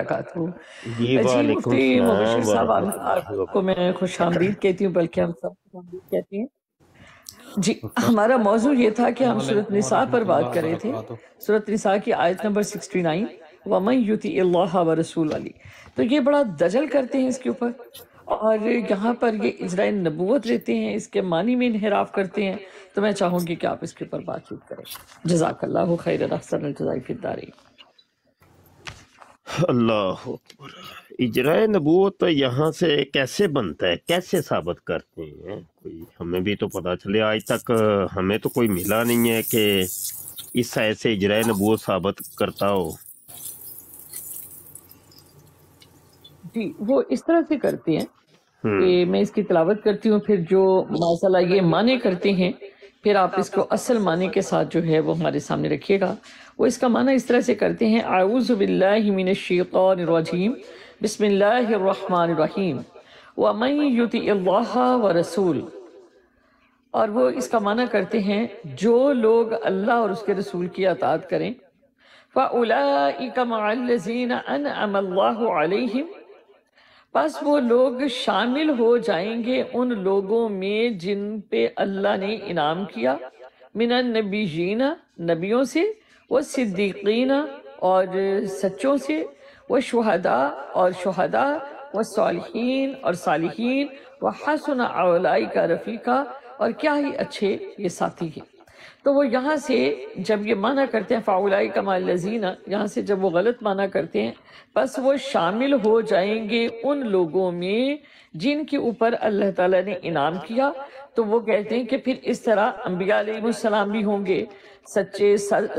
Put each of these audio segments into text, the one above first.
आपको मैं खुश आमदीद कहती हूँ बल्कि हम सब कहती हैं जी हमारा मौजू ये था कि हम सूरत निसा पर बात कर रहे थे सूरत निसा की आयत नंबर सिक्सटी नाइन युति व रसूल अली तो ये बड़ा दजल करते हैं इसके ऊपर और यहाँ पर ये इसराइल नबूत लेते हैं इसके मानी में इनहराफ करते हैं तो मैं चाहूँगी कि आप इसके ऊपर बातचीत करें जजाकल्ला खैर जजाई अल्लाह इजराय नबूत यहाँ से कैसे बनता है कैसे साबित करते हैं कोई हमें भी तो पता चले आज तक हमें तो कोई मिला नहीं है कि इस आयत से इजराय नबूत साबित करता हो जी वो इस तरह से करते हैं हम्म। कि मैं इसकी तलावत करती हूँ फिर जो माशाला ये माने करते हैं फिर आप इसको असल माने के साथ जो है वो हमारे सामने रखिएगा वो इसका माना इस तरह से करते हैं आउज़बिल्लिमिनशीम बसमीम वमई युति व रसूल और वो इसका माना करते हैं जो लोग अल्लाह और उसके रसूल की अतात करें फ़लाज़ीन बस वो लोग शामिल हो जाएंगे उन लोगों में जिन पे अल्लाह ने इनाम किया मिनन नबी जीना नबियों से व सिद्दीकीन और सच्चों से व शहदा और शहदा व सालहीन और सालहीन व हसन अलाई का रफ़ीका और क्या ही अच्छे ये साथी हैं तो वो यहाँ से जब ये माना करते हैं फ़ाउलाई माल लजीना यहाँ से जब वो गलत माना करते हैं बस वो शामिल हो जाएंगे उन लोगों में जिनके ऊपर अल्लाह ताला ने इनाम किया तो वो कहते हैं कि फिर इस तरह अम्बिया सलाम भी होंगे सच्चे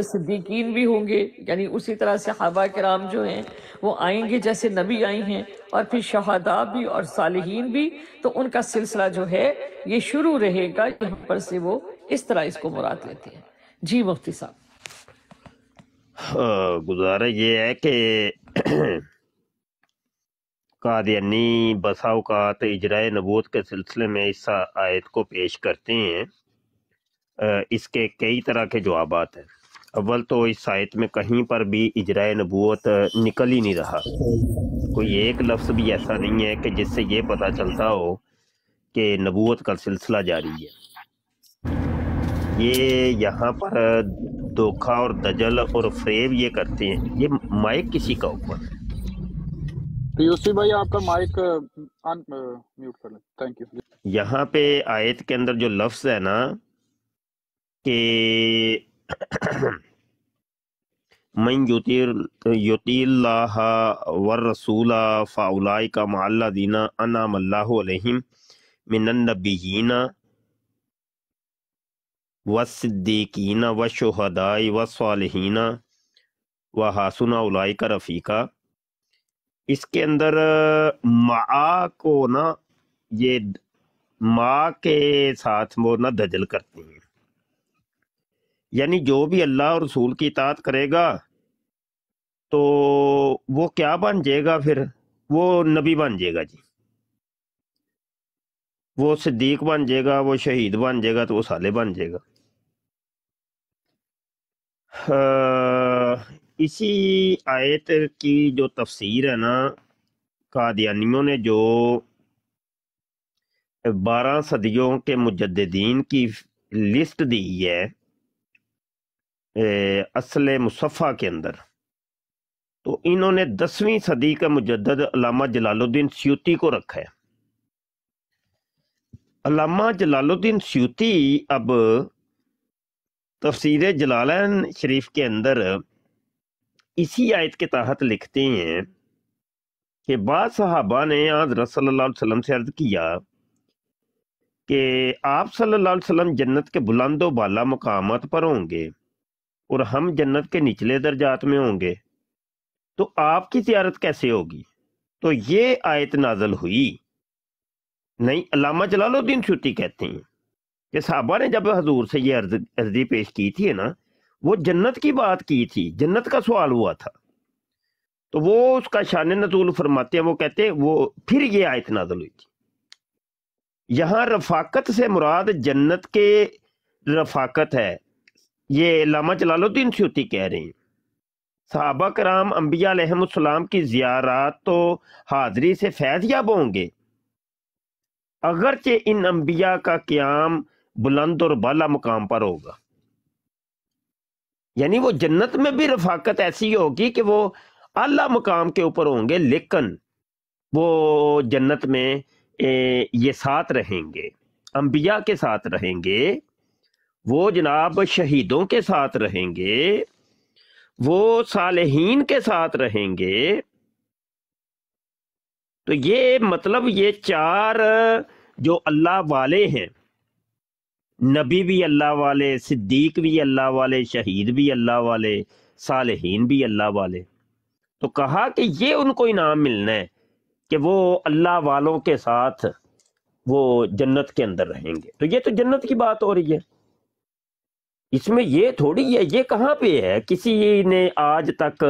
सिद्दीकीन भी होंगे यानी उसी तरह से हवा के राम जो हैं वो आएंगे जैसे नबी आई हैं और फिर शहादा भी और सालहीन भी तो उनका सिलसिला जो है ये शुरू रहेगा यहाँ पर से वो इस तरह इसको मुराद लेते हैं जी मुफ्ती साहब गुजारा ये है कि कादयानी बसाओकात इजराए नबूत के सिलसिले में इस आयत को पेश करते हैं इसके कई तरह के जवाब हैं अव्वल तो इस साहित में कहीं पर भी इजरा नबूत निकल ही नहीं रहा कोई एक लफ्ज़ भी ऐसा नहीं है कि जिससे ये पता चलता हो कि नबूत का सिलसिला जारी है ये यहाँ पर धोखा और दजल और फ्रेब ये करते हैं ये माइक किसी का ऊपर है पीयूसी तो भाई आपका माइक म्यूट कर थैंक यू यहाँ पे आयत के अंदर जो लफ्ज़ है ना कि मन युतिर रसूल फ़ाउलाई का माल्ला दीना अनाम अल्लाम मिनबीना वसद्दीकीन व शहदाई व सालहना व हासना उलाई का रफ़ीका इसके अंदर मा को ना ये माँ के साथ वो ना दजल करती हैं यानी जो भी अल्लाह और रसूल की इतात करेगा तो वो क्या बन जाएगा फिर वो नबी बन जाएगा जी वो सिद्दीक बन जाएगा वो शहीद बन जाएगा तो वो साले बन जाएगा इसी आयत की जो तफसीर है ना कादियानियों ने जो बारह सदियों के मुजद्दीन की लिस्ट दी है असल मुसफ़ा के अंदर तो इन्होंने दसवीं सदी का मुजद अलामा जलालुद्दीन स्यूती को रखा है अलामा जलालुद्दीन स्यूती अब तफसीर जलाल शरीफ के अंदर इसी आयत के तहत लिखते हैं कि बाद साहबा ने आज रसलम से अर्ज किया कि आप सल्लल्लाहु अलैहि वसल्लम जन्नत के बुलंदो बाला मकामत पर होंगे और हम जन्नत के निचले दर्जात में होंगे तो आपकी तियारत कैसे होगी तो ये आयत नाजल हुई नहीं अलामा जलालुद्दीन सूती कहते हैं कि साहबा ने जब हजूर से ये अर्ज अर्जी पेश की थी ना वो जन्नत की बात की थी जन्नत का सवाल हुआ था तो वो उसका शान नजूल फरमाते हैं वो कहते हैं वो फिर ये आयत नाजल हुई थी यहाँ रफाकत से मुराद जन्नत के रफाकत है ये लामा जलालुद्दीन स्यूती कह रहे हैं सहाबा कराम अम्बियाम की ज़ियारत तो हाज़री से फैज़ याब होंगे अगरचे इन अम्बिया का क्याम बुलंद और बाला मुकाम पर होगा यानी वो जन्नत में भी रफाकत ऐसी होगी कि वो अला मुकाम के ऊपर होंगे लेकिन वो जन्नत में ए, ये साथ रहेंगे अम्बिया के साथ रहेंगे वो जनाब शहीदों के साथ रहेंगे वो सालहीन के साथ रहेंगे तो ये मतलब ये चार जो अल्लाह वाले हैं नबी भी अल्लाह वाले सिद्दीक भी अल्लाह वाले शहीद भी अल्लाह वाले सालहीन भी अल्लाह वाले तो कहा कि ये उनको इनाम मिलना है कि वो अल्लाह वालों के साथ वो जन्नत के अंदर रहेंगे तो ये तो जन्नत की बात हो रही है इसमें ये थोड़ी है ये कहाँ पे है किसी ने आज तक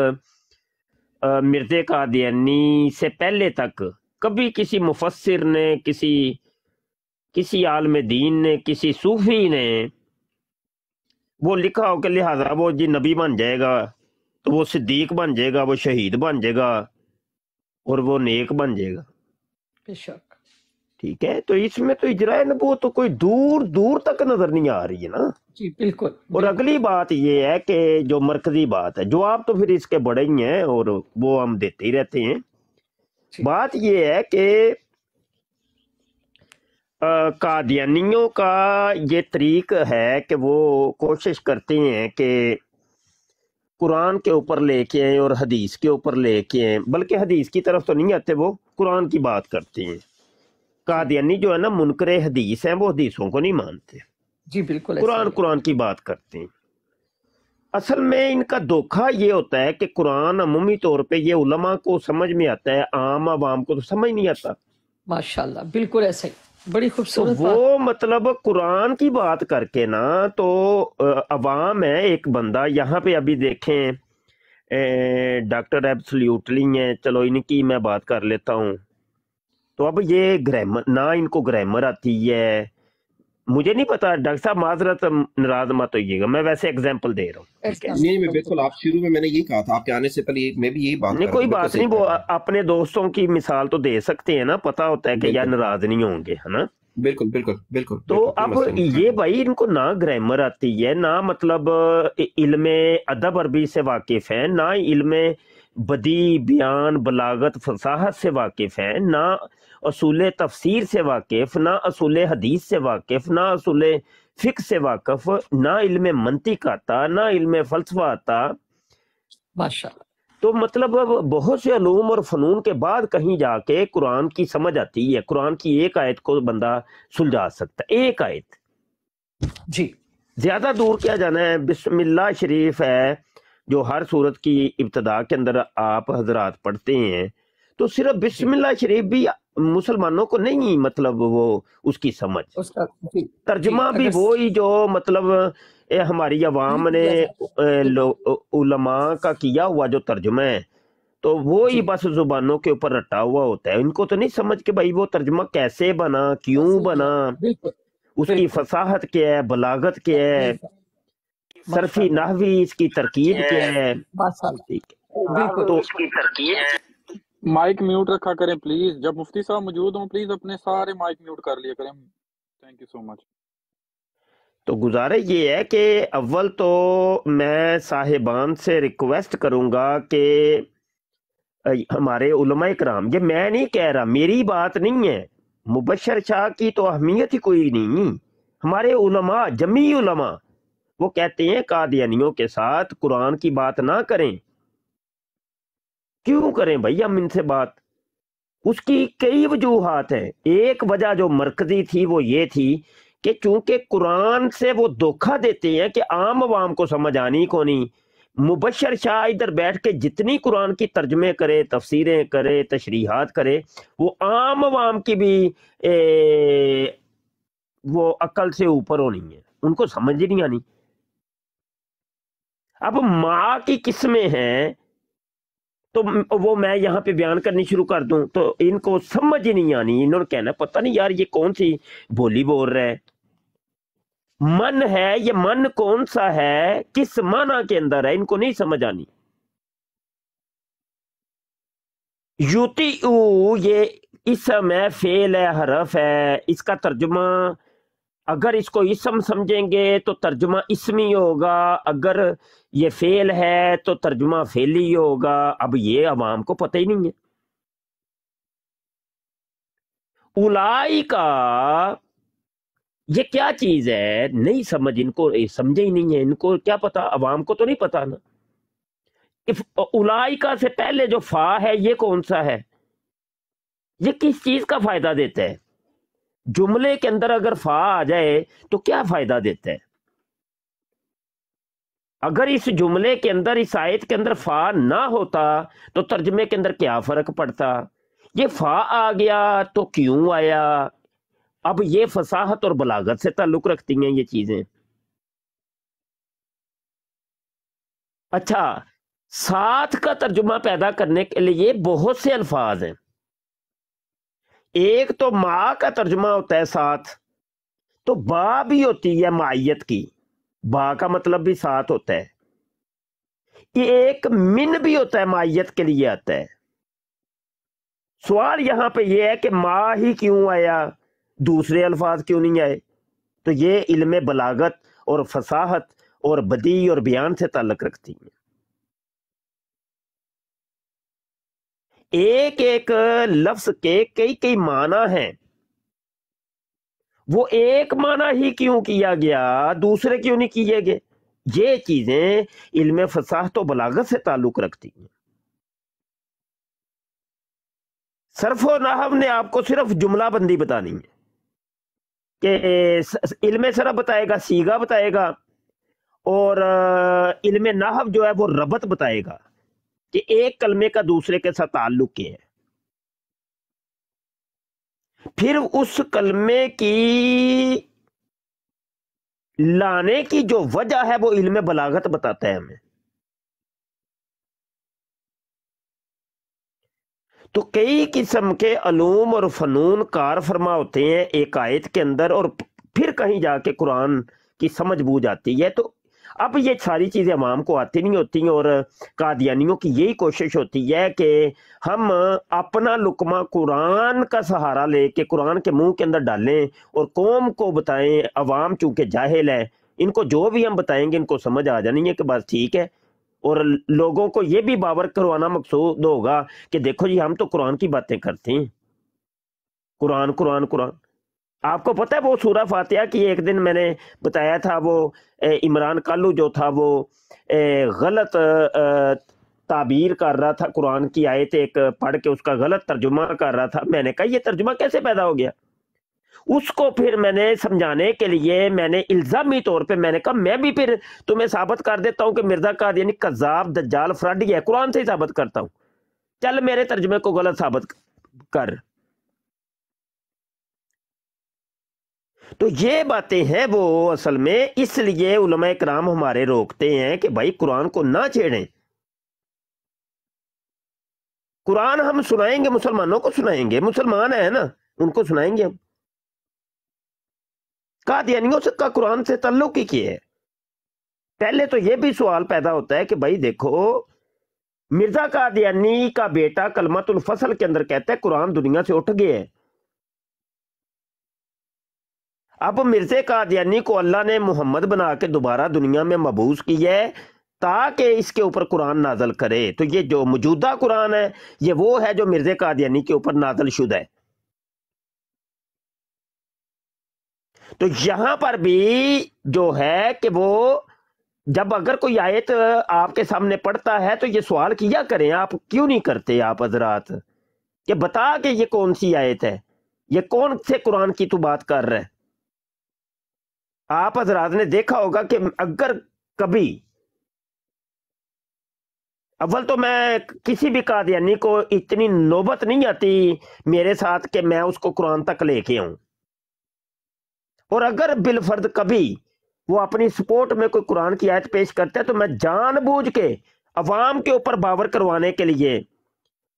मिर्जे का दयानी से पहले तक कभी किसी मुफसर ने किसी किसी आलम दीन ने किसी सूफी ने वो लिखा हो कि लिहाजा वो जी नबी बन जाएगा तो वो सिद्दीक बन जाएगा वो शहीद बन जाएगा और वो नेक बन जाएगा ठीक है तो इसमें तो इजरा नबू तो कोई दूर दूर तक नजर नहीं आ रही है ना जी बिल्कुल और बिल्कुल। अगली बात ये है कि जो मरकजी बात है जो आप तो फिर इसके बड़े ही हैं और वो हम देते ही रहते हैं बात ये है कि कादियानियों का ये तरीक है कि वो कोशिश करते हैं कि कुरान के ऊपर लेके आए और हदीस के ऊपर लेके आए बल्कि हदीस की तरफ तो नहीं आते वो कुरान की बात करते हैं कादियानी जो है ना मुनकर हदीस हैं वो हदीसों को नहीं मानते जी बिल्कुल कुरान कुरान की बात करते हैं असल में इनका धोखा ये होता है कि कुरान अमूमी तौर पे ये उलमा को समझ में आता है आम आवाम को तो समझ नहीं आता माशाल्लाह बिल्कुल ऐसा ही बड़ी खूबसूरत तो वो मतलब कुरान की बात करके ना तो अवाम है एक बंदा यहाँ पे अभी देखें डॉक्टर एब्सोल्युटली है चलो इनकी मैं बात कर लेता हूँ तो अब ये ग्रामर ना इनको ग्रामर आती है मुझे नहीं पता डॉक्टर साहब माजरत नाराज मत होइएगा मैं वैसे एग्जांपल दे रहा हूँ अच्छा, अच्छा, नहीं मैं अच्छा। बिल्कुल आप शुरू में मैंने यही कहा था आपके आने से पहले मैं भी यही बात नहीं कोई बात नहीं वो अपने दोस्तों की मिसाल तो दे सकते हैं ना पता होता है कि यार नाराज नहीं होंगे है ना बिल्कुल बिल्कुल बिल्कुल तो अब ये भाई इनको ना ग्रामर आती है ना मतलब इल्म अदब अरबी से वाकिफ है ना इल्म बदी बयान बलागत फसाहत से वाकिफ़ हैं ना असूल तफसीर से वाकिफ़ ना असूल हदीस से वाकिफ़ ना असूल फ़िक से वाकफ़ ना इल्म मंतिक आता ना इल्म फ़लसफ़ा आता बादशाह तो मतलब बहुत से अलूम और फ़नून के बाद कहीं जाके कुरान की समझ आती है कुरान की एक आयत को बंदा सुलझा सकता है एक आयत जी ज़्यादा दूर क्या जाना है बिस्मिल्ला शरीफ है जो हर सूरत की इब्तदा के अंदर आप हजरात पढ़ते हैं तो सिर्फ बिस्मिल्ला शरीफ भी मुसलमानों को नहीं मतलब वो उसकी समझ उसका तर्जमा भी वो ही जो मतलब ए, हमारी अवाम ने उलमा का किया हुआ जो तर्जमा है तो वो ही बस जुबानों के ऊपर रटा हुआ होता है इनको तो नहीं समझ के भाई वो तर्जमा कैसे बना क्यों बना उसकी फसाहत क्या है बलागत क्या है सरफी नहवी इसकी तरकीब क्या है तो इसकी तरकीब माइक म्यूट रखा करें प्लीज जब मुफ्ती साहब मौजूद हों प्लीज अपने सारे माइक म्यूट कर लिया करें थैंक यू सो मच तो गुजारे ये है कि अव्वल तो मैं साहेबान से रिक्वेस्ट करूंगा कि हमारे उलमा कराम ये मैं नहीं कह रहा मेरी बात नहीं है मुबशर शाह की तो अहमियत ही कोई नहीं हमारे उलमा जमी उलमा वो कहते हैं कादियानियों के साथ कुरान की बात ना करें क्यों करें भाई हम इनसे बात उसकी कई वजूहत है एक वजह जो मरकजी थी वो ये थी कि चूंकि कुरान से वो धोखा देते हैं कि आम आवाम को समझ आनी को नहीं मुबशर शाह इधर बैठ के जितनी कुरान की तर्जमे करे तफसीरें करे तशरीहत करे वो आम आवाम की भी ए, वो अक्ल से ऊपर होनी है उनको समझ नहीं आनी अब माँ की किस्में हैं तो वो मैं यहाँ पे बयान करनी शुरू कर दूं तो इनको समझ ही नहीं आनी इन्होंने कहना पता नहीं यार ये कौन सी बोली बोल रहा है मन है ये मन कौन सा है किस माना के अंदर है इनको नहीं समझ आनी युति ये इस समय फेल है हरफ है इसका तर्जुमा अगर इसको इसम समझेंगे तो तर्जुमा इसमी होगा अगर ये फेल है तो तर्जुमा फेली होगा अब ये अवाम को पता ही नहीं है उलाई का ये क्या चीज है नहीं समझ इनको समझे ही नहीं है इनको क्या पता अवाम को तो नहीं पता ना इफ का से पहले जो फा है ये कौन सा है ये किस चीज का फायदा देता है जुमले के अंदर अगर फा आ जाए तो क्या फायदा देता है अगर इस जुमले के अंदर इस आयत के अंदर फा ना होता तो तर्जमे के अंदर क्या फर्क पड़ता ये फा आ गया तो क्यों आया अब ये फसाहत और बलागत से ताल्लुक रखती हैं ये चीजें अच्छा साथ का तर्जुमा पैदा करने के लिए बहुत से अल्फाज हैं एक तो माँ का तर्जमा होता है साथ तो बा भी होती है माइत की बा का मतलब भी साथ होता है एक मिन भी होता है माइत के लिए आता है सवाल यहां पे यह है कि माँ ही क्यों आया दूसरे अल्फाज क्यों नहीं आए तो ये इल्म बलागत और फसाहत और बदी और बयान से ताल्लुक रखती है एक एक लफ्ज के कई कई माना हैं वो एक माना ही क्यों किया गया दूसरे क्यों नहीं किए गए ये चीजें इल्म फसाह तो बलागत से ताल्लुक रखती हैं सरफो नाहब ने आपको सिर्फ जुमला बंदी बतानी है कि इल्म सरफ बताएगा सीगा बताएगा और इल्म नाहब जो है वो रबत बताएगा कि एक कलमे का दूसरे के साथ ताल्लुक क्या है फिर उस कलमे की लाने की जो वजह है वो इल्म बलागत बताता है हमें तो कई किस्म के अलूम और फनून कार फरमा होते हैं एक आयत के अंदर और फिर कहीं जाके कुरान की समझ बूझ आती है तो अब ये सारी चीज़ें अवाम को आती नहीं होती और कादियानियों की यही कोशिश होती है कि हम अपना लुकमा कुरान का सहारा ले के कुरान के मुंह के अंदर डालें और कौम को बताएं अवाम चूँकि जाहिल है इनको जो भी हम बताएंगे इनको समझ आ जानी है कि बस ठीक है और लोगों को ये भी बावर करवाना मकसूद होगा कि देखो जी हम तो कुरान की बातें करते हैं कुरान कुरान कुरान आपको पता है वो सूरा फातिहा की एक दिन मैंने बताया था वो इमरान कालू जो था वो गलत ताबीर कर रहा था कुरान की आयत एक पढ़ के उसका गलत तर्जुमा कर रहा था मैंने कहा ये तर्जुमा कैसे पैदा हो गया उसको फिर मैंने समझाने के लिए मैंने इल्ज़ामी तौर पे मैंने कहा मैं भी फिर तुम्हें साबित कर देता हूँ कि मिर्जा यानी कज़ाब दज्जाल फ्रड है कुरान से ही साबित करता हूँ चल मेरे तर्जुमे को गलत साबित कर तो ये बातें हैं वो असल में इसलिए कराम हमारे रोकते हैं कि भाई कुरान को ना छेड़े कुरान हम सुनाएंगे मुसलमानों को सुनाएंगे मुसलमान है ना उनको सुनाएंगे हम कादियानियों से का कुरान से तल्लुक ही किए है पहले तो ये भी सवाल पैदा होता है कि भाई देखो मिर्जा कादियानी का बेटा कलमतुल फसल के अंदर कहता है कुरान दुनिया से उठ गया है अब मिर्ज़े कादियानी को अल्लाह ने मोहम्मद बना के दोबारा दुनिया में मबूस किया है ताकि इसके ऊपर कुरान नाजल करे तो ये जो मौजूदा कुरान है ये वो है जो मिर्ज़े कादियानी के ऊपर नाजल शुदा है तो यहां पर भी जो है कि वो जब अगर कोई आयत आपके सामने पड़ता है तो ये सवाल किया करें आप क्यों नहीं करते आप हजरात कि बता के ये कौन सी आयत है ये कौन से कुरान की तू बात कर रहे है आप हजरात ने देखा होगा कि अगर कभी अव्वल तो मैं किसी भी कादयानी को इतनी नौबत नहीं आती मेरे साथ कि मैं उसको कुरान तक लेके आऊं और अगर बिलफर्द कभी वो अपनी सपोर्ट में कोई कुरान की आयत पेश करते हैं तो मैं जानबूझ के अवाम के ऊपर बावर करवाने के लिए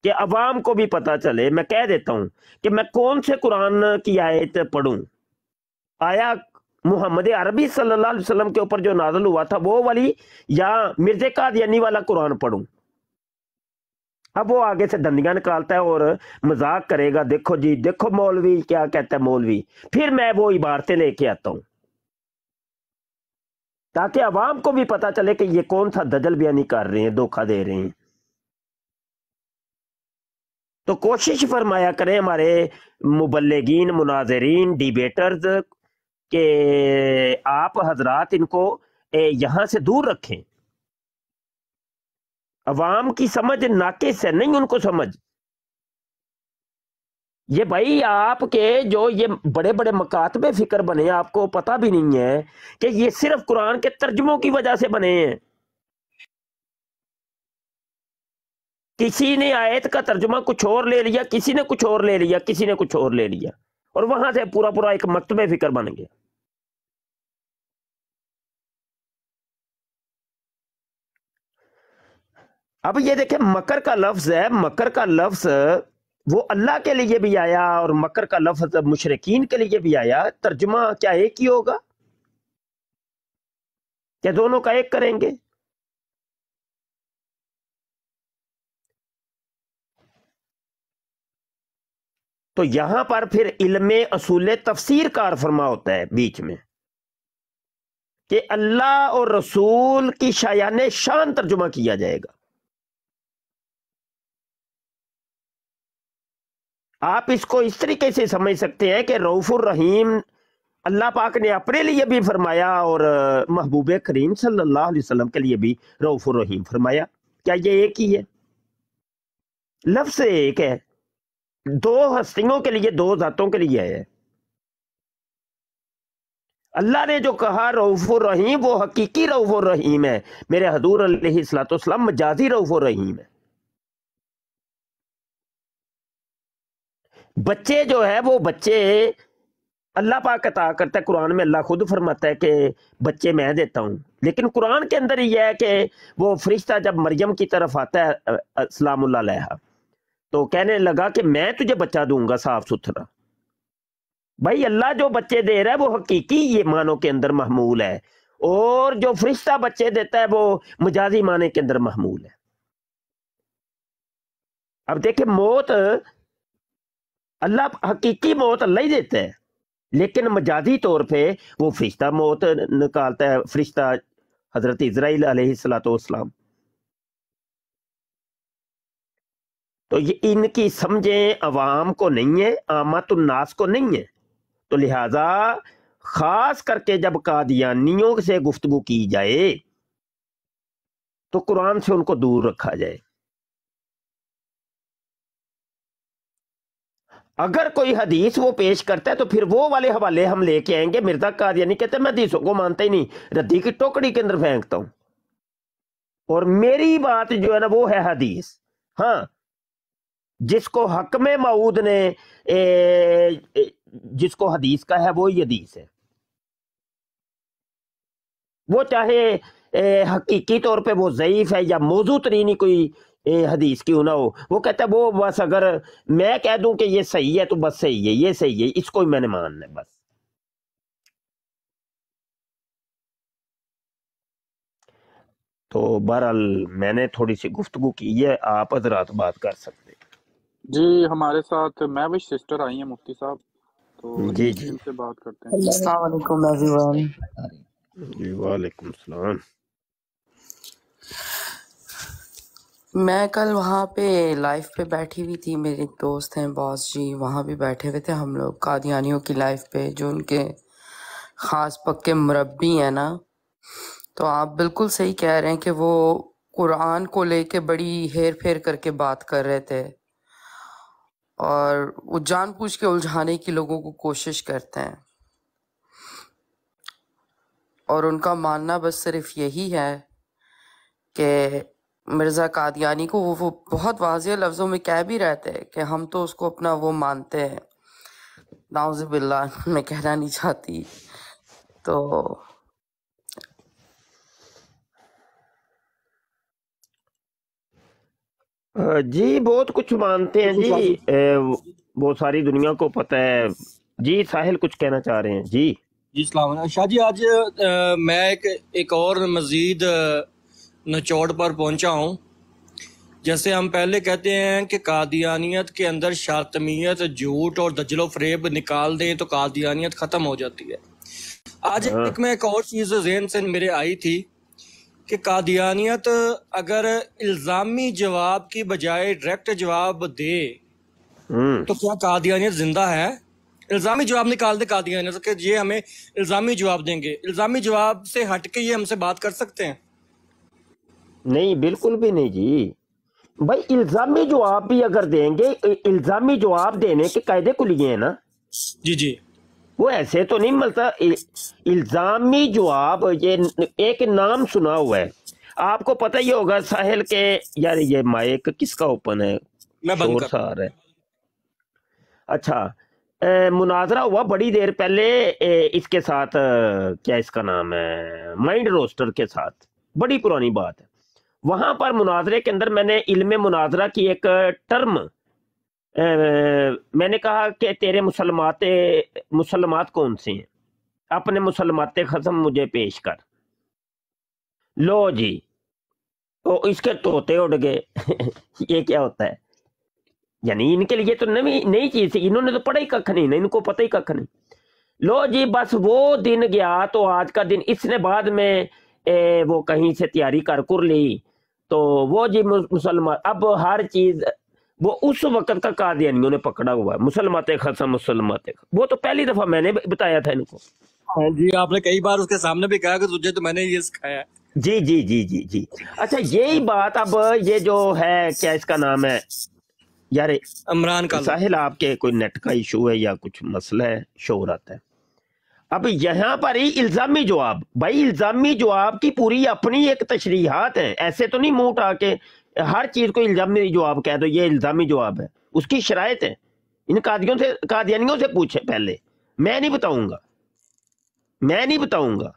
कि अवाम को भी पता चले मैं कह देता हूं कि मैं कौन से कुरान की आयत पढ़ूं आया मोहम्मद अरबी सल्लल्लाहु अलैहि वसल्लम के ऊपर जो नाजल हुआ था वो वाली या मिर्जे कादयानी वाला कुरान पढ़ूं अब वो आगे से धंधिया निकालता है और मजाक करेगा देखो जी देखो मौलवी क्या कहता है मौलवी फिर मैं वो इबारतें लेके आता हूं ताकि आवाम को भी पता चले कि ये कौन सा दजल बयानी कर रहे हैं धोखा दे रहे हैं तो कोशिश फरमाया करें हमारे मुबलगिन मुनाजरीन डिबेटर्स कि आप हजरात इनको यहां से दूर रखें अवाम की समझ नाकिस है नहीं उनको समझ ये भाई आपके जो ये बड़े बड़े मकातबे फिक्र बने आपको पता भी नहीं है कि ये सिर्फ कुरान के तर्जमों की वजह से बने हैं किसी ने आयत का तर्जुमा कुछ और ले लिया किसी ने कुछ और ले लिया किसी ने कुछ और ले लिया और वहां से पूरा पूरा एक मकतबे फिक्र बन गया अब ये देखें मकर का लफ्ज है मकर का लफ्ज वो अल्लाह के लिए भी आया और मकर का लफ्ज मुशरकिन के लिए भी आया तर्जुमा क्या एक ही होगा क्या दोनों का एक करेंगे तो यहां पर फिर इलम असूल तफसीर कार फरमा होता है बीच में कि अल्लाह और रसूल की शायान शान तर्जुमा किया जाएगा आप इसको इस तरीके से समझ सकते हैं कि रऊफ़ुर रहीम अल्लाह पाक ने अपने लिए भी फरमाया और महबूब करीम सल्लल्लाहु अलैहि वसल्लम के लिए भी रऊफ़ुर रहीम फरमाया क्या ये एक ही है लफ्ज़ एक है दो हस्तियों के लिए दो जातों के लिए है अल्लाह ने जो कहा रऊफ़ रहीम वो हकीकी रऊफ़ रहीम है मेरे हजूर सलाम मजाजी रऊफ़ रहीम है बच्चे जो है वो बच्चे अल्लाह पाक अता करता है कुरान में अल्लाह खुद फरमाता है कि बच्चे मैं देता हूँ लेकिन कुरान के अंदर यह है कि वो फरिश्ता जब मरियम की तरफ आता है सलाम तो कहने लगा कि मैं तुझे बच्चा दूंगा साफ सुथरा भाई अल्लाह जो बच्चे दे रहा है वो हकीकी ये मानो के अंदर महमूल है और जो फरिश्ता बच्चे देता है वो मजाजी माने के अंदर महमूल है अब देखे मौत अल्लाह हकीकी मौत अल्लाह ही देता है लेकिन मजाजी तौर पे वो फरिश्ता मौत निकालता है फरिश्ता हजरत इसराइल सलाम तो ये इनकी समझें अवाम को नहीं है आमतुलनास को नहीं है तो लिहाजा ख़ास करके जब कादियानियों से गुफ्तु की जाए तो कुरान से उनको दूर रखा जाए अगर कोई हदीस वो पेश करता है तो फिर वो वाले हवाले हम लेके आएंगे मिर्जा कादियानी कहते मैं हदीसों को मानता ही नहीं रद्दी की टोकरी के अंदर फेंकता हूं और मेरी बात जो है ना वो है हदीस हाँ जिसको हक में मऊद ने ए, ए, जिसको हदीस का है वो यदीस है वो चाहे हकीकी तौर पे वो ज़यीफ़ है या मौजू तरीनी कोई हदीस क्यों ना हो वो कहता है वो बस अगर मैं कह दूं कि ये सही है तो बस सही है ये सही है इसको ही मैंने मानना है बस तो बहरहाल मैंने थोड़ी सी गुफ्तगु की है आप हजरात बात कर सकते जी हमारे साथ मैं भी सिस्टर आई है मुफ्ती साहब तो जी जी से बात करते हैं अस्सलाम वालेकुम एवरीवन जी वालेकुम सलाम मैं कल वहाँ पे लाइफ पे बैठी हुई थी मेरे दोस्त हैं बॉस जी वहाँ भी बैठे हुए थे हम लोग कादियानियों की लाइफ पे जो उनके ख़ास पक्के मुरबी हैं ना तो आप बिल्कुल सही कह रहे हैं कि वो कुरान को लेके बड़ी हेर फेर करके बात कर रहे थे और वो जानबूझ के उलझाने की लोगों को कोशिश करते हैं और उनका मानना बस सिर्फ यही है कि मिर्ज़ा कादियानी को वो वो बहुत वाजह लफ्ज़ों में कह भी रहते हैं कि हम तो उसको अपना वो मानते हैं नाउज़ बिल्ला मैं कहना नहीं चाहती तो जी बहुत कुछ मानते हैं जी वो सारी दुनिया को पता है जी साहिल कुछ कहना चाह रहे हैं जी जी सलाम शाह जी आज आ, मैं एक एक और मज़ीद नचोड़ पर पहुंचा हूं जैसे हम पहले कहते हैं कि कादियानियत के अंदर शातमियत झूठ और दजलो फ्रेब निकाल दें तो कादियानियत ख़त्म हो जाती है आज हाँ। एक मैं एक और चीज़ जेन से मेरे आई थी कि कादियानियत अगर इल्ज़ामी जवाब की बजाय डायरेक्ट जवाब दे हम्म। तो क्या कादियानियत जिंदा है इल्ज़ामी जवाब निकाल दे कादियानियत के ये हमें इल्ज़ामी जवाब देंगे इल्ज़ामी जवाब से हट के ये हमसे बात कर सकते हैं नहीं बिल्कुल भी नहीं जी भाई इल्ज़ामी जवाब भी अगर देंगे इल्ज़ामी जवाब देने के कायदे लिए है ना जी जी वो ऐसे तो नहीं मिलता इल्ज़ामी आप ये एक नाम सुना हुआ है आपको पता ही होगा साहिल के यार ये माइक किसका ओपन है मैं बंद कर है अच्छा मुनाजरा हुआ बड़ी देर पहले ए, इसके साथ क्या इसका नाम है माइंड रोस्टर के साथ बड़ी पुरानी बात है वहां पर मुनाजरे के अंदर मैंने इल्म मुनाजरा की एक टर्म मैंने कहा कि तेरे मुसलमाते मुसलमात कौन से हैं अपने मुसलमाते खसम मुझे पेश कर लो जी ओ इसके तोते उड़ गए ये क्या होता है यानी इनके लिए तो नवी नई चीज थी इन्होंने तो पढ़ा ही कख नहीं ना इनको पता ही कख नहीं लो जी बस वो दिन गया तो आज का दिन इसने बाद में ए, वो कहीं से तैयारी कर कुर ली तो वो जी मुसलमान अब हर चीज वो उस वक्त का कादियानियों ने पकड़ा हुआ है मुसलमाते खसा मुसलमाते वो तो पहली दफा मैंने बताया था इनको हाँ जी आपने कई बार उसके सामने भी कहा कि तुझे तो मैंने ये सिखाया जी जी जी जी जी अच्छा यही बात अब ये जो है क्या इसका नाम है यार इमरान का साहिल आपके कोई नेट का इशू है या कुछ मसला है शोर आता है अब यहाँ पर ही इल्जामी जवाब भाई इल्जामी जवाब की पूरी अपनी एक तशरीहत है ऐसे तो नहीं मुंह उठा के हर चीज़ को इल्ज़ामी जवाब कह दो ये इल्ज़ामी जवाब है उसकी शरात है इन कादियों से कादियानियों से पूछे पहले मैं नहीं बताऊंगा मैं नहीं बताऊंगा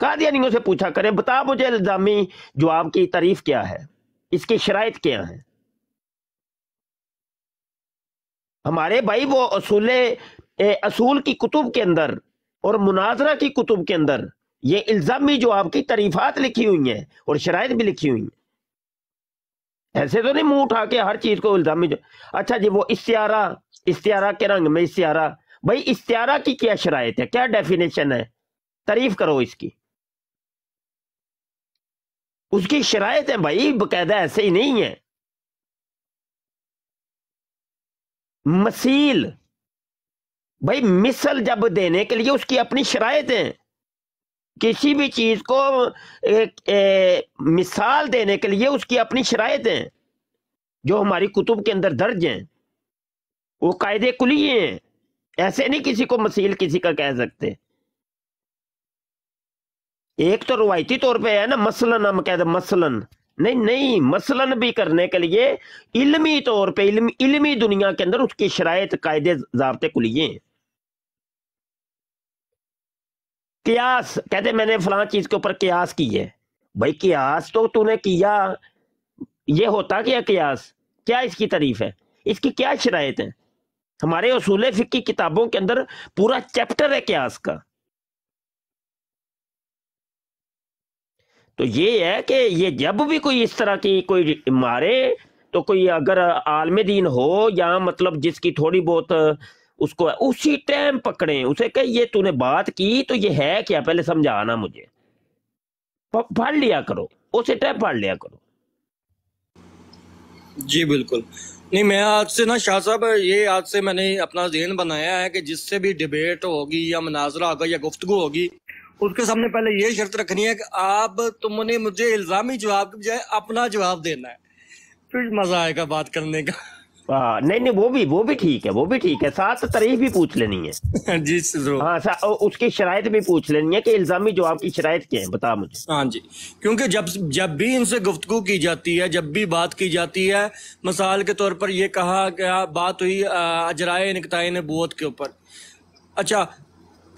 कादियानियों से पूछा करे बता मुझे इल्ज़ामी जवाब की तारीफ क्या है इसकी शरात क्या है हमारे भाई वो असूल असूल की कुतुब के अंदर और मुनाजरा की कुतुब के अंदर ये इल्ज़ामी जवाब की तारीफात लिखी हुई हैं और शरात भी लिखी हुई हैं ऐसे तो नहीं मुंह उठा के हर चीज को इल्जामी में अच्छा जी वो इश्तियारा इश्तियारा के रंग में इश्तियारा भाई इश्तियारा की क्या शराइत है क्या डेफिनेशन है तारीफ करो इसकी उसकी शराइत है भाई बकायदा ऐसे ही नहीं है मसील भाई मिसल जब देने के लिए उसकी अपनी शराइत है किसी भी चीज़ को एक, ए, मिसाल देने के लिए उसकी अपनी है जो हमारी कुतुब के अंदर दर्ज हैं वो कायदे कुलिए हैं ऐसे नहीं किसी को मसील किसी का कह सकते एक तो रवायती तौर पे है ना मसलन हम कहते मसलन नहीं नहीं मसलन भी करने के लिए इल्मी तौर पे इल्मी, इल्मी दुनिया के अंदर उसकी शराय कायदे जबते कुलिए हैं कियास कहते मैंने फलां चीज के ऊपर कियास की है भाई कियास तो तूने किया ये होता क्या कियास क्या इसकी तारीफ है इसकी क्या शराइत है हमारे असूल फिक की किताबों के अंदर पूरा चैप्टर है क्यास का तो ये है कि ये जब भी कोई इस तरह की कोई मारे तो कोई अगर आलम दीन हो या मतलब जिसकी थोड़ी बहुत उसको उसी टाइम पकड़े उसे कहे ये तूने बात की तो ये है क्या पहले समझाना मुझे पढ़ लिया करो उसी टाइम पढ़ लिया करो जी बिल्कुल नहीं मैं आज से ना शाह साहब ये आज से मैंने अपना जहन बनाया है कि जिससे भी डिबेट होगी या मुनाजरा होगा या गुफ्तगु होगी उसके सामने पहले ये शर्त रखनी है कि आप तुमने मुझे इल्जामी जवाब के बजाय अपना जवाब देना है फिर मजा आएगा बात करने का हाँ, नहीं नहीं वो भी वो भी ठीक है वो भी ठीक है सात तारीख भी पूछ लेनी है जी हाँ उसकी शराय भी पूछ लेनी है कि इल्जामी जवाब की शराय क्या है बता मुझे हाँ जी क्योंकि जब जब भी इनसे गुफ्तु की जाती है जब भी बात की जाती है मिसाल के तौर पर यह कहा गया बात हुई अजराए ने बोध के ऊपर अच्छा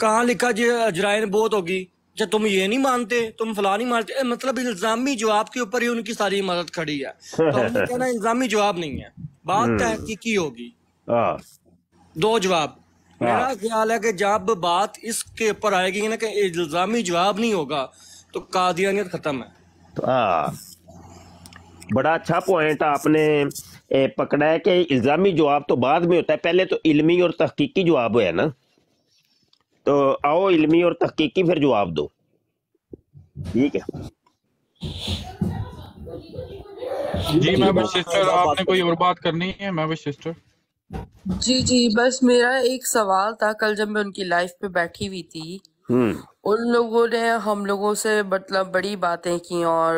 कहाँ लिखा जी अजराए बोध होगी जब अच्छा, तुम ये नहीं मानते तुम फला नहीं मानते मतलब इल्जामी जवाब के ऊपर ही उनकी सारी मदद खड़ी है तो कहना इल्जामी जवाब नहीं है बात हम्म। तहकी की होगी हाँ। दो जवाब हाँ। मेरा ख्याल है कि जब बात इसके ऊपर आएगी ना कि इल्जामी जवाब नहीं होगा तो कादियानियत खत्म है तो, हाँ। बड़ा अच्छा पॉइंट आपने पकड़ा है कि इल्जामी जवाब तो बाद में होता है पहले तो इल्मी और तहकीकी जवाब है ना तो आओ इलमी और तहकी फिर जवाब दो ठीक है जी मैं सिस्टर आपने कोई और बात करनी है मैं सिस्टर जी जी बस मेरा एक सवाल था कल जब मैं उनकी लाइफ पे बैठी हुई थी हम्म। उन लोगों ने हम लोगों से मतलब बड़ी बातें की और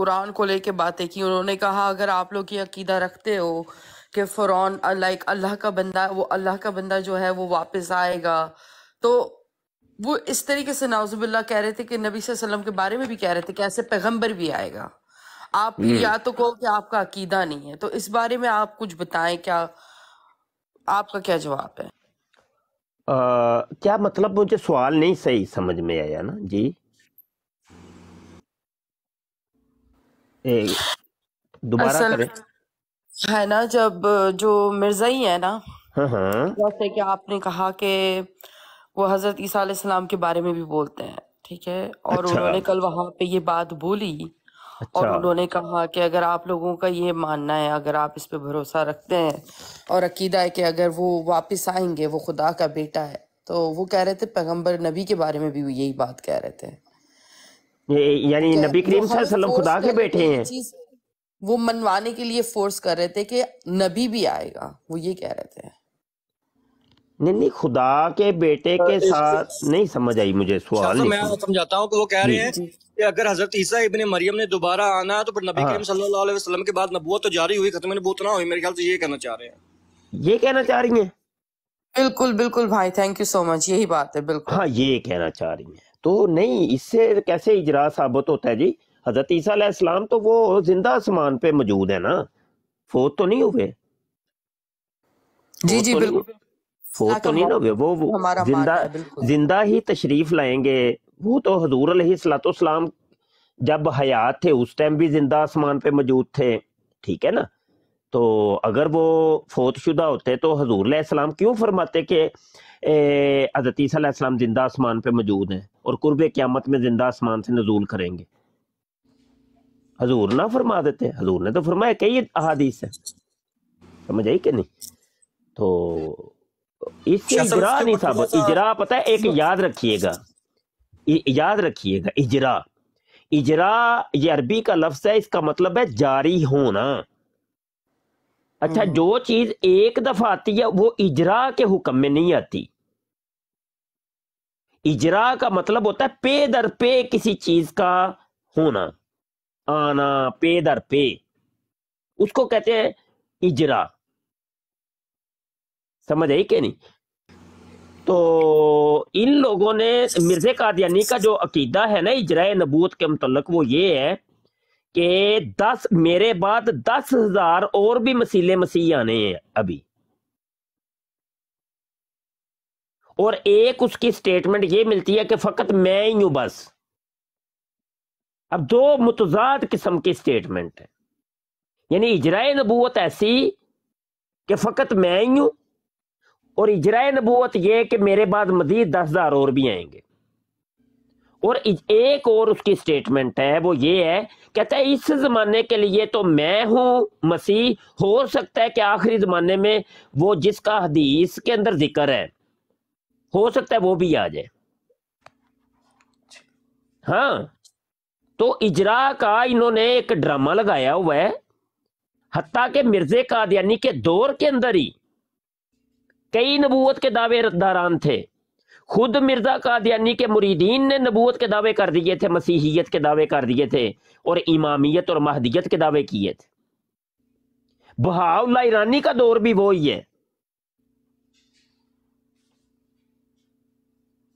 कुरान को लेके बातें की उन्होंने कहा अगर आप लोग ये अकीदा रखते हो कि फ़रौन लाइक अल्लाह का बंदा वो अल्लाह का बंदा जो है वो वापस आएगा तो वो इस तरीके से नाउजुबिल्ला कह रहे थे कि नबी सल्लम के बारे में भी कह रहे थे कि ऐसे पैगम्बर भी आएगा आप हम्म। या तो कहो कि आपका अकीदा नहीं है तो इस बारे में आप कुछ बताएं क्या आपका क्या जवाब है आ, क्या मतलब मुझे सवाल नहीं सही समझ में आया ना जी दोबारा करें है ना जब जो मिर्जा ही है ना हाँ हाँ जैसे कि आपने कहा कि वो हजरत ईसा के बारे में भी बोलते हैं ठीक है और अच्छा। उन्होंने कल वहां पे ये बात बोली अच्छा। और उन्होंने कहा कि अगर आप लोगों का ये मानना है अगर आप इस पे भरोसा रखते हैं और अकीदा है कि अगर वो वापस आएंगे वो खुदा का बेटा है तो वो कह रहे थे पैगम्बर नबी के बारे में भी यही बात कह रहे थे यानी नबी करीम खुदा के बेटे हैं वो मनवाने के लिए फोर्स कर रहे थे कि नबी भी आएगा वो ये कह रहे थे नहीं नहीं खुदा के बेटे के साथ नहीं समझ आई मुझे अच्छा, सवाल तो मैं समझाता हूँ वो कह रहे हैं कि अगर हजरत ईसा इबन मरियम ने दोबारा आना है तो फिर नबी हाँ। करीम सल्लल्लाहु अलैहि वसल्लम के बाद नबूत तो जारी हुई खत्म नबूत ना हुई मेरे ख्याल से ये कहना चाह रहे हैं ये कहना चाह रही है बिल्कुल बिल्कुल भाई थैंक यू सो मच यही बात है बिल्कुल हाँ ये कहना चाह रही है तो नहीं इससे कैसे इजरा साबित होता है जी हजरत ईसा तो वो जिंदा आसमान पे मौजूद है ना फोत तो नहीं हुए जी जी तो बिल्कुल फोत तो नहीं लोगे वो, वो जिंदा जिंदा ही तशरीफ लाएंगे वो तो हजूर सलाम जब हयात थे उस टाइम भी जिंदा आसमान पे मौजूद थे ठीक है ना तो अगर वो फोत शुदा होते तो हजूर सलाम क्यों फरमाते के हजरत जिंदा आसमान पे मौजूद हैं और कुर्ब क्यामत में जिंदा आसमान से नजूल करेंगे हजूर ना फरमा देते हजूर ने तो फरमाया कई अहादीस है समझ आई कि नहीं तो इससे इजरा नहीं था इजरा पता है एक याद रखिएगा याद रखिएगा इजरा इजरा ये अरबी का लफ्ज है इसका मतलब है जारी होना अच्छा हम्म। जो चीज एक दफा आती है वो इजरा के हुक्म में नहीं आती इजरा का मतलब होता है पे दर पे किसी चीज का होना आना पे दर पे उसको कहते हैं इजरा समझ आई कि नहीं तो इन लोगों ने मिर्जे कादियानी का जो अकीदा है ना इजरा नबूत के मतलब वो ये है कि दस मेरे बाद दस हजार और भी मसीले मसीह आने हैं अभी और एक उसकी स्टेटमेंट ये मिलती है कि फकत मैं ही हूं बस अब दो मुतजाद किस्म की स्टेटमेंट है यानी इजराय नबूत ऐसी कि फकत मैं ही हूं और इजरा नबूत यह है कि मेरे बाद मजीद दस हजार और भी आएंगे और एक और उसकी स्टेटमेंट है वो ये है कहता है इस जमाने के लिए तो मैं हूं मसीह हो सकता है कि आखिरी जमाने में वो जिसका हदीस के अंदर जिक्र है हो सकता है वो भी आ जाए हाँ तो इजरा का इन्होंने एक ड्रामा लगाया हुआ है हत्ता के मिर्जे कादयानी के दौर के अंदर ही कई नबूत के दावेदारान थे खुद मिर्जा कादयानी के मुरीदीन ने नबूत के दावे कर दिए थे मसीहियत के दावे कर दिए थे और इमामियत और महदियत के दावे किए थे बहाउल्ला ईरानी का दौर भी वो ही है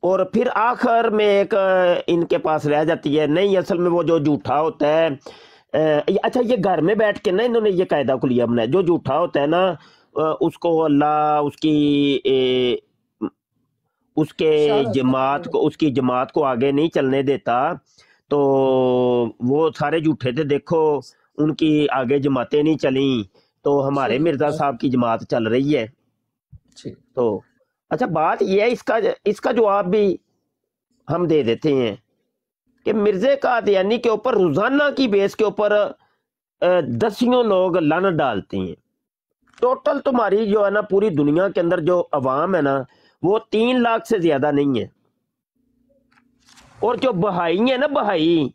और फिर आखिर में एक इनके पास रह जाती है नहीं असल में वो जो जूठा होता है अच्छा ये घर में बैठ के ना इन्होंने ये कायदा को लिया अपना जो जूठा होता है ना उसको अल्लाह उसकी ए, उसके जमात को उसकी जमात को आगे नहीं चलने देता तो वो सारे झूठे थे देखो उनकी आगे जमातें नहीं चली तो हमारे मिर्जा साहब की जमात चल रही है तो अच्छा बात यह है इसका इसका जवाब भी हम दे देते हैं कि मिर्जे कादयानी के ऊपर रोजाना की बेस के ऊपर दसियों लोग लन डालते हैं टोटल तुम्हारी जो है ना पूरी दुनिया के अंदर जो अवाम है ना वो तीन लाख से ज्यादा नहीं है और जो बहाई है ना बहाई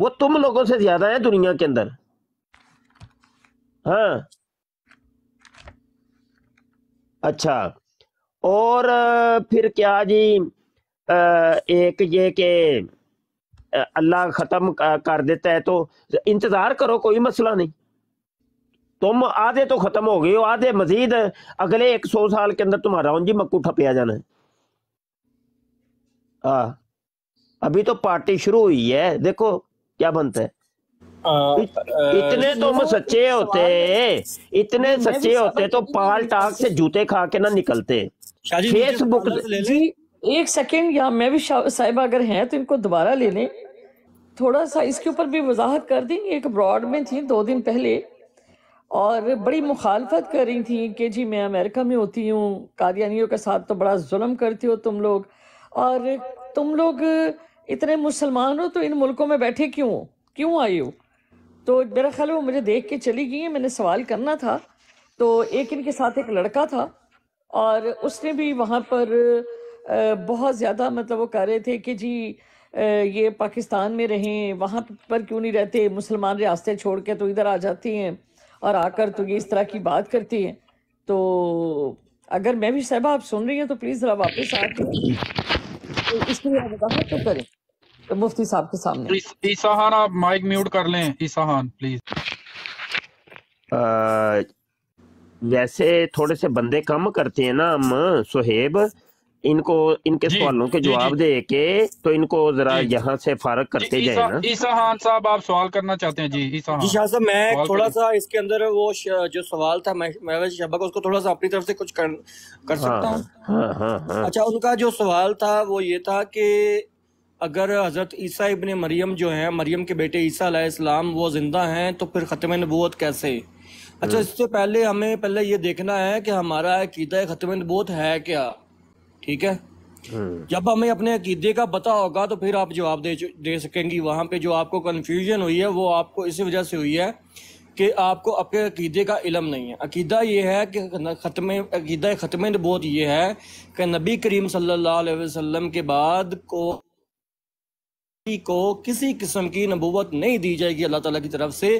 वो तुम लोगों से ज्यादा है दुनिया के अंदर हाँ अच्छा और फिर क्या जी एक ये के अल्लाह ख़त्म कर देता है तो इंतज़ार करो कोई मसला नहीं तुम आधे तो खत्म हो गए हो आधे मजीद अगले एक सौ साल के अंदर तुम्हारा जी मक्कू ठपिया जाना है आ, अभी तो पार्टी शुरू हुई है देखो क्या बनता है आ, इत, आ, इतने तुम तो सच्चे होते इतने सच्चे होते तो पाल टाक से जूते खा के ना निकलते फेसबुक एक सेकेंड या मैं भी साहिबा अगर हैं तो इनको दोबारा ले लें थोड़ा सा इसके ऊपर भी वजाहत कर दें एक ब्रॉड में थी दो दिन पहले और बड़ी मुखालफत कर रही थी कि जी मैं अमेरिका में होती हूँ कादियानियों के साथ तो बड़ा जुल्म करती हो तुम लोग और तुम लोग इतने मुसलमान हो तो इन मुल्कों में बैठे क्यों हो क्यों आई हो तो मेरा ख्याल वो मुझे देख के चली गई हैं मैंने सवाल करना था तो एक इनके साथ एक लड़का था और उसने भी वहाँ पर बहुत ज़्यादा मतलब वो कह रहे थे कि जी ये पाकिस्तान में रहें वहाँ पर क्यों नहीं रहते मुसलमान रास्ते छोड़ के तो इधर आ जाती हैं और आकर तो ये इस तरह की बात करती है तो अगर मैं भी साहबा आप सुन रही हैं तो प्लीज़ ज़रा वापस आके तो इसके लिए वजाहत तो करें तो मुफ्ती साहब के सामने तो ईसाहान आप माइक म्यूट कर लें ईसाहान खान प्लीज़ वैसे थोड़े से बंदे कम करते हैं ना हम सुहेब इनको इनके सवालों के जवाब दे के तो इनको जरा यहाँ से फारक करते जाए ना ईसा खान साहब आप सवाल करना चाहते हैं जी ईसा जी शाह मैं थोड़ा सा इसके अंदर वो जो सवाल था मैं मैं शबक उसको थोड़ा सा अपनी तरफ से कुछ कर, कर हाँ, सकता हूँ हाँ, हाँ, अच्छा उनका जो सवाल था वो ये था कि अगर हज़रत ईसा इबन मरियम जो है मरियम के बेटे ईसा इस्लाम वो ज़िंदा हैं तो फिर ख़त्म नबूत कैसे अच्छा हम्म। इससे पहले हमें पहले ये देखना है कि हमारा अकीदा ख़त्म नबूत है क्या ठीक है हम्म। जब हमें अपने अकीदे का पता होगा तो फिर आप जवाब दे दे सकेंगी वहाँ पे जो आपको कन्फ्यूजन हुई है वो आपको इसी वजह से हुई है कि आपको आपके अकीदे का इलम नहीं है अकीदा ये है कि ख़त्म अकीदा ख़त्म तो बहुत ये है कि नबी करीम सल्लल्लाहु अलैहि वसल्लम के बाद को को किसी किस्म की नबूवत नहीं दी जाएगी अल्लाह ताला की तरफ से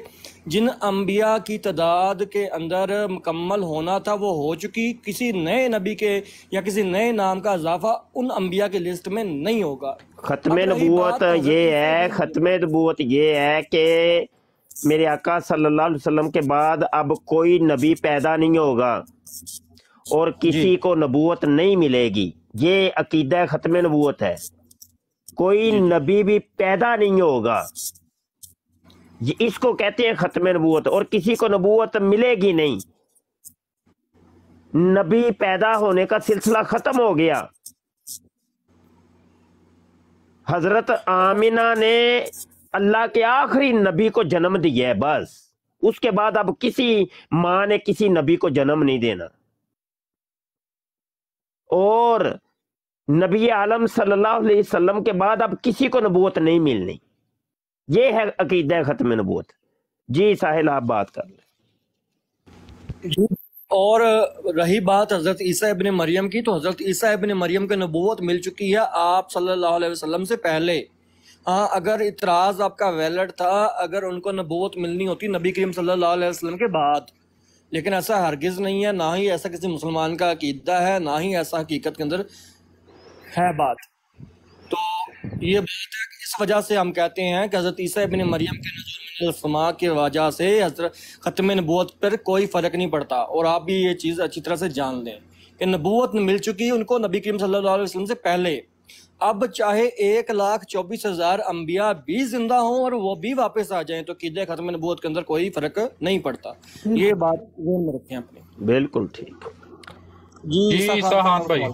जिन अम्बिया की तादाद के अंदर मुकम्मल होना था वो हो चुकी किसी नए नबी के या किसी नए नाम का इजाफा उन अम्बिया के लिस्ट में नहीं होगा ख़त्म नबूत ये है ख़त्म नबूत ये है कि मेरे आका सल्लल्लाहु अलैहि वसल्लम के बाद अब कोई नबी पैदा नहीं होगा और किसी को नबूत नहीं मिलेगी ये अकीदा ख़त्म नबूत है कोई नबी भी पैदा नहीं होगा इसको कहते हैं खत्म नबूत और किसी को नबूत मिलेगी नहीं नबी पैदा होने का सिलसिला खत्म हो गया हजरत आमिना ने अल्लाह के आखिरी नबी को जन्म दिया है बस उसके बाद अब किसी मां ने किसी नबी को जन्म नहीं देना और नबी आलम सल्लल्लाहु अलैहि वसल्लम के बाद अब किसी को नबूत नहीं मिलनी ये है अकीद ख़त्म नबूत जी साहिल आप बात कर लें और रही बात हज़रत ईसा इबन मरियम की तो हज़रत ईसा इबन मरियम के नबूत मिल चुकी है आप सल्लल्लाहु अलैहि वसल्लम से पहले हाँ अगर इतराज़ आपका वैलड था अगर उनको नबूत मिलनी होती नबी करीम सल्लल्लाहु अलैहि वसल्लम के बाद लेकिन ऐसा हरगिज़ नहीं है ना ही ऐसा किसी मुसलमान का अकीदा है ना ही ऐसा हकीकत के अंदर है बात तो ये बात है इस वजह से हम कहते हैं कि हज़रत ईसा इबन मरियम के नजरमा के वजह से हजरत ख़त्म नबूत पर कोई फ़र्क नहीं पड़ता और आप भी ये चीज़ अच्छी तरह से जान लें कि नबूत मिल चुकी है उनको नबी करीम सल्लल्लाहु अलैहि वसल्लम से पहले अब चाहे एक लाख चौबीस हज़ार अम्बिया भी ज़िंदा हों और वो भी वापस आ जाएं तो किदे ख़त्म नबूत के अंदर कोई फ़र्क नहीं पड़ता ये बात रखें अपने बिल्कुल ठीक जी, जी भाई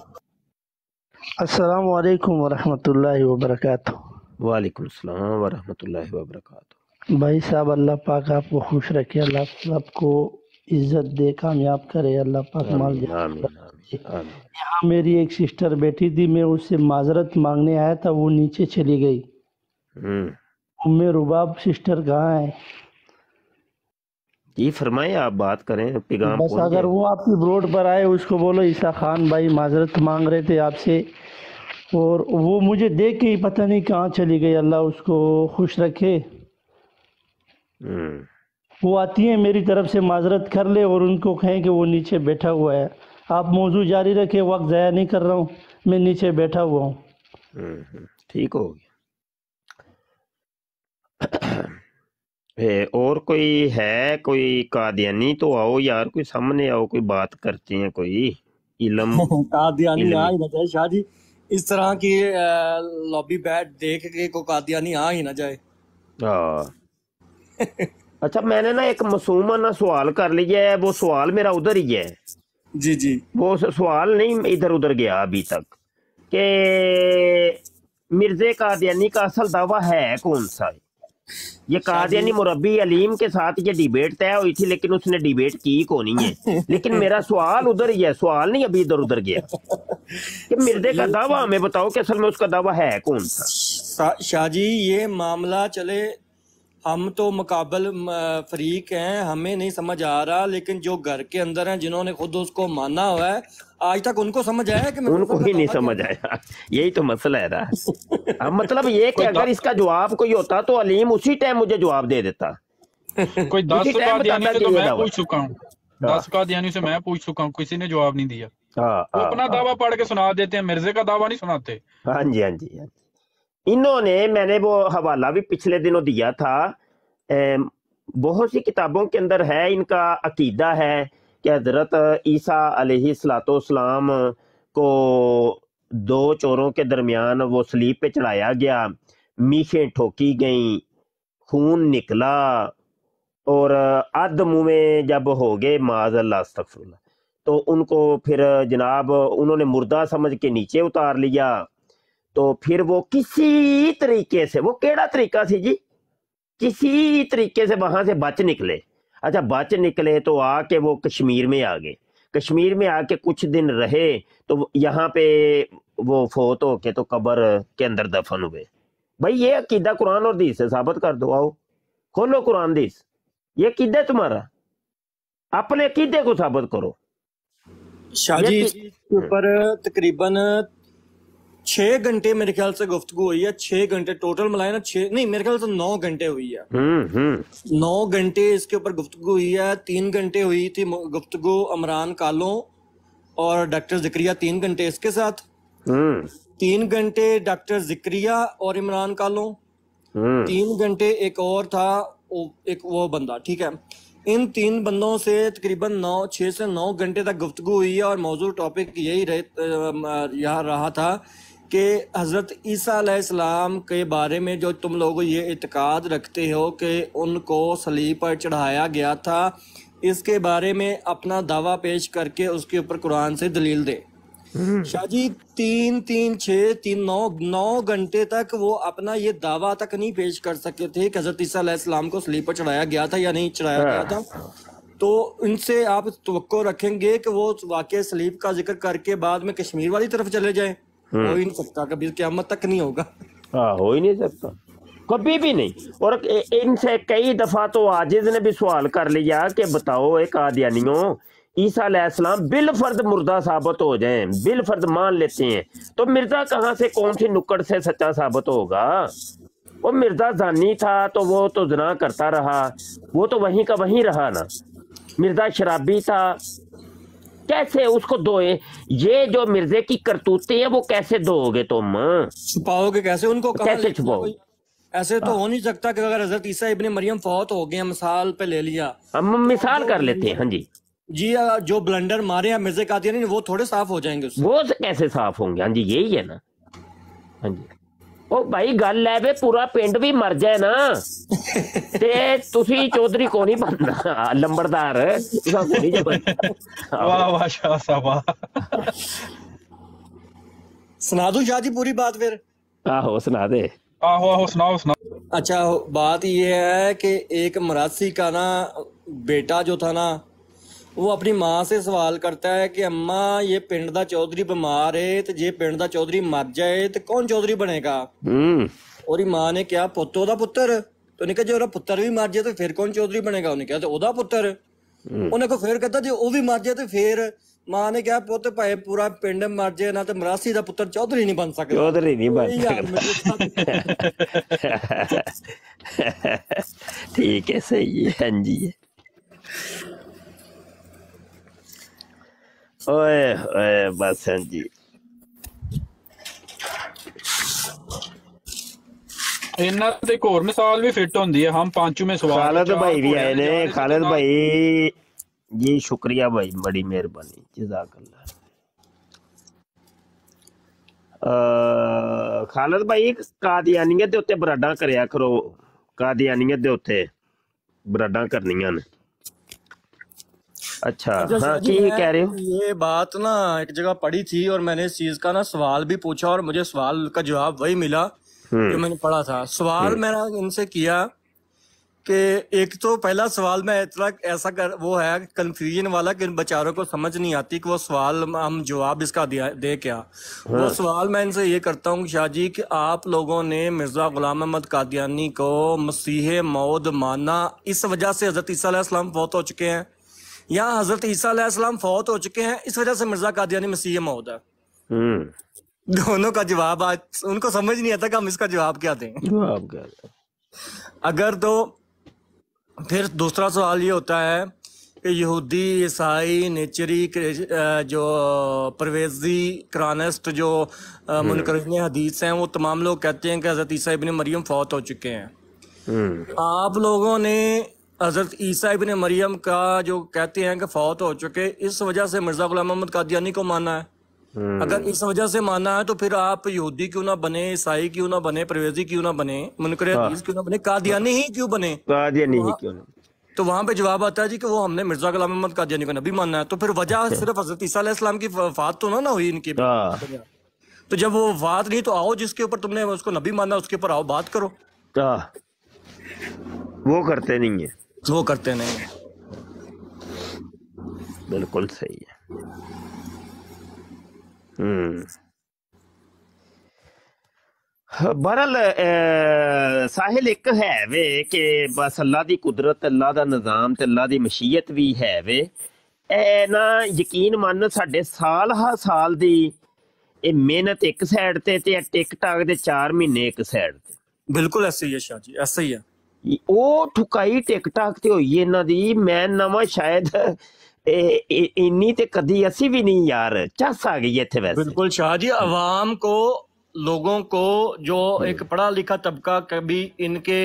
अस्सलाम वालेकुम वरहमतुल्लाहि वबरकातुहू वालेकुम सलाम वरहमतुल्लाहि वबरकातुहू भाई साहब अल्लाह पाक आपको खुश रखे अल्लाह आपको इज्जत दे कामयाब करे अल्लाह पाक माल यहाँ मेरी एक सिस्टर बैठी थी मैं उससे माजरत मांगने आया था वो नीचे चली गई हम्म। उम्मे रुबाब सिस्टर कहाँ है जी फरमाइए आप बात करें पैगाम बस अगर वो आपकी रोड पर आए उसको बोलो ईसा खान भाई माजरत मांग रहे थे आपसे और वो मुझे देख के ही पता नहीं कहाँ चली गई अल्लाह उसको खुश रखे हम्म। वो आती है मेरी तरफ से माजरत कर ले और उनको कहें कि वो नीचे बैठा हुआ है आप मौजू जारी रखे वक्त ज़ाया नहीं कर रहा हूँ मैं नीचे बैठा हुआ हूँ हम्म, हम्म, ठीक हो गया ए, और कोई है कोई कादियानी तो आओ यार कोई सामने आओ कोई बात करते हैं कोई इलम कादियानी आ ही ना जाए शाह जी इस तरह की लॉबी बैठ देख के को कादियानी आ ही ना जाए हाँ। अच्छा मैंने ना एक मसूमा ना सवाल कर लिया है वो सवाल मेरा उधर ही है जी जी वो सवाल नहीं इधर उधर गया अभी तक के मिर्जे कादियानी का असल दावा है कौन सा है ये कादियानी मुरबी अलीम के साथ ये डिबेट तय हुई थी लेकिन उसने डिबेट की को नहीं है लेकिन मेरा सवाल उधर ही है सवाल नहीं अभी इधर उधर गया कि मिर्दे का दावा हमें बताओ कि असल में उसका दावा है कौन सा शाहजी ये मामला चले हम तो मुकाबल फरीक हैं हमें नहीं समझ आ रहा लेकिन जो घर के अंदर हैं जिन्होंने खुद उसको माना हुआ है आज तक उनको समझ आया कि उनको ही नहीं समझ आया यही तो मसला है रहा हम मतलब ये कि अगर इसका जवाब कोई होता तो अलीम उसी टाइम मुझे जवाब दे देता कोई दस तो मैं पूछ चुका हूँ हाँ। दस का दयानी से मैं पूछ चुका हूँ किसी ने जवाब नहीं दिया हाँ, हाँ, अपना दावा पढ़ के सुना देते हैं मिर्जे का दावा नहीं सुनाते हाँ जी हाँ जी इन्होंने मैंने वो हवाला भी पिछले दिनों दिया था बहुत सी किताबों के अंदर है इनका अकीदा है कि हज़रत ईसा सलातोसलाम को दो चोरों के दरमियान वो स्लीप पे चढ़ाया गया मीखें ठोकी गईं खून निकला और अद मुँह जब हो गए माज अल्लाह तो उनको फिर जनाब उन्होंने मुर्दा समझ के नीचे उतार लिया तो फिर वो किसी तरीके से वो केड़ा तरीका सी जी किसी तरीके से वहां से बच निकले अच्छा बच निकले तो आके वो कश्मीर में आ गए कश्मीर में आके कुछ दिन रहे तो यहाँ पे वो फोत हो के तो कब्र के अंदर दफन हुए भाई ये अकीदा कुरान और दीस है साबित कर दो आओ खोलो कुरान दीस ये अकीदा तुम्हारा अपने अकीदे को साबित करो शाह जी इसके ऊपर तकरीबन छह घंटे मेरे ख्याल से गुफ्तगु हुई है छह घंटे टोटल मिलाए ना छह नहीं मेरे ख्याल से नौ घंटे हुई है हम्म, हम्म। नौ घंटे इसके ऊपर गुफ्तु हुई है तीन घंटे हुई थी गुफ्तगु अमरान कालो और डॉक्टर जिक्रिया तीन घंटे इसके साथ हम्म। तीन घंटे डॉक्टर जिक्रिया और इमरान कालो तीन घंटे एक और था एक वो बंदा ठीक है इन तीन बंदों से तकरीबन नौ छः से नौ घंटे तक गुफ्तगु हुई है और मौजूद टॉपिक यही रह, यहाँ रहा था कि हज़रत ईसी के बारे में जो तुम लोग ये इतकाद रखते हो कि उनको सलीब पर चढ़ाया गया था इसके बारे में अपना दावा पेश करके उसके ऊपर कुरान से दलील दे हम्म। शाह जी तीन तीन छः तीन नौ नौ घंटे तक वो अपना ये दावा तक नहीं पेश कर सके थे कि हजरत ईसीम को सलीब पर चढ़ाया गया था या नहीं चढ़ाया गया था हाँ। तो इनसे आप तो रखेंगे कि वो वाक़ सलीब का जिक्र करके बाद में कश्मीर वाली तरफ चले जाए हो ही हम्म। नहीं सकता कभी क्यामत तक नहीं होगा हाँ हो ही नहीं सकता कभी भी नहीं और इनसे कई दफा तो आजिज ने भी सवाल कर लिया कि बताओ एक आदियानियों ईसा अलैहिस्सलाम बिल फर्द मुर्दा साबित हो जाए बिल फर्द मान लेते हैं तो मिर्जा कहाँ से कौन सी नुक्कड़ से सच्चा साबित होगा वो मिर्जा जानी था तो वो तो जना करता रहा वो तो वहीं का वहीं रहा ना मिर्जा शराबी था कैसे उसको दोए ये जो मिर्जे की करतूतें हैं वो कैसे दोगे तुम हाँ? छुपाओगे कैसे उनको कैसे छुपाओगे ऐसे तो हाँ। हो नहीं सकता कि अगर हजरत ईसा इबन मरियम फौत हो गए मिसाल पे ले लिया हम मिसाल कर लेते हैं हाँ जी जी जो ब्लंडर मारे हैं मिर्जे का वो थोड़े साफ हो जाएंगे वो कैसे साफ होंगे हाँ जी यही है ना हाँ जी ਉਹ ਭਾਈ ਗੱਲ ਐ ਵੇ ਪੂਰਾ ਪਿੰਡ ਵੀ ਮਰ ਜਾਏ ਨਾ ਤੇ ਤੁਸੀਂ ਚੌਧਰੀ ਕੋ ਨਹੀਂ ਬਣਨਾ ਲੰਬੜਦਾਰ ਤੁਸੀਂ ਨਹੀਂ ਜੇ ਵਾਹ ਵਾਹ ਸ਼ਾਹ ਸਾਹਿਬ ਸੁਣਾ ਦੂੰ ਸ਼ਾਹ ਜੀ ਪੂਰੀ ਬਾਤ ਫਿਰ ਆਹੋ ਸੁਣਾ ਦੇ आहो आहो सुनाओ सुनाओ अच्छा बात यह है कि एक मरासी का ना बेटा जो था ना वो अपनी माँ से सवाल करता है कि अम्मा ये पिंड का चौधरी बीमार है तो जे पिंड का चौधरी मर जाए तो कौन चौधरी बनेगा और ਉਹਦੀ ਮਾਂ ਨੇ ਕਿਹਾ ਪੁੱਤ ਉਹਦਾ ਪੁੱਤਰ तो उन्हें कहा जो पुत्र भी मर जाए तो फिर कौन चौधरी बनेगा उन्हें कहा तो ओदा पुत्र हम्म। उन्हें को फिर कहता जो वह भी मर जाए तो फिर मां ने कहा पुत भाए पूरा पिंड मर जाए ना तो मरासी का पुत्र चौधरी नहीं बन सकता चौधरी नहीं बन ठीक है सही है हाँ जी ओए ओए बसंत जी ਇਹਨਾਂ ਤੇ ਇੱਕ ਹੋਰ ਮਿਸਾਲ ਵੀ ਫਿੱਟ ਹੁੰਦੀ ਹੈ ਹਮ ਪਾਂਚੂ ਮੇ ਸਵਾਲ ਖਾਲਦ ਭਾਈ ਵੀ ਆਏ ਨੇ ਖਾਲਦ ਭਾਈ ਜੀ ਸ਼ੁਕਰੀਆ ਭਾਈ ਬੜੀ ਮਿਹਰਬਾਨੀ ਜਜ਼ਾਕ ਅੱਲਾ ਅ ਖਾਲਦ ਭਾਈ ਕਾਦੀਆਨੀਅਤ ਦੇ ਉੱਤੇ ਬਰਾਡਾਂ ਕਰਿਆ ਕਰੋ ਕਾਦੀਆਨੀਅਤ ਦੇ ਉੱਤੇ ਬਰਾਡਾਂ ਕਰਨੀਆਂ ਨੇ अच्छा तो हाँ कह रहे हो ये बात ना एक जगह पढ़ी थी और मैंने इस चीज का ना सवाल भी पूछा और मुझे सवाल का जवाब वही मिला हम्म। जो मैंने पढ़ा था सवाल हम्म। मैंने इनसे किया कि एक तो पहला सवाल मैं इतना ऐसा कर वो है कंफ्यूजन वाला कि बेचारों को समझ नहीं आती कि वो सवाल हम जवाब इसका दिया दे क्या हाँ। वो सवाल मैं इनसे ये करता हूँ शाह जी कि आप लोगों ने मिर्ज़ा गुलाम अहमद कादियानी को मसीह मौद माना इस वजह से हज़रत ईसा फौत हो चुके हैं यहाँ हजरत ईसा फौत हो चुके हैं इस वजह से मिर्जा कादियानी मसीह मौत है हम्म। दोनों का जवाब आज उनको समझ नहीं आता कि हम इसका जवाब क्या दें जवाब क्या दें अगर तो फिर दूसरा सवाल ये होता है कि यहूदी ईसाई नेचरी जो परवेजी क्रानस्ट जो हम्म। मुनकर हदीस हैं वो तमाम लोग कहते हैं कि हजरत ईसा इबन मरियम फौत हो चुके हैं हम्म। आप लोगों ने हज़रत ईसा बिन मरियम का जो कहते हैं कि फौत हो चुके इस वजह से मिर्ज़ा गुलाम मोहम्मद कादियानी को माना है हम्म। अगर इस वजह से माना है तो फिर आप यहूदी क्यों ना बने ईसाई क्यों ना बने परवेजी क्यों ना बने मुनकर हाँ। क्यों ना बने कादियानी ही क्यों बने कादियानी ही क्यों तो वहाँ पे जवाब आता है जी कि वो हमने मिर्जा गुलाम मोहम्मद कादियानी को नबी मानना है तो फिर वजह अच्छा। सिर्फ हजरत ईसा की वफात तो ना ना हुई इनकी हाँ। तो जब वो वफात नहीं तो आओ जिसके ऊपर तुमने उसको नबी माना उसके ऊपर आओ बात करो हाँ। वो करते नहीं है वो करते नहीं है बिल्कुल सही है हम्म। बहरल साहिल एक है वे के बस अल्लाह की कुदरत अल्लाह का निज़ाम अल्लाह की मशीयत भी है वे ਇਹ यकीन मन ਮੰਨ साल हा साल ਸਾਲ ਦੀ ਇਹ ਮਿਹਨਤ ਇੱਕ ਸਾਈਡ ਤੇ ਤੇ ਟਿਕਟਾਕ ਦੇ 4 ਮਹੀਨੇ ਇੱਕ ਸਾਈਡ ਤੇ ਬਿਲਕੁਲ ਐਸੇ ਹੀ ਹੈ ਸ਼ਾਹ ਉਹ ठुकाई टिक ਤੇ ਹੋਈ ਇਹਨਾਂ ਦੀ मैं ਨਵਾਂ ਸ਼ਾਇਦ ਇੰਨੀ ਤੇ ਕਦੀ जी आवाम को लोगों को जो एक पढ़ा लिखा तबका कभी इनके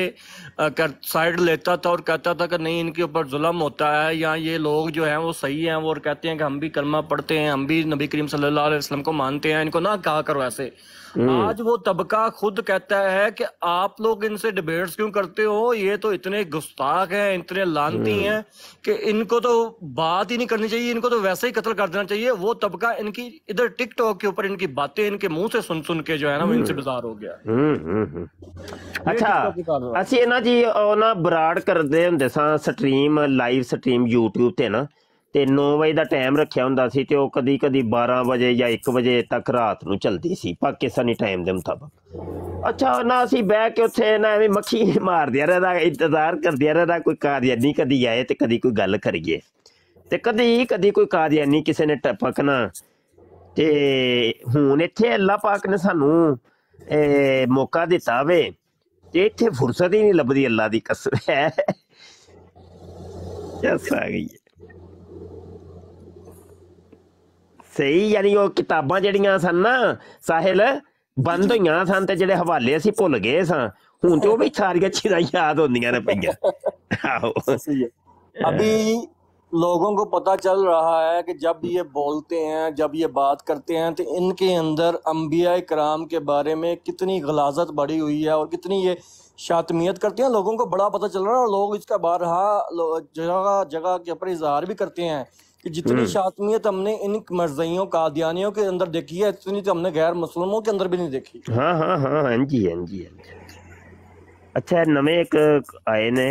साइड लेता था और कहता था कि नहीं इनके ऊपर जुलम होता है या ये लोग जो हैं वो सही हैं वो और कहते हैं कि हम भी कलमा पढ़ते हैं हम भी नबी करीम सल्लल्लाहु अलैहि वसल्लम को मानते हैं इनको ना कहा करो ऐसे हम्म। आज वो तबका खुद कहता है कि आप लोग इनसे डिबेट्स क्यों करते हो ये तो इतने गुस्ताख हैं इतने लानती हम्म। हैं कि इनको तो बात ही नहीं करनी चाहिए इनको तो वैसे ही कत्ल कर देना चाहिए वो तबका इनकी इधर टिकटॉक के ऊपर इनकी बातें इनके मुंह से सुन सुन के जो है ना वो इनसे हम्म। बेजार हो गया अच्छा असि ना जी ਉਹ ਨਾ ਬਰਾਡ ਕਰਦੇ ਹੁੰਦੇ ਸਾਂ ਸਟ੍ਰੀਮ ਲਾਈਵ ਸਟ੍ਰੀਮ YouTube ਤੇ ਨਾ ਤੇ 9 ਵਜੇ ਦਾ ਟਾਈਮ ਰੱਖਿਆ ਹੁੰਦਾ ਸੀ ਤੇ ਉਹ ਕਦੀ ਕਦੀ 12 ਵਜੇ ਜਾਂ 1 ਵਜੇ ਤੱਕ ਰਾਤ ਨੂੰ ਚਲਦੀ ਸੀ ਪਾਕਿਸਤਾਨੀ ਟਾਈਮ ਦੇ ਮੁਤਾਬਕ ਅੱਛਾ ਨਾ ਅਸੀਂ ਬਹਿ ਕੇ ਉੱਥੇ ਨਾ ਐਵੇਂ ਮੱਖੀ ਮਾਰਦੇ ਰਹਿਦਾ ਇੰਤਜ਼ਾਰ ਕਰਦੇ ਰਹਿਦਾ ਕੋਈ ਨਹੀਂ ਕਦੀ ਆਏ ਤੇ ਕਦੀ ਕੋਈ ਗੱਲ ਕਰੀਏ ਤੇ ਕਦੀ ਕਦੀ ਕੋਈ ਨਹੀਂ ਕਿਸੇ ਨੇ ਟਪਕਣਾ ਤੇ ਹੁਣ ਇੱਥੇ ਅੱਲਾ ਪਾਕ ਨੇ ਸਾਨੂੰ ਇਹ ਮੌਕਾ ਦਿੱਤਾ ਵੇ ਤੇ ਇੱਥੇ ਫੁਰਸਤ ਹੀ ਨਹੀਂ ਲੱਭਦੀ ਅੱਲਾ ਦੀ ਕਸਮ ਹੈ ਕਿਆ ਸਾਗੀ सही यानी वो किताबा जड़िया सन ना साहिल बंद हुई सन ਤੇ ਜਿਹੜੇ ਹਵਾਲੇ ਅਸੀਂ ਭੁੱਲ ਗਏ ਸਾਂ ਹੁਣ ਤੇ ਉਹ ਵੀ ਸਾਰੀਆਂ ਚੀਜ਼ਾਂ पाइया अभी लोगों को पता चल रहा है कि जब ये बोलते हैं जब ये बात करते हैं तो इनके अंदर अम्बिया कराम के बारे में कितनी गलाजत बढ़ी हुई है और कितनी ये शातमियत करते हैं लोगों को बड़ा पता चल रहा है और लोग इसका बारहा जगह जगह के ऊपर इजहार भी करते हैं कि जितनी हम्म। शातमियत हमने इन मरजइयों कादियानियों के अंदर देखी है इतनी तो हमने गैर मुसलमों के अंदर भी नहीं देखी हाँ हाँ हाँ हाँ, हाँ, हाँ जी हाँ जी हाँ जी अच्छा नमे एक आए ने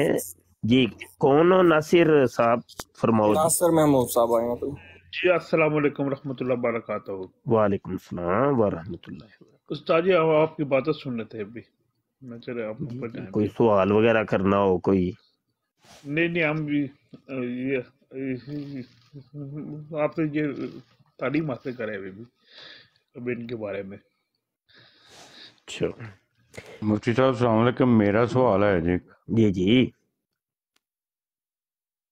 जी कौन नासिर साहब फरमाओ नासिर महमूद साहब आए हैं तो। जी अस्सलाम वालेकुम रहमतुल्लाह बरकातहू वालेकुम सलाम व रहमतुल्लाह उस्ताद जी आपकी बातें सुन रहे थे अभी मैं चले आप कोई सवाल वगैरह करना हो कोई नहीं नहीं हम भी ये तो ये तालीम हासिल करे अभी भी अब इनके बारे में अच्छा मुफ्ती साहब अलैकुम मेरा सवाल है जी ਜੀ ਜੀ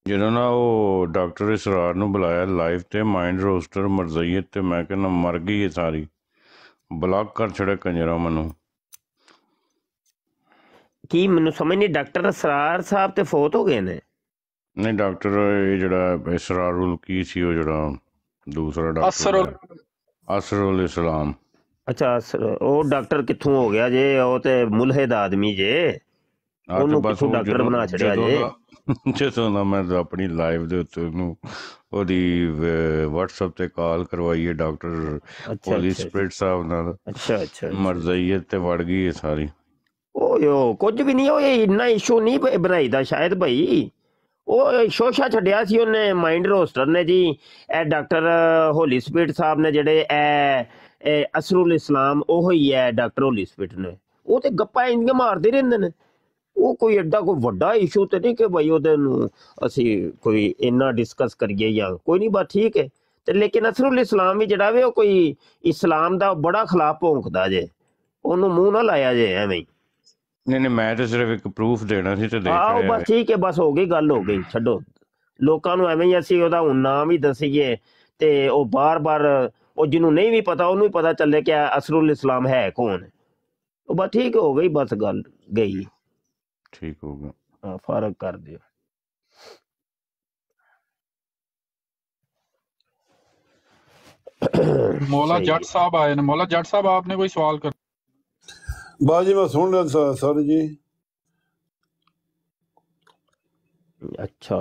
ਜਦੋਂ ਨਾ ਉਹ ਡਾਕਟਰ ਇਸਰਾਰ ਨੂੰ ਬੁਲਾਇਆ ਲਾਈਵ ਤੇ ਮਾਈਂਡ ਰੋਸਟਰ ਮਰਜ਼ੀਅਤ ਤੇ ਮੈਂ ਕਹਿੰਦਾ ਮਰ ਗਈ ਇਹ ਸਾਰੀ ਬਲੌਕ ਕਰ ਛੜੇ ਕੰਜਰਾ ਮੈਨੂੰ ਕੀ ਮੈਨੂੰ ਸਮਝ ਨਹੀਂ ਡਾਕਟਰ ਇਸਰਾਰ ਸਾਹਿਬ ਤੇ ਫੋਤ ਹੋ ਗਏ ਨੇ ਨਹੀਂ ਡਾਕਟਰ ਇਹ ਜਿਹੜਾ ਇਸਰਾਰੁਲ ਕੀ ਸੀ ਉਹ ਜਿਹੜਾ ਦੂਸਰਾ ਡਾਕਟਰ ਅਸਰੁਲ ਅਸਰੁਲ ਇਸਲਾਮ ਅੱਛਾ ਅਸਰ ਉਹ ਡਾਕਟਰ ਕਿੱਥੋਂ ਹੋ ਗਿਆ ਜੇ ਉਹ ਤੇ ਮੁਲਹਿਦ ਆਦਮੀ ਜੇ ਉਹਨੂੰ ਬਸ ਡਾਕਟਰ ਬਣਾ ਛੜਿਆ ਜੇ ਜਦੋਂ ਨਾ ਮੈਂ ਆਪਣੀ ਲਾਈਵ ਦੇ ਉੱਤੇ ਉਹਨੂੰ ਉਹਦੀ WhatsApp ਤੇ ਕਾਲ ਕਰਵਾਈਏ ਡਾਕਟਰ ਪੁਲਿਸ ਸਪ੍ਰਿਟ ਸਾਹਿਬ ਨਾਲ ਅੱਛਾ ਅੱਛਾ ਮਰਜ਼ਈਅਤ ਤੇ ਵੜ ਗਈ ਹੈ ਸਾਰੀ ਓਏ ਕੁਝ ਵੀ ਨਹੀਂ ਉਹ ਇੰਨਾ ਇਸ਼ੂ ਨਹੀਂ ਬਣਾਈਦਾ ਸ਼ਾਇਦ ਭਾਈ ਉਹ ਸ਼ੋਸ਼ਾ ਛੱਡਿਆ ਸੀ ਉਹਨੇ ਮਾਈਂਡ ਰੋਸਟਰ ਨੇ ਜੀ ਇਹ ਡਾਕਟਰ ਹੋਲੀ ਸਪੀਟ ਸਾਹਿਬ ਨੇ ਜਿਹੜੇ ਇਹ ਅਸਰੁਲ ਇਸਲਾਮ ਉਹ ਹੀ ਹੈ ਡਾਕਟਰ ਹੋਲੀ ਸਪੀਟ ਨੇ ਉਹ ਤੇ ਗੱਪਾਂ ਇੰਨੀਆਂ ਮਾਰਦੇ ਰਹਿੰਦੇ ਨੇ ਉਹ ਕੋਈ ਐਡਾ ਕੋਈ ਵੱਡਾ ਇਸ਼ੂ ਤੇ ਨਹੀਂ ਕਿ ਭਾਈ ਉਹਦੇ ਨੂੰ ਅਸੀਂ ਕੋਈ ਇੰਨਾ ਡਿਸਕਸ ਕਰੀਏ ਜਾਂ ਕੋਈ ਨਹੀਂ ਬਾਤ ਠੀਕ ਹੈ ਤੇ ਲੇਕਿਨ ਅਸਰੁਲ ਇਸਲਾਮ ਵੀ ਜਿਹੜਾ ਵੇ ਉਹ ਕੋਈ ਇਸਲਾਮ ਦਾ ਬੜਾ ਖਿਲਾਫ ਭੌਂਕਦਾ ਜੇ ਉਹਨੂੰ ਮੂੰਹ ਨਾ ਲਾਇਆ ਜੇ ਐਵੇਂ ਨਹੀਂ ਨਹੀਂ ਮੈਂ ਤਾਂ ਸਿਰਫ ਇੱਕ ਪ੍ਰੂਫ ਦੇਣਾ ਸੀ ਤੇ ਦੇ ਆਹੋ ਬਸ ਠੀਕ ਹੈ ਬਸ ਹੋ ਗਈ ਗੱਲ ਹੋ ਗਈ ਛੱਡੋ ਲੋਕਾਂ ਨੂੰ ਐਵੇਂ ਹੀ ਅਸੀਂ ਉਹਦਾ ਹੁਣ ਨਾਮ ਹੀ ਦਸੀਏ ਤੇ ਉਹ ਬਾਰ-ਬਾਰ ਉਹ ਜਿਹਨੂੰ ਨਹੀਂ ਵੀ ਪਤਾ ਉਹਨੂੰ ਹੀ ਪਤਾ ਚੱਲੇ ਕਿ ਅਸਰੁਲ ਇਸਲਾਮ ਹੈ ਕੌਣ ਉਹ ਬਸ ਠੀਕ ਹੋ ਗਈ ਬਸ ਗੱਲ ਗਈ ਠੀਕ ਹੋ ਗਿਆ ਹਾਂ ਫਰਕ ਕਰ ਦਿਓ मौला जट साहब आए ने मौला जट साहब आपने कोई सवाल कर बाजी मैं सुन रहा सर जी अच्छा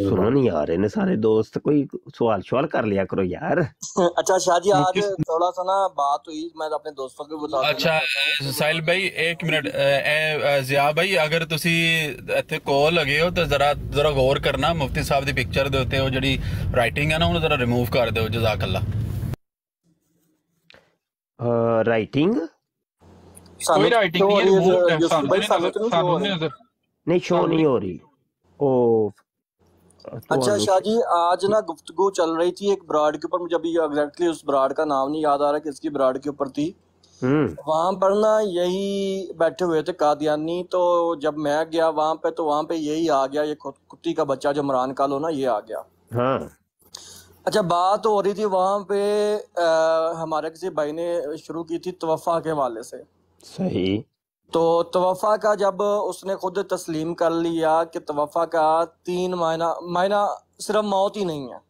सुनो नहीं आ रहे ने सारे दोस्त कोई सवाल सवाल कर लिया करो यार अच्छा शाह जी आज थोड़ा सा ना बात हुई मैं अपने दोस्तों को बता अच्छा साहिल भाई एक मिनट जिया भाई अगर ਤੁਸੀਂ ਇੱਥੇ ਕੋਲ ਲਗੇ ਹੋ ਤਾਂ ਜ਼ਰਾ ਜ਼ਰਾ ਗੌਰ ਕਰਨਾ ਮੁਫਤੀ ਸਾਹਿਬ ਦੀ ਪਿਕਚਰ ਦੇ ਉੱਤੇ ਉਹ ਜਿਹੜੀ ਰਾਈਟਿੰਗ ਹੈ ਨਾ ਉਹਨੂੰ ਜ਼ਰਾ ਰਿਮੂਵ ਕਰ ਦਿਓ ਜਜ਼ਾਕੱਲਾ ਰਾਈਟਿੰਗ तो नहीं शो नहीं हो रही ओ तो अच्छा जी आज ना गुफ्तगु चल रही थी एक ब्राड के ऊपर मुझे अभी एग्जैक्टली उस ब्राड का नाम नहीं याद आ रहा किसकी ब्राड के ऊपर थी हम्म। वहां पर ना यही बैठे हुए थे कादियानी तो जब मैं गया वहां पे तो वहां पे यही आ गया ये कुत्ती का बच्चा जो मरान कालो ना ये आ गया हाँ। अच्छा बात हो रही थी वहां पे आ, हमारे किसी भाई ने शुरू की थी तवफा के हवाले से सही तो तवफ़ा का जब उसने खुद तस्लीम कर लिया कि तवफ़ा का तीन मायना मायना सिर्फ मौत ही नहीं है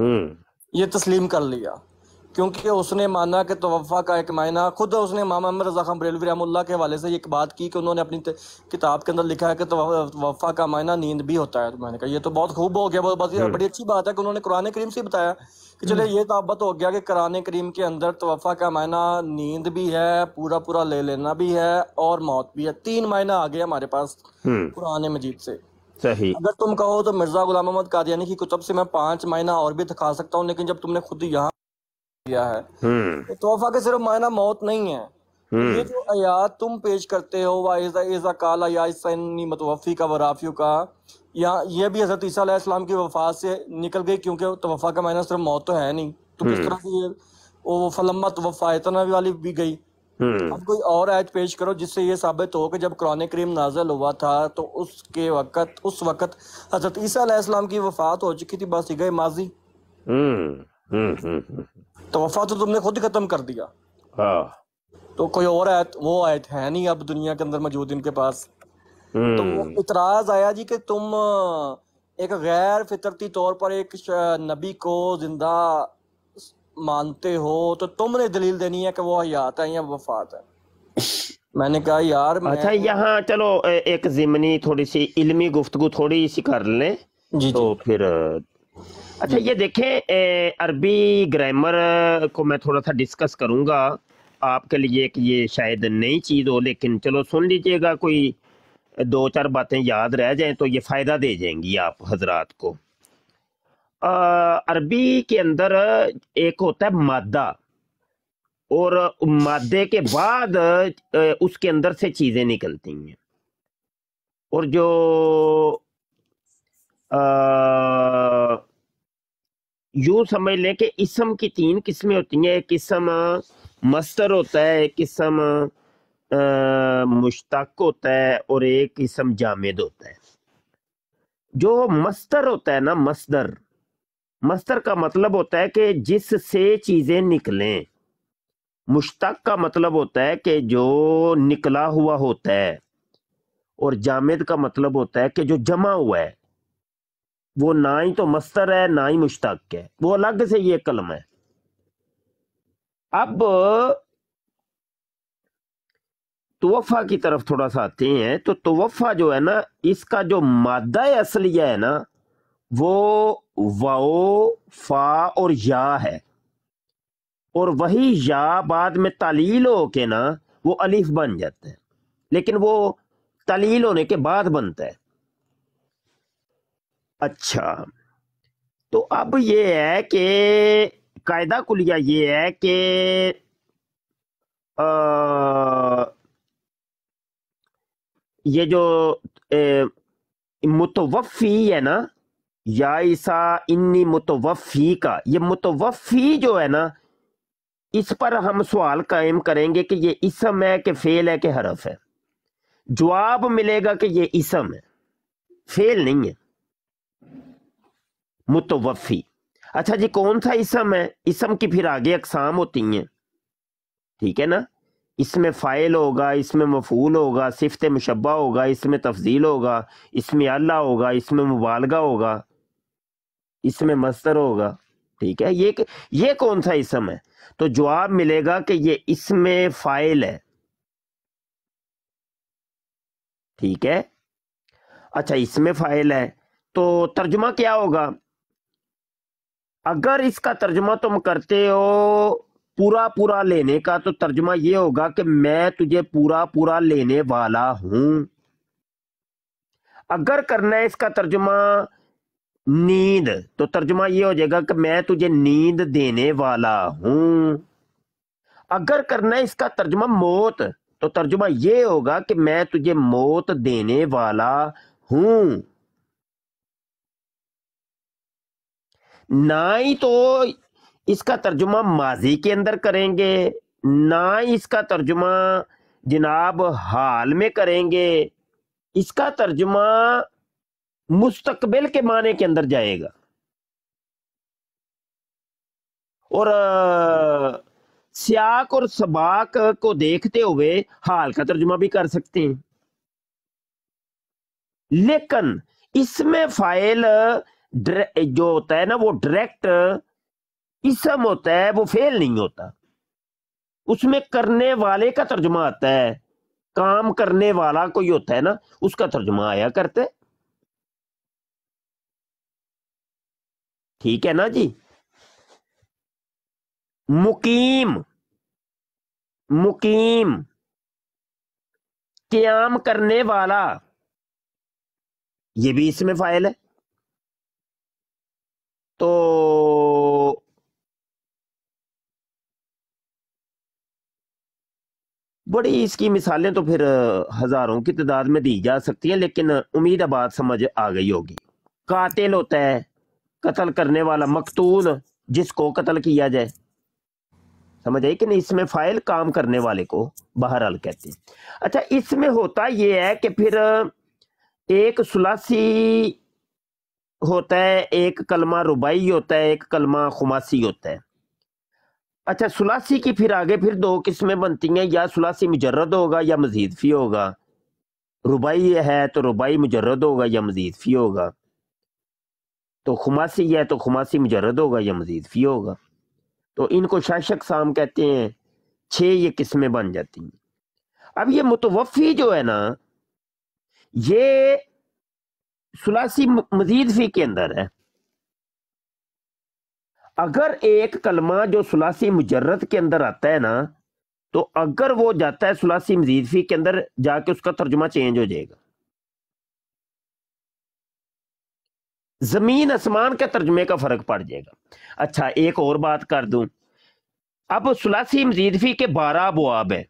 हम्म। ये तस्लीम कर लिया क्योंकि उसने माना कि तवफ़ा का एक मायना खुद उसने मामा अहमद रजा खान बरेलवी रहमुल्ला के हवाले से एक बात की कि उन्होंने अपनी किताब के अंदर लिखा है कि तवफ़ा का मायना नींद भी होता है तो मैंने कहा ये तो बहुत खूब हो गया बहुत बड़ी हम्म। अच्छी बात है कि उन्होंने कुरान करीम से बताया कि चले हम्म। ये तो ताबत हो गया कि कुरान करीम के अंदर तोहफा का मायना नींद भी है पूरा पूरा ले लेना भी है और मौत भी है तीन मायना आ गए हमारे पास हम्म। कुरान मजीद से सही अगर तुम कहो तो मिर्जा गुलाम मोहम्मद कादियानी की कुतब से मैं पांच मायना और भी दिखा सकता हूँ लेकिन जब तुमने खुद यहाँ किया है हम्म। तोहफा के सिर्फ मायना मौत नहीं है तो ये जो आयात तुम पेश करते हो वाइजा काला या मतवफ़ी का वराफियों का या ये भी हजरत ईसा की वफात से निकल गई क्योंकि तो वफा का मायना सिर्फ मौत तो है नहीं तो किस हम्म। तरह से वो फलम्मा तो वफा इतना वाली भी गई हम्म। अब कोई और आयत पेश करो जिससे ये साबित हो कि जब कुरान करीम नाजल हुआ था तो उसके वक़्त उस वक़्त हजरत ईसा की वफात हो चुकी थी बस गए माजी हम्म, तो वफा तो तुमने खुद खत्म कर दिया हाँ। तो कोई और आयत वो आयत है नहीं अब दुनिया के अंदर मौजूद इनके पास तो हम्म। इतराज आया जी कि तुम एक गैर फितरती तौर पर एक नबी को जिंदा मानते हो तो तुमने दलील देनी है कि वो हयात है या वफात है मैंने कहा यार अच्छा यहाँ चलो एक जिमनी थोड़ी सी इल्मी गुफ्तगु थोड़ी सी कर लें जी तो जी। फिर अच्छा ये देखें अरबी ग्रामर को मैं थोड़ा सा डिस्कस करूंगा आपके लिए कि ये शायद नई चीज़ हो लेकिन चलो सुन लीजिएगा कोई दो चार बातें याद रह जाएं तो ये फ़ायदा दे जाएंगी आप हजरात को अरबी के अंदर एक होता है मादा और मादे के बाद उसके अंदर से चीज़ें निकलती हैं और जो यूँ समझ लें कि इसम की तीन किस्में होती हैं एक किस्म मस्तर होता है एक किस्म मुश्ताक होता है और एक इसम जामिद होता है जो मस्तर होता है ना मस्तर मस्तर का मतलब होता है कि जिससे चीज़ें निकलें मुश्ताक का मतलब होता है कि जो निकला हुआ होता है और जामिद का मतलब होता है कि जो जमा हुआ है वो ना ही तो मस्तर है ना ही मुश्ताक है वो अलग से ये कलम है अब तोफ़ा की तरफ थोड़ा सा आते हैं तो तोफ़ा जो है ना इसका जो मादा असलिया है ना वो वाओ फा और या है और वही या बाद में तालील हो के ना वो अलिफ बन जाता है लेकिन वो तालील होने के बाद बनता है अच्छा तो अब ये है कि कायदा कुलिया ये है कि ये जो मुतवफ़ी है ना या ईसा इन्नी मुतवफ़ी का ये मुतवफ़ी जो है ना इस पर हम सवाल कायम करेंगे कि ये इसम है कि फेल है कि हरफ है जवाब मिलेगा कि ये इसम है फेल नहीं है मुतवफ़ी अच्छा जी कौन सा इसम है इसम की फिर आगे अकसाम होती हैं ठीक है ना इसमें फ़ाइल होगा इसमें मफूल होगा सिफत मुशबा होगा इसमें तफजील होगा इसमें अल्लाह होगा इसमें मुबालगा होगा इसमें मस्तर होगा ठीक है ये ये कौन सा इसम है तो जवाब मिलेगा कि ये इसमें फ़ाइल है ठीक है अच्छा इसमें फ़ाइल है तो तर्जुमा क्या होगा अगर इसका तर्जुमा तुम करते हो पूरा पूरा लेने का तो तर्जुमा ये होगा कि मैं तुझे पूरा पूरा लेने वाला हूं अगर करना है इसका तर्जुमा नींद तो तर्जुमा ये हो जाएगा कि मैं तुझे नींद देने वाला हूं अगर करना है इसका तर्जुमा मौत तो तर्जुमा ये होगा कि मैं तुझे मौत देने वाला हूं ना ही तो इसका तर्जुमा माजी के अंदर करेंगे ना इसका तर्जुमा जनाब हाल में करेंगे इसका तर्जुमा मुस्तकबिल के माने के अंदर जाएगा और सियाक और सबाक को देखते हुए हाल का तर्जुमा भी कर सकते हैं लेकिन इसमें फाइल जो होता है ना वो डायरेक्ट इसम होता है वो फेल नहीं होता उसमें करने वाले का तर्जमा आता है काम करने वाला कोई होता है ना उसका तर्जमा आया करते ठीक है ना जी मुकीम मुकीम क्याम करने वाला ये भी इसमें फाइल है तो बड़ी इसकी मिसालें तो फिर हज़ारों की तादाद में दी जा सकती हैं लेकिन उम्मीद बात समझ आ गई होगी कातिल होता है कत्ल करने वाला मकतूल जिसको कत्ल किया जाए समझ आई कि नहीं इसमें फाइल काम करने वाले को बहरहाल कहते हैं अच्छा इसमें होता ये है कि फिर एक सुलासी होता है एक कलमा रुबाई होता है एक कलमा खुमासी होता है अच्छा सुलासी की फिर आगे फिर दो किस्में बनती हैं या सुलासी मुजरद होगा या मजीद फी होगा रुबाई है तो रुबाई मुजरद होगा या मजीद फी होगा तो खुमासी है तो खुमासी मुजरद होगा या मजीद फी होगा तो इनको शाशक साम कहते हैं छह ये किस्में बन जाती हैं अब ये मुतवफ़ी जो है ना ये सुलासी मजीद फी के अंदर है अगर एक कलमा जो सुलासी मुजरत के अंदर आता है ना तो अगर वो जाता है सुलासी मजीदफी के अंदर जाके उसका तर्जुमा चेंज हो जाएगा जमीन आसमान के तर्जुमे का फर्क पड़ जाएगा अच्छा एक और बात कर दूं अब सुलासी मजीदफी के बारह बुआब है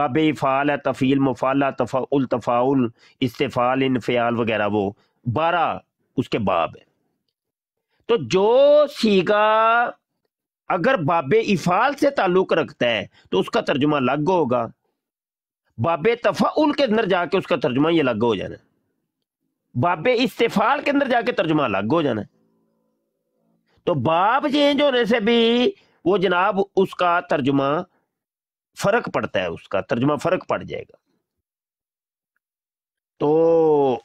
बाब इफ़ाल है तफ़ील मुफाला तफ़ाउल तफ़ाउल इस्तफ़ाल इनफ़याल वगैरह वो बारह उसके बाब है तो जो सीगा अगर बाबे इफाल से ताल्लुक रखता है तो उसका तर्जुमा अलग होगा बाबे तफाउल के अंदर जाके उसका तर्जुमा ये अलग हो जाना बाबे इस्तेफाल के अंदर जाके तर्जुमा अलग हो जाना तो बाब चेंज होने से भी वो जनाब उसका तर्जुमा फर्क पड़ता है उसका तर्जुमा फर्क पड़ जाएगा तो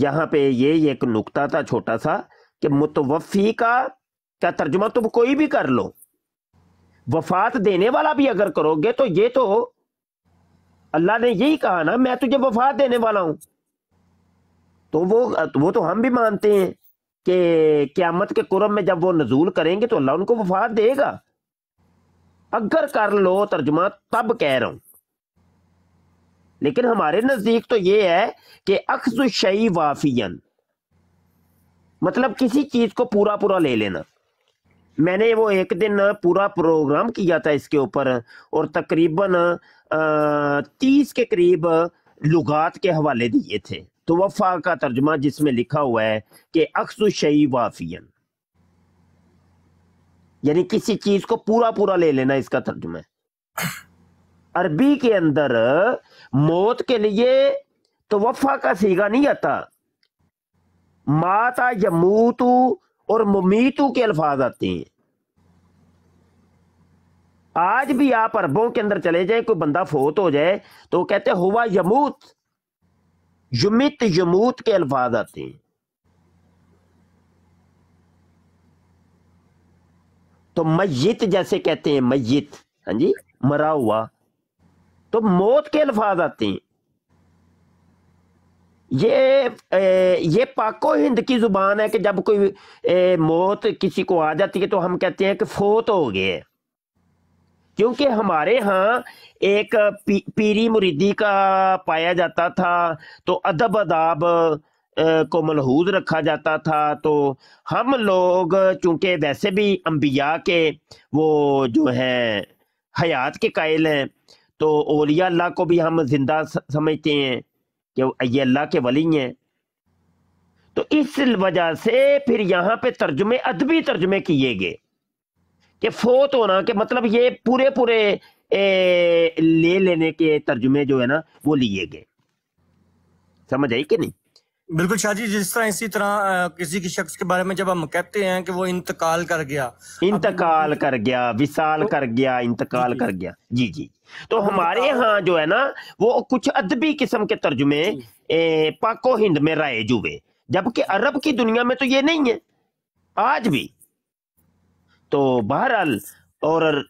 यहाँ पे ये एक नुकता था छोटा सा कि मुतवफ़ी का क्या तर्जुमा तुम कोई भी कर लो वफात देने वाला भी अगर करोगे तो ये तो अल्लाह ने यही कहा ना मैं तुझे वफात देने वाला हूं तो वो वो तो हम भी मानते हैं कि क्यामत के कुरम में जब वो नजूल करेंगे तो अल्लाह उनको वफात देगा अगर कर लो तर्जुमा तब कह रहा हूं लेकिन हमारे नज़दीक तो ये है कि अक्सुशी वाफियन मतलब किसी चीज़ को पूरा पूरा ले लेना मैंने वो एक दिन पूरा प्रोग्राम किया था इसके ऊपर और तकरीबन तीस के करीब लुगात के हवाले दिए थे तो वफ़ा का तर्जमा जिसमें लिखा हुआ है कि अक्सुशी वाफियन यानी किसी चीज़ को पूरा पूरा ले लेना इसका तर्जमा अरबी के अंदर मौत के लिए तो वफा का सीगा नहीं आता माता यमूतू और ममीतू के अल्फाज आते हैं आज भी आप अरबों के अंदर चले जाए कोई बंदा फोत हो जाए तो वो कहते हुआ यमूत युमित यमूत के अल्फाज आते हैं तो मय्यत जैसे कहते हैं मय्यत हाँ जी मरा हुआ तो मौत के अल्फाज आते हैं ये ये पाको हिंद की ज़ुबान है कि जब कोई ए, मौत किसी को आ जाती है तो हम कहते हैं कि फोत हो गए क्योंकि हमारे यहाँ एक पी, पीरी मुरीदी का पाया जाता था तो अदब अदाब को मलहूज रखा जाता था तो हम लोग चूंकि वैसे भी अम्बिया के वो जो है हयात के कायल हैं तो ओलिया अल्लाह को भी हम जिंदा समझते हैं कि ये अल्लाह के वली हैं तो इस वजह से फिर यहाँ पे तर्जुमे अदबी तर्जुमे किए गए कि फोत होना के मतलब ये पूरे पूरे ए, ले लेने के तर्जुमे जो है ना वो लिए गए समझ आई कि नहीं बिल्कुल जी जिस तरह इसी तरह किसी के शख्स के बारे में जब हम कहते हैं कि वो इंतकाल कर गया इंतकाल कर गया विशाल तो कर गया इंतकाल कर गया जी जी तो हाँ, हमारे यहाँ जो है ना वो कुछ अदबी किस्म के तर्जुमे पाको हिंद में राइज हुए जबकि अरब की दुनिया में तो ये नहीं है आज भी तो बहरहाल और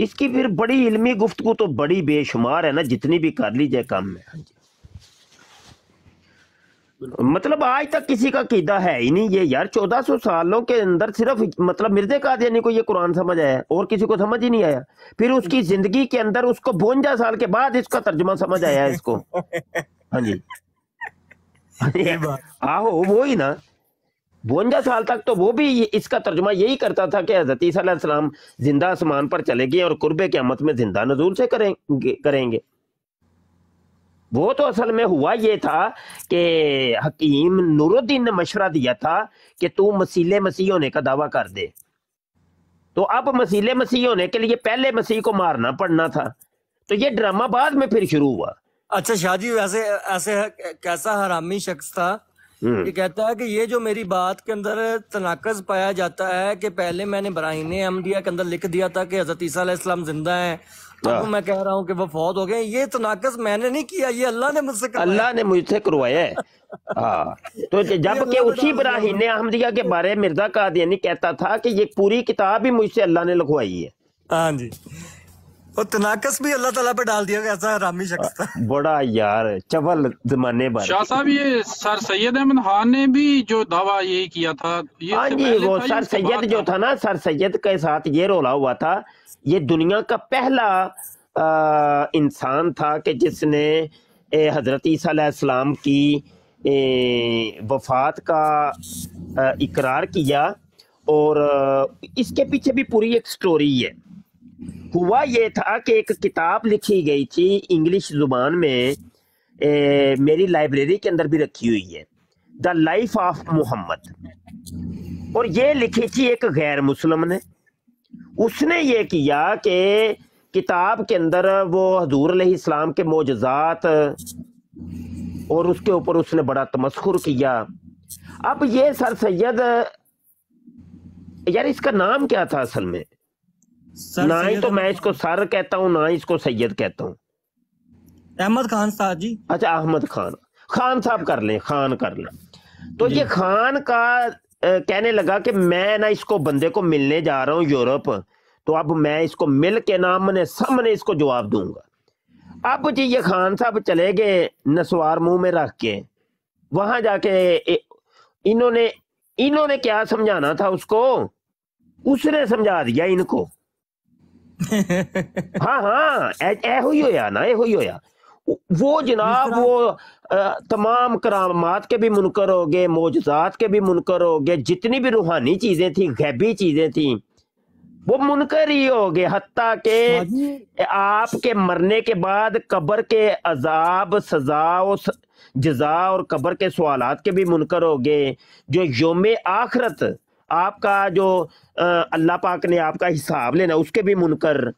इसकी फिर बड़ी इलमी गुफ्तु तो बड़ी बेशुमार है ना जितनी भी कर लीजिए काम में हाँ जी मतलब आज तक किसी का कीदा है ही नहीं ये यार चौदह सौ सालों के अंदर सिर्फ मतलब मिर्जे कादियानी को ये कुरान समझ आया और किसी को समझ ही नहीं आया फिर उसकी जिंदगी के अंदर उसको बोंजा साल के बाद इसका तर्जुमा समझ आया इसको हाँ जी हाँ आहो वो ही ना बवंजा साल तक तो वो भी इसका तर्जुमा यही करता था कि हजरत जिंदा आसमान पर चले गए और के अमत में जिंदा नजूल से करेंगे करेंगे वो तो असल में हुआ ये था कि हकीम नूरुद्दीन ने मशवरा दिया था कि तू मसीले मसीह होने का दावा कर दे तो अब मसीले मसीह होने के लिए पहले मसीह को मारना पड़ना था तो ये ड्रामा बाद में फिर शुरू हुआ अच्छा शाहजी वैसे ऐसे कैसा हरामी शख्स था हम्म। कि कहता है कि ये जो मेरी बात के अंदर तनाकज पाया जाता है कि पहले मैंने बराहने अमदिया के अंदर लिख दिया था कि हजरत ईसा इस्लाम जिंदा है अब हाँ। मैं कह रहा हूँ कि वो फौत हो गए ये तो नाकस मैंने नहीं किया ये अल्लाह ने मुझसे अल्लाह ने मुझसे करवाया है हाँ तो जबकि उसी इब्राहिम ने अहमदिया के बारे में मिर्जा कादियानी कहता था कि ये पूरी किताब ही मुझसे अल्लाह ने लिखवाई है हाँ जी और तनाकस तो भी अल्लाह ताला पे डाल दिया ऐसा हरामी शख्स था बड़ा यार चवल जमाने भर शाह साहब ये सर सैयद अहमद खान ने भी जो दावा यही किया था ये हाँ जी वो सर सैयद जो था ना सर सैयद के साथ ये रोला हुआ था ये दुनिया का पहला इंसान था कि जिसने हज़रत ईसीम की वफात का इकरार किया और इसके पीछे भी पूरी एक स्टोरी है हुआ ये था कि एक किताब लिखी गई थी इंग्लिश ज़ुबान में ए, मेरी लाइब्रेरी के अंदर भी रखी हुई है द लाइफ ऑफ मोहम्मद और ये लिखी थी एक गैर मुसलम ने उसने ये किया कि किताब के अंदर वो हजूर इस्लाम के मोजात और उसके ऊपर उसने बड़ा तमस्खुर किया अब ये सर सैयद यार इसका नाम क्या था असल में ना ही तो मैं इसको सर कहता हूँ ना ही इसको सैयद कहता हूँ अहमद खान साहब जी अच्छा अहमद खान खान साहब कर लें खान कर लें तो ये खान का कहने लगा कि मैं ना इसको बंदे को मिलने जा रहा हूं यूरोप तो अब मैं इसको मिल के नाम सामने इसको जवाब दूंगा अब जी ये खान साहब चले गए नसवार मुंह में रख के वहां जाके इन्होंने इन्होंने क्या समझाना था उसको उसने समझा दिया इनको हाँ हाँ ए, ऐ हो या ना ऐ हो या वो जनाब वो तमाम करामात के भी मुनकर हो गए मोजात के भी मुनकर हो गए जितनी भी रूहानी चीज़ें थी गैबी चीज़ें थी वो मुनकर ही हो गए हती के आपके मरने के बाद कब्र के अजाब सजा जजा और कब्र के सवाल के भी मुनकर हो गए जो योम आखरत आपका जो अल्लाह पाक ने आपका हिसाब लेना उसके भी मुनकर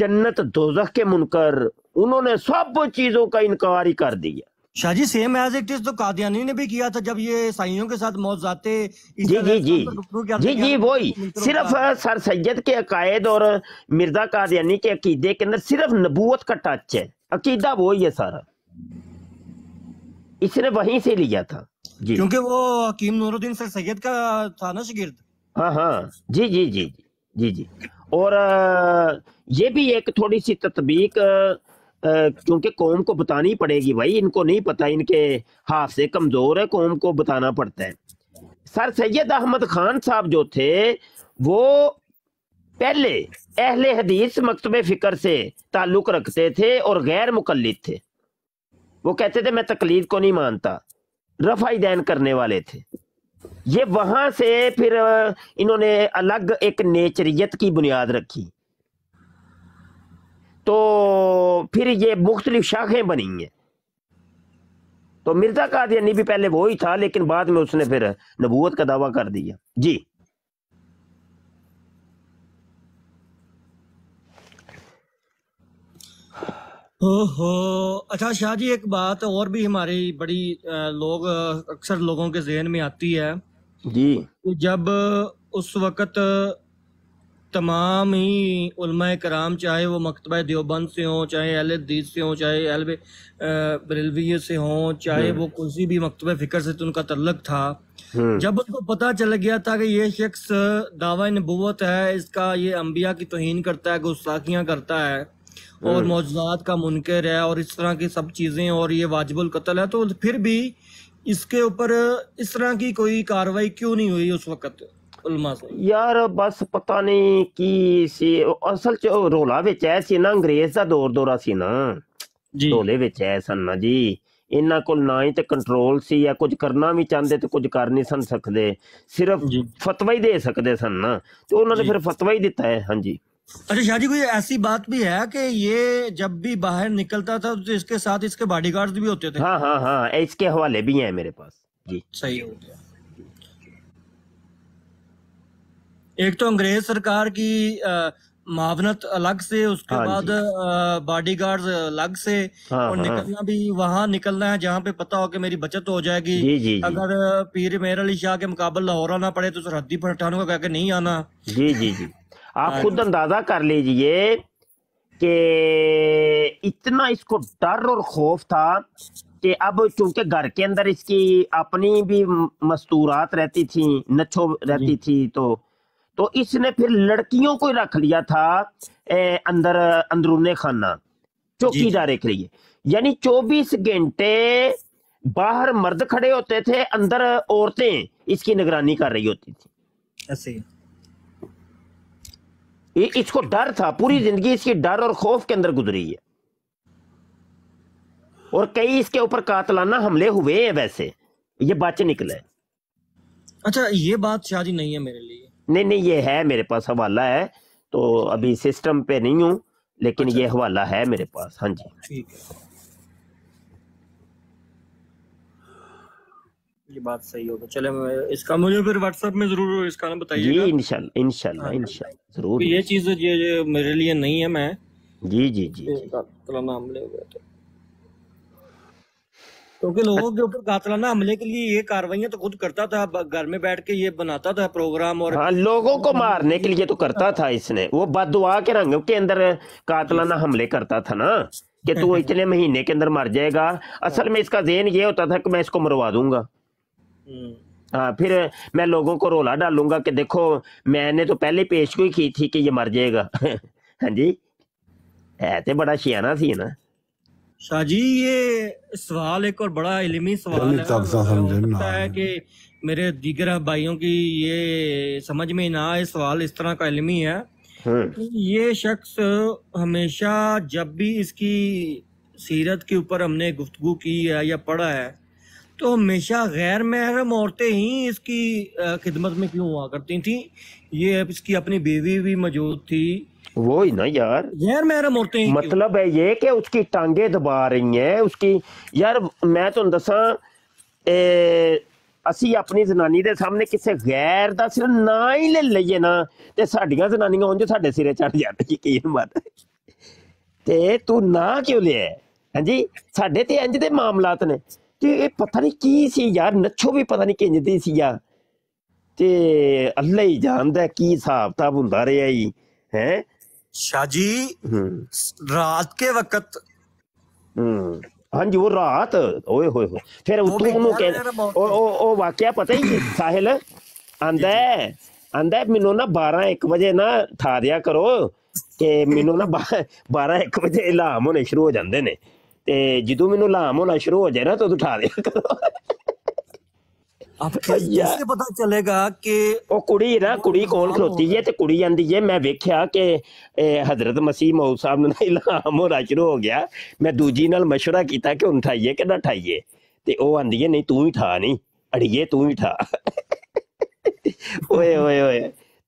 जन्नत दोजह के मुनकर उन्होंने सब चीज़ों का इनकार कर दिया Shahji same as it is तो कादियानी ने भी किया था जब ये ईसाइयों के साथ मौत जाते जी जी जी जी जी वही सिर्फ सर सैयद के अकायद और मिर्जा कादियानी के अकीदे के अंदर सिर्फ नबूत का टच है अकीदा वो ही है सारा इसने वहीं से लिया था क्योंकि वो हकीम नूरुद्दीन सर सैयद का था ना शगिर्द हाँ हाँ जी जी जी जी जी और ये भी एक थोड़ी सी ततबीक क्योंकि कौम को बतानी पड़ेगी भाई इनको नहीं पता इनके हाथ से कमज़ोर है कौम को बताना पड़ता है सर सैयद अहमद खान साहब जो थे वो पहले अहले हदीस मकतब फ़िक्र से ताल्लुक़ रखते थे और गैर मुकलद थे वो कहते थे मैं तकलीद को नहीं मानता रफाई दैन करने वाले थे ये वहां से फिर इन्होंने अलग एक नेचरियत की बुनियाद रखी तो फिर ये मुख्तलिफ शाखें हैं तो मिर्जा कादियानी भी पहले वो ही था लेकिन बाद में उसने फिर नबूत का दावा कर दिया जी ओहो अच्छा शाह जी एक बात और भी हमारी बड़ी लोग अक्सर लोगों के जहन में आती है जी जब उस वक्त तमाम ही उलमा कराम चाहे वो मकतबा देवबंद से हों चाहे अहल दीद से हों चाहे अहल बरेलवी से हों चाहे हम्म। वो किसी भी मकतब फ़िक्र से तो उनका तल्लक था हम्म। जब उनको पता चल गया था कि ये शख्स दावा नबूत है इसका ये अम्बिया की तोहन करता है गुस्साखियाँ करता है और हम्म। मौजाद का मुनकर है और इस तरह की सब चीज़ें और ये वाजबुल कत्ल है तो फिर भी इसके ऊपर इस तरह की कोई कार्रवाई क्यों नहीं हुई उस वक्त ਯਾਰ ਬਸ ਪਤਾ ਨਹੀਂ ਕੀ ਸੀ ਉਹ ਅਸਲ ਚ ਉਹ ਰੋਲਾ ਵਿੱਚ ਐ ਸੀ ਨਾ ਅੰਗਰੇਜ਼ ਦਾ ਦੌਰ ਦੌਰਾ ਸੀ ਨਾ ਜੀ ਰੋਲੇ ਵਿੱਚ ਐ ਸਨ ਨਾ ਜੀ ਇਹਨਾਂ ਕੋਲ ਨਾ ਹੀ ਤੇ ਕੰਟਰੋਲ ਸੀ ਜਾਂ ਕੁਝ ਕਰਨਾ ਵੀ ਚਾਹੁੰਦੇ ਤੇ ਕੁਝ ਕਰ ਨਹੀਂ ਸਨ ਸਕਦੇ ਸਿਰਫ ਫਤਵਾ ਹੀ ਦੇ ਸਕਦੇ ਸਨ ਨਾ ਤੇ ਉਹਨਾਂ ਨੇ ਫਿਰ ਫਤਵਾ ਹੀ ਦਿੱਤਾ ਹੈ ਹਾਂਜੀ अच्छा शाह जी कोई ऐसी बात भी है कि ये जब भी बाहर निकलता था तो इसके साथ इसके बॉडीगार्ड्स भी होते थे हाँ हाँ हाँ इसके हवाले भी हैं मेरे पास जी सही हो गया एक तो अंग्रेज सरकार की मावनत अलग से उसके हाँ बाद बॉडी गार्ड अलग से हाँ, और हाँ। निकलना हाँ। भी वहां निकलना है जहाँ पे पता हो कि मेरी बचत हो जाएगी जी, जी, अगर पीर मेहर अली शाह के मुकाबले लाहौर आना पड़े तो सरहदी पठानों का कहकर नहीं आना जी जी जी आप हाँ खुद अंदाजा कर लीजिए कि इतना इसको डर और खौफ था कि अब चूंकि घर के अंदर इसकी अपनी भी मस्तूरात रहती थी नच्छो रहती थी तो तो इसने फिर लड़कियों को रख लिया था ए, अंदर अंदरूने खाना चौकीदारे के लिए यानी चौबीस घंटे बाहर मर्द खड़े होते थे अंदर औरतें इसकी निगरानी कर रही होती थी ऐसे इसको डर था पूरी जिंदगी इसकी डर और खौफ के अंदर गुजरी है और कई इसके ऊपर कातलाना हमले हुए हैं वैसे ये बातें निकले अच्छा ये बात शादी नहीं है मेरे लिए नहीं नहीं ये है मेरे पास हवाला है तो अच्छा। अभी सिस्टम पे नहीं हूँ लेकिन अच्छा। ये हवाला है मेरे पास हाँ जी ठीक है ये बात सही होगा चले इसका मुझे फिर व्हाट्सएप में जरूर इसका ना बताइए जी इंशाल्लाह इंशाल्लाह हाँ। इंशाल्लाह जरूर तो ये चीज ये, मेरे लिए नहीं है मैं जी जी जी, जी, जी। नाम ले तो क्योंकि लोगों के ऊपर कातलाना हमले के लिए ये कार्रवाइयां तो खुद करता था घर में बैठ के ये बनाता था प्रोग्राम और हाँ, लोगों को मारने के लिए तो करता था इसने वो बदुआ के रंग के अंदर कातलाना हमले करता था ना कि तू इतने महीने के अंदर मर जाएगा असल में इसका जेन ये होता था कि मैं इसको मरवा दूंगा हम्म। हाँ फिर मैं लोगों को रोला डालूंगा कि देखो मैंने तो पहले पेश को की थी कि ये मर जाएगा हाँ जी है तो बड़ा शियाना थी ना शाह जी ये सवाल एक और बड़ा इलमी सवाल है लगता है कि मेरे दीगर भाइयों की ये समझ में ना आए सवाल इस तरह का इलमी है हम्म। ये शख्स हमेशा जब भी इसकी सीरत के ऊपर हमने गुफ्तगु की है या पढ़ा है तो हमेशा गैर महरम औरतें ही इसकी खिदमत में क्यों हुआ करती थी ये इसकी अपनी बीवी भी मौजूद थी वो ही ना यार यार मेरा मोटे मतलब है ये कि उसकी टांगे दबा रही है उसकी यार मैं तुम दसा ए असी अपनी जनानी के सामने किसी गैर का सिर ना ही ले लीए ना तो साढ़िया जनानियां उन सिरे चढ़ जाने की कई बात तो तू ना क्यों लिया है हाँ जी साढ़े तो इंज के मामलात ने तो ये पता नहीं की सी यार नछो भी पता नहीं किंज सी यार अल्ला ही जानता की हिसाब किताब हों है शाह जी रात के वक्त ਹਾਂਜੀ ਉਹ ਰਾਤ ਓਏ ਹੋਏ ਹੋਏ ਫਿਰ ਉਹ ਤੂੰ ਨੂੰ ਕਹਿੰਦਾ ਉਹ ਉਹ ਵਾਕਿਆ ਪਤਾ ਹੀ ਸਾਹਿਲ ਆਂਦਾ ਆਂਦਾ ਮੈਨੂੰ ਨਾ 12 1 ਵਜੇ ਨਾ ਥਾ ਦਿਆ ਕਰੋ ਕਿ ਮੈਨੂੰ ਨਾ 12 1 ਵਜੇ ਇਲਾਮ ਹੋਣੇ ਸ਼ੁਰੂ ਹੋ ਜਾਂਦੇ ਨੇ ਤੇ ਜਦੋਂ ਮੈਨੂੰ ਇਲਾਮ ਹੋਣਾ ਸ਼ੁਰੂ ਹੋ ਜਾਏ ਨਾ ਤੂੰ ਉਠਾ ਦਿਆ ਕਰੋ ਆਪ ਇਹ ਪਤਾ ਚੱਲੇਗਾ ਕਿ ਉਹ ਕੁੜੀ ਨਾ ਕੁੜੀ ਕੋਲ ਖਲੋਤੀ ਜੇ ਤੇ ਕੁੜੀ ਜਾਂਦੀ ਜੇ ਮੈਂ ਵੇਖਿਆ ਕਿ ਹਜ਼ਰਤ ਮਸੀਹ ਮੌਲ ਸਾਹਿਬ ਨੂੰ ਇਲਾਮ ਹੋਣਾ ਸ਼ੁਰੂ ਹੋ ਗਿਆ ਮੈਂ ਦੂਜੀ ਨਾਲ مشورہ ਕੀਤਾ ਕਿ ਹੁਣ ਠਾਈਏ ਕਿ ਨਾ ਠਾਈਏ ਤੇ ਉਹ ਆਂਦੀ ਏ ਨਹੀਂ ਤੂੰ ਹੀ ਠਾ ਨਹੀਂ ਅੜੀਏ ਤੂੰ ਹੀ ਠਾ ਓਏ ਓਏ ਓਏ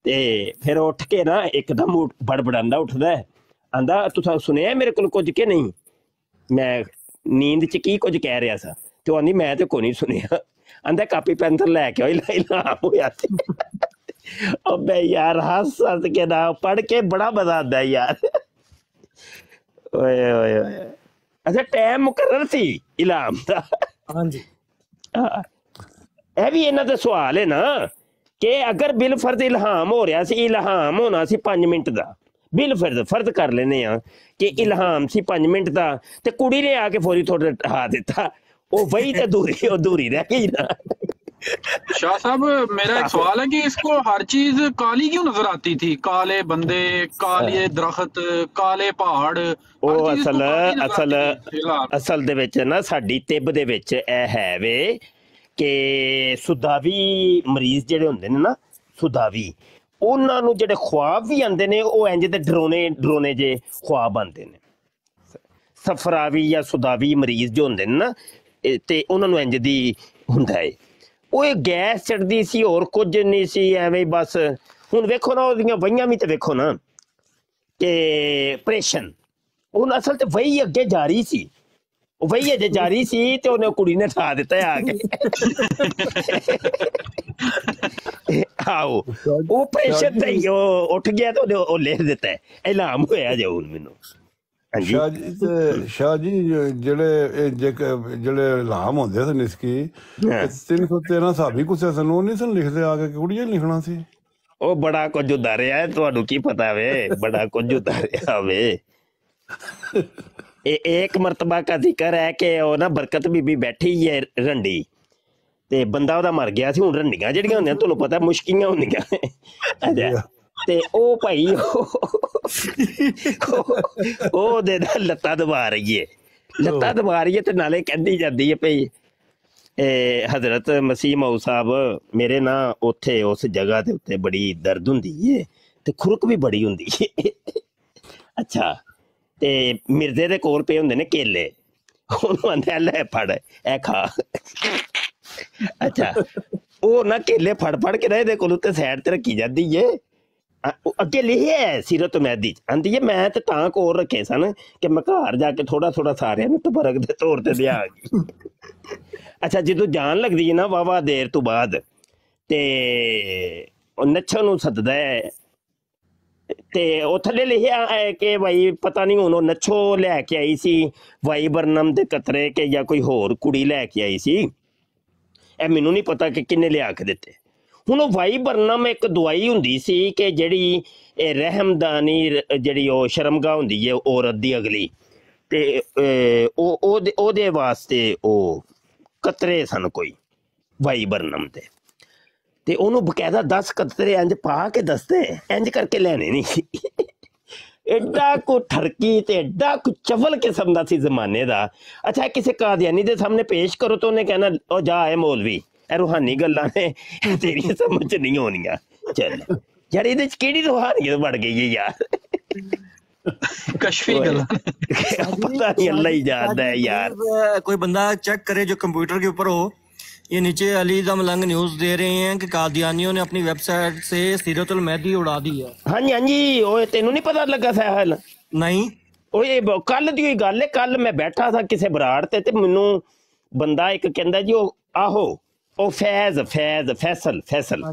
ਤੇ ਫਿਰ ਉੱਠ ਕੇ ਨਾ ਇੱਕਦਮ ਬੜਬੜਾਂਦਾ ਉੱਠਦਾ ਆਂਦਾ ਤੁਸੀਂ ਸੁਣਿਆ ਮੇਰੇ ਕੋਲ ਕੁਝ ਕਿ ਨਹੀਂ ਮੈਂ ਨੀਂਦ 'ਚ ਕੀ ਕੁਝ ਕਹਿ ਰਿਹਾ ਸਾਂ ਤੇ ਉਹ ਆਂਦੀ ਮੈਂ ਤੇ ਕੋਈ ਨਹੀਂ ਸੁਣਿਆ ਆਂਦਾ ਕਾਪੀ ਪੈਨਸਲ ਲੈ ਕੇ ਆਈ ਇਨਾਮ ਹੋਇਆ ਸੀ ਅਬੇ ਯਾਰ ਹੱਸ ਹੱਸ ਕੇ ਨਾ ਪੜ ਕੇ ਬੜਾ ਮਜ਼ਾ ਆਂਦਾ ਯਾਰ ਓਏ ਓਏ ਓਏ ਅੱਛਾ ਟਾਈਮ ਮੁਕਰਰ ਸੀ ਇਨਾਮ ਦਾ ਹਾਂਜੀ ਇਹ ਵੀ ਇਹਨਾਂ ਦਾ ਸਵਾਲ ਹੈ ਨਾ ਕਿ ਅਗਰ ਬਿਲ ਫਰਜ਼ ਇਲਹਾਮ ਹੋ ਰਿਹਾ ਸੀ ਇਲਹਾਮ ਹੋਣਾ ਸੀ 5 ਮਿੰਟ ਦਾ ਬਿਲ ਫਰਜ਼ ਫਰਜ਼ ਕਰ ਲੈਨੇ ਆ ਕਿ ਇਲਹਾਮ ਸੀ 5 ਮਿੰਟ ਦਾ ਤੇ ਕੁੜੀ ਨੇ ਆ ਕੇ ਫੌਰੀ ਤੁਹਾਡੇ ਹਟਾ ਦਿੱਤਾ वो वही तो दूरी और दूरी रह गई ना शाह साहब मेरा एक सवाल है कि इसको हर चीज काली क्यों नजर आती थी काले बंदे काले दरखत काले ਪਹਾੜ ਉਹ ਅਸਲ ਅਸਲ ਅਸਲ ਦੇ ਵਿੱਚ ਨਾ ਸਾਡੀ ਤਿੱਬ ਦੇ ਵਿੱਚ ਇਹ ਹੈ ਵੇ ਕਿ ਸੁਦਾਵੀ ਮਰੀਜ਼ ਜਿਹੜੇ ਹੁੰਦੇ ਨੇ ਨਾ ਸੁਦਾਵੀ ਉਹਨਾਂ ਨੂੰ ਜਿਹੜੇ ਖੁਆਬ ਵੀ ਆਉਂਦੇ ਨੇ ਉਹ ਇੰਜ ਦੇ ਡਰੋਨੇ ਡਰੋਨੇ ਜੇ ਖੁਆਬ ਆਉਂਦੇ ਨੇ ਸਫਰਾਵੀ ਜਾਂ ਸੁਦਾਵੀ ਮਰੀਜ਼ ਜੋ ਹੁੰਦੇ ਨੇ ਨਾ ਤੇ ਉਹਨਾਂ ਨੂੰ ਇੰਜ ਦੀ ਹੁੰਦਾ ਏ ਉਹ ਇਹ ਗੈਸ ਚੜਦੀ ਸੀ ਹੋਰ ਕੁਝ ਨਹੀਂ ਸੀ ਐਵੇਂ ਬਸ ਹੁਣ ਵੇਖੋ ਨਾ ਉਹਦੀਆਂ ਵਈਆਂ ਵੀ ਤੇ ਵੇਖੋ ਨਾ ਕਿ ਪ੍ਰੈਸ਼ਨ ਹੁਣ ਅਸਲ ਤੇ ਵਈ ਅੱਗੇ ਜਾ ਰਹੀ ਸੀ ਉਹ ਵਈ ਅੱਗੇ ਜਾ ਰਹੀ ਸੀ ਤੇ ਉਹਨੇ ਕੁੜੀ ਨੇ ਠਾ ਦਿੱਤਾ ਆ ਕੇ ਆਓ ਉਹ ਪ੍ਰੈਸ਼ਰ ਤੇ ਉਹ ਉੱਠ ਗਿਆ ਤੇ ਉਹ ਲੈ ਦਿੱਤਾ ਐਲਾਮ ਹੋਇਆ ਜੇ ਹੁਣ ਮੈਨੂੰ ਹਾਂਜੀ ਸ਼ਾਜੀ ਤੇ ਜਿਹੜੇ ਜਿਹੜੇ ਲਾਮ ਹੁੰਦੇ ਸਨ ਇਸ ਕੀ 313 ਸਾਬੀ ਕੁਛ ਸਨ ਉਹ ਨਹੀਂ ਸਨ ਲਿਖਦੇ ਆ ਕੇ ਕੁੜੀਆਂ ਲਿਖਣਾ ਸੀ ਉਹ ਬੜਾ ਕੁਝ ਉਦਾਰਿਆ ਤੁਹਾਨੂੰ ਕੀ ਪਤਾ ਵੇ ਬੜਾ ਕੁਝ ਉਦਾਰਿਆ ਵੇ ਇਹ ਇੱਕ ਮਰਤਬਾ ਦਾ ਜ਼ਿਕਰ ਹੈ ਕਿ ਉਹ ਨਾ ਬਰਕਤ ਬੀਬੀ ਬੈਠੀ ਹੈ ਰੰਡੀ ਤੇ ਬੰਦਾ ਉਹਦਾ ਮਰ ਗਿਆ ਸੀ ਹੁਣ ਰੰਡੀਆਂ ਜਿਹੜੀਆਂ ਹੁੰਦੀਆਂ ਤੁਹਾਨੂੰ ਪਤਾ ਮੁਸ਼ਕੀਆਂ ਹੁੰਦੀਆਂ ਅੱਛਾ ਤੇ ਉਹ ਭਾਈ ਉਹ ਦੇ ਨਾਲ ਲੱਤਾਂ ਦਬਾ ਰਹੀ ਏ ਲੱਤਾਂ ਦਬਾ ਰਹੀ ਏ ਤੇ ਨਾਲੇ ਕਹਿੰਦੀ ਜਾਂਦੀ ਏ ਭਈ ਇਹ ਹਜ਼ਰਤ ਮਸੀਹ ਮੌ ਸਾਹਿਬ ਮੇਰੇ ਨਾਲ ਉੱਥੇ ਉਸ ਜਗ੍ਹਾ ਦੇ ਉੱਤੇ ਬੜੀ ਦਰਦ ਹੁੰਦੀ ਏ ਤੇ ਖੁਰਕ ਵੀ ਬੜੀ ਹੁੰਦੀ ਏ ਅੱਛਾ ਤੇ ਮਿਰਜ਼ੇ ਦੇ ਕੋਲ ਪਏ ਹੁੰਦੇ ਨੇ ਕੇਲੇ ਉਹਨੂੰ ਆਂਦਾ ਲੈ ਫੜ ਇਹ ਖਾ ਅੱਛਾ ਉਹ ਨਾ ਕੇਲੇ ਫੜ ਫੜ ਕੇ ਨਾ ਇਹਦੇ ਕੋਲ ਉੱਤੇ ਸਾਈਡ ਤੇ ਰੱਖੀ ਜਾਂਦੀ ਏ ਅੱਗੇ ਲਿਖਿਆ ਹੈ ਸੀਰਤ ਮੈਦੀ ਚ ਅੰਦੀ ਇਹ ਮੈਂ ਤੇ ਤਾਂ ਕੋਲ ਰੱਖੇ ਸਨ ਕਿ ਮੈਂ ਘਰ ਜਾ ਕੇ ਥੋੜਾ ਥੋੜਾ ਸਾਰਿਆਂ ਨੂੰ ਤਬਰਕ ਦੇ ਤੌਰ ਤੇ ਗਈ ਅੱਛਾ ਜਦੋਂ ਜਾਣ ਲੱਗਦੀ ਹੈ ਨਾ ਵਾਵਾ ਦੇਰ ਤੋਂ ਬਾਅਦ ਤੇ ਉਹ ਨੱਛਾ ਨੂੰ ਸੱਦਦਾ ਹੈ ਤੇ ਉਥੇ ਲਿਖਿਆ ਹੈ ਕਿ ਭਾਈ ਪਤਾ ਨਹੀਂ ਉਹਨੋਂ ਉਹ ਨੱਛੋ ਲੈ ਕੇ ਆਈ ਸੀ ਵਾਈ ਬਰਨਮ ਦੇ ਕਤਰੇ ਕੇ ਜਾਂ ਕੋਈ ਹੋਰ ਕੁੜੀ ਲੈ ਕੇ ਆਈ ਸੀ ਇਹ ਮੈਨੂੰ ਨਹੀਂ ਪਤਾ ਕਿ ਕਿੰਨੇ ਲਿਆ ਕੇ ਦਿੱਤੇ ਹੁਣ ਉਹ ਵਾਈਬਰਨਮ ਇੱਕ ਦਵਾਈ ਹੁੰਦੀ ਸੀ ਕਿ ਜਿਹੜੀ ਇਹ ਰਹਿਮਦਾਨੀ ਜਿਹੜੀ ਉਹ ਸ਼ਰਮਗਾ ਹੁੰਦੀ ਹੈ ਔਰਤ ਦੀ ਅਗਲੀ ਤੇ ਉਹ ਉਹਦੇ ਉਹਦੇ ਵਾਸਤੇ ਉਹ ਕਤਰੇ ਸਨ ਕੋਈ ਵਾਈਬਰਨਮ ਤੇ ਤੇ ਉਹਨੂੰ ਬਕਾਇਦਾ 10 ਕਤਰੇ ਇੰਜ ਪਾ ਕੇ ਦੱਸਦੇ ਇੰਜ ਕਰਕੇ ਲੈਣੇ ਨਹੀਂ ਐਡਾ ਕੋ ਠਰਕੀ ਤੇ ਐਡਾ ਕੋ ਚਵਲ ਕਿਸਮ ਦਾ ਸੀ ਜ਼ਮਾਨੇ ਦਾ ਅੱਛਾ ਕਿਸੇ ਕਾਦੀਆਨੀ ਦੇ ਸਾਹਮਣੇ ਪੇਸ਼ ਕਰੋ ਤਾਂ ਉਹਨੇ ਕਹਿਣਾ ਉਹ ਜਾ ਹੈ ਮੌਲਵੀ रूहानी गल समझ ਨੇ ਤੇਰੀ नहीं अल्लाह ही है यार कोई बंदा चेक करे जो कंप्यूटर के ऊपर हो ये नीचे अली न्यूज दे रहे हैं कि कादियानियों ने अपनी वेबसाइट से सीरतुल मेहदी उड़ा दी है हाँ जी हाँ जी ओए नहीं पता लगा सहल नहीं ओए ਕੱਲ कल ਗੱਲ ਹੈ ਕੱਲ ਮੈਂ ਬੈਠਾ ਸਾਂ ਕਿਸੇ ਬਰਾੜ ਉਹ ਫੈਜ਼ ਫੈਜ਼ ਫੈਸਲ ਫੈਸਲ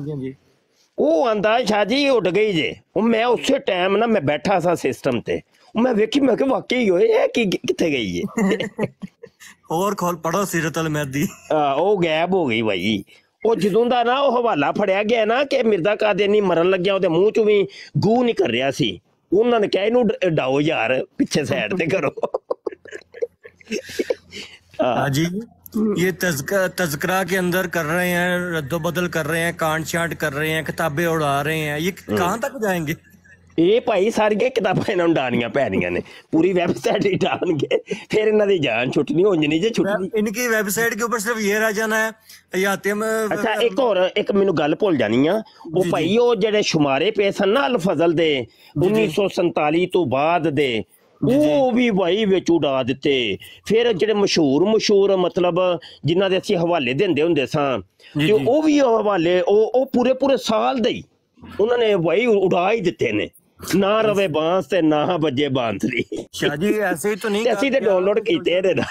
ਉਹ ਆਂਦਾ ਸ਼ਾਹ ਜੀ ਉੱਡ ਗਈ ਜੇ ਉਹ ਮੈਂ ਉਸੇ ਟਾਈਮ ਨਾ ਮੈਂ ਬੈਠਾ ਸਾ ਸਿਸਟਮ ਤੇ ਉਹ ਮੈਂ ਵੇਖੀ ਮੈਂ ਕਿ ਵਾਕਈ ਹੋਏ ਇਹ ਕਿ ਕਿੱਥੇ ਗਈ ਏ ਹੋਰ ਖੋਲ ਪੜੋ ਸਿਰਤਲ ਮੈਦੀ ਆ ਉਹ ਗਾਇਬ ਹੋ ਗਈ ਭਾਈ ਉਹ ਜਦੋਂ ਦਾ ਨਾ ਉਹ ਹਵਾਲਾ ਫੜਿਆ ਗਿਆ ਨਾ ਕਿ ਮਿਰਜ਼ਾ ਨਹੀਂ ਮਰਨ ਲੱਗਿਆ ਉਹਦੇ ਮੂੰਹ ਚੋਂ ਵੀ ਗੂ ਨਹੀਂ ਕਰ ਰਿਹਾ ਸੀ ਉਹਨਾਂ ਨੇ ਕਿਹਾ ਇਹਨੂੰ ਡਾਓ ਯਾਰ ਪਿੱਛੇ ਸਾਈਡ ਤੇ ਕਰੋ ਹਾਂ ਜੀ ये तस्करा तज्क, के अंदर कर रहे हैं रद्दो बदल कर रहे हैं कांड छांट कर रहे हैं किताबें उड़ा रहे हैं ये कहाँ तक जाएंगे ਇਹ ਭਾਈ ਸਾਰੀਆਂ ਕਿਤਾਬਾਂ ਇਹਨਾਂ ਨੂੰ ਡਾਣੀਆਂ ਪੈਣੀਆਂ ਨੇ ਪੂਰੀ ਵੈਬਸਾਈਟ ਹੀ ਡਾਣਗੇ ਫਿਰ ਇਹਨਾਂ ਦੀ ਜਾਨ ਛੁੱਟਣੀ ਹੋ ਜਣੀ ਜੇ ਛੁੱਟਣੀ ਇਨਕੀ ਵੈਬਸਾਈਟ ਦੇ ਉੱਪਰ ਸਿਰਫ ਇਹ ਰਹਿ ਜਾਣਾ ਹੈ ਯਾਤਮ ਅੱਛਾ ਇੱਕ ਹੋਰ ਇੱਕ ਮੈਨੂੰ ਗੱਲ ਭੁੱਲ ਜਾਣੀ ਆ ਉਹ ਭਾਈ ਉਹ ਜਿਹੜੇ ਸ਼ੁਮਾਰੇ ਪਏ ਸਨ ਨਾ ਅਲ ਫਜ਼ਲ ਦੇ 1947 ਤੋਂ ਬਾਅਦ ਦੇ ਉਹ ਵੀ ਭਾਈ ਵਿੱਚ ਉਡਾ ਦਿੱਤੇ ਫਿਰ ਜਿਹੜੇ ਮਸ਼ਹੂਰ ਮਸ਼ਹੂਰ ਮਤਲਬ ਜਿਨ੍ਹਾਂ ਦੇ ਅਸੀਂ ਹਵਾਲੇ ਦਿੰਦੇ ਹੁੰਦੇ ਸਾਂ ਤੇ ਉਹ ਵੀ ਹਵਾਲੇ ਉਹ ਉਹ ਪੂਰੇ ਪੂਰੇ ਸਾਲ ਦੇ ਉਹਨਾਂ ਨੇ ਭਾਈ ਉਡਾ ਹੀ ਦਿੱਤੇ ਨੇ ਨਾ ਰਵੇ ਬਾਂਸ ਤੇ ਨਾ ਵੱਜੇ ਬਾਂਸਰੀ ਸ਼ਾਹ ਜੀ ਐਸੇ ਤਾਂ ਨਹੀਂ ਅਸੀਂ ਤੇ ਡਾਊਨਲੋਡ ਕੀਤੇ ਇਹਦੇ ਦਾ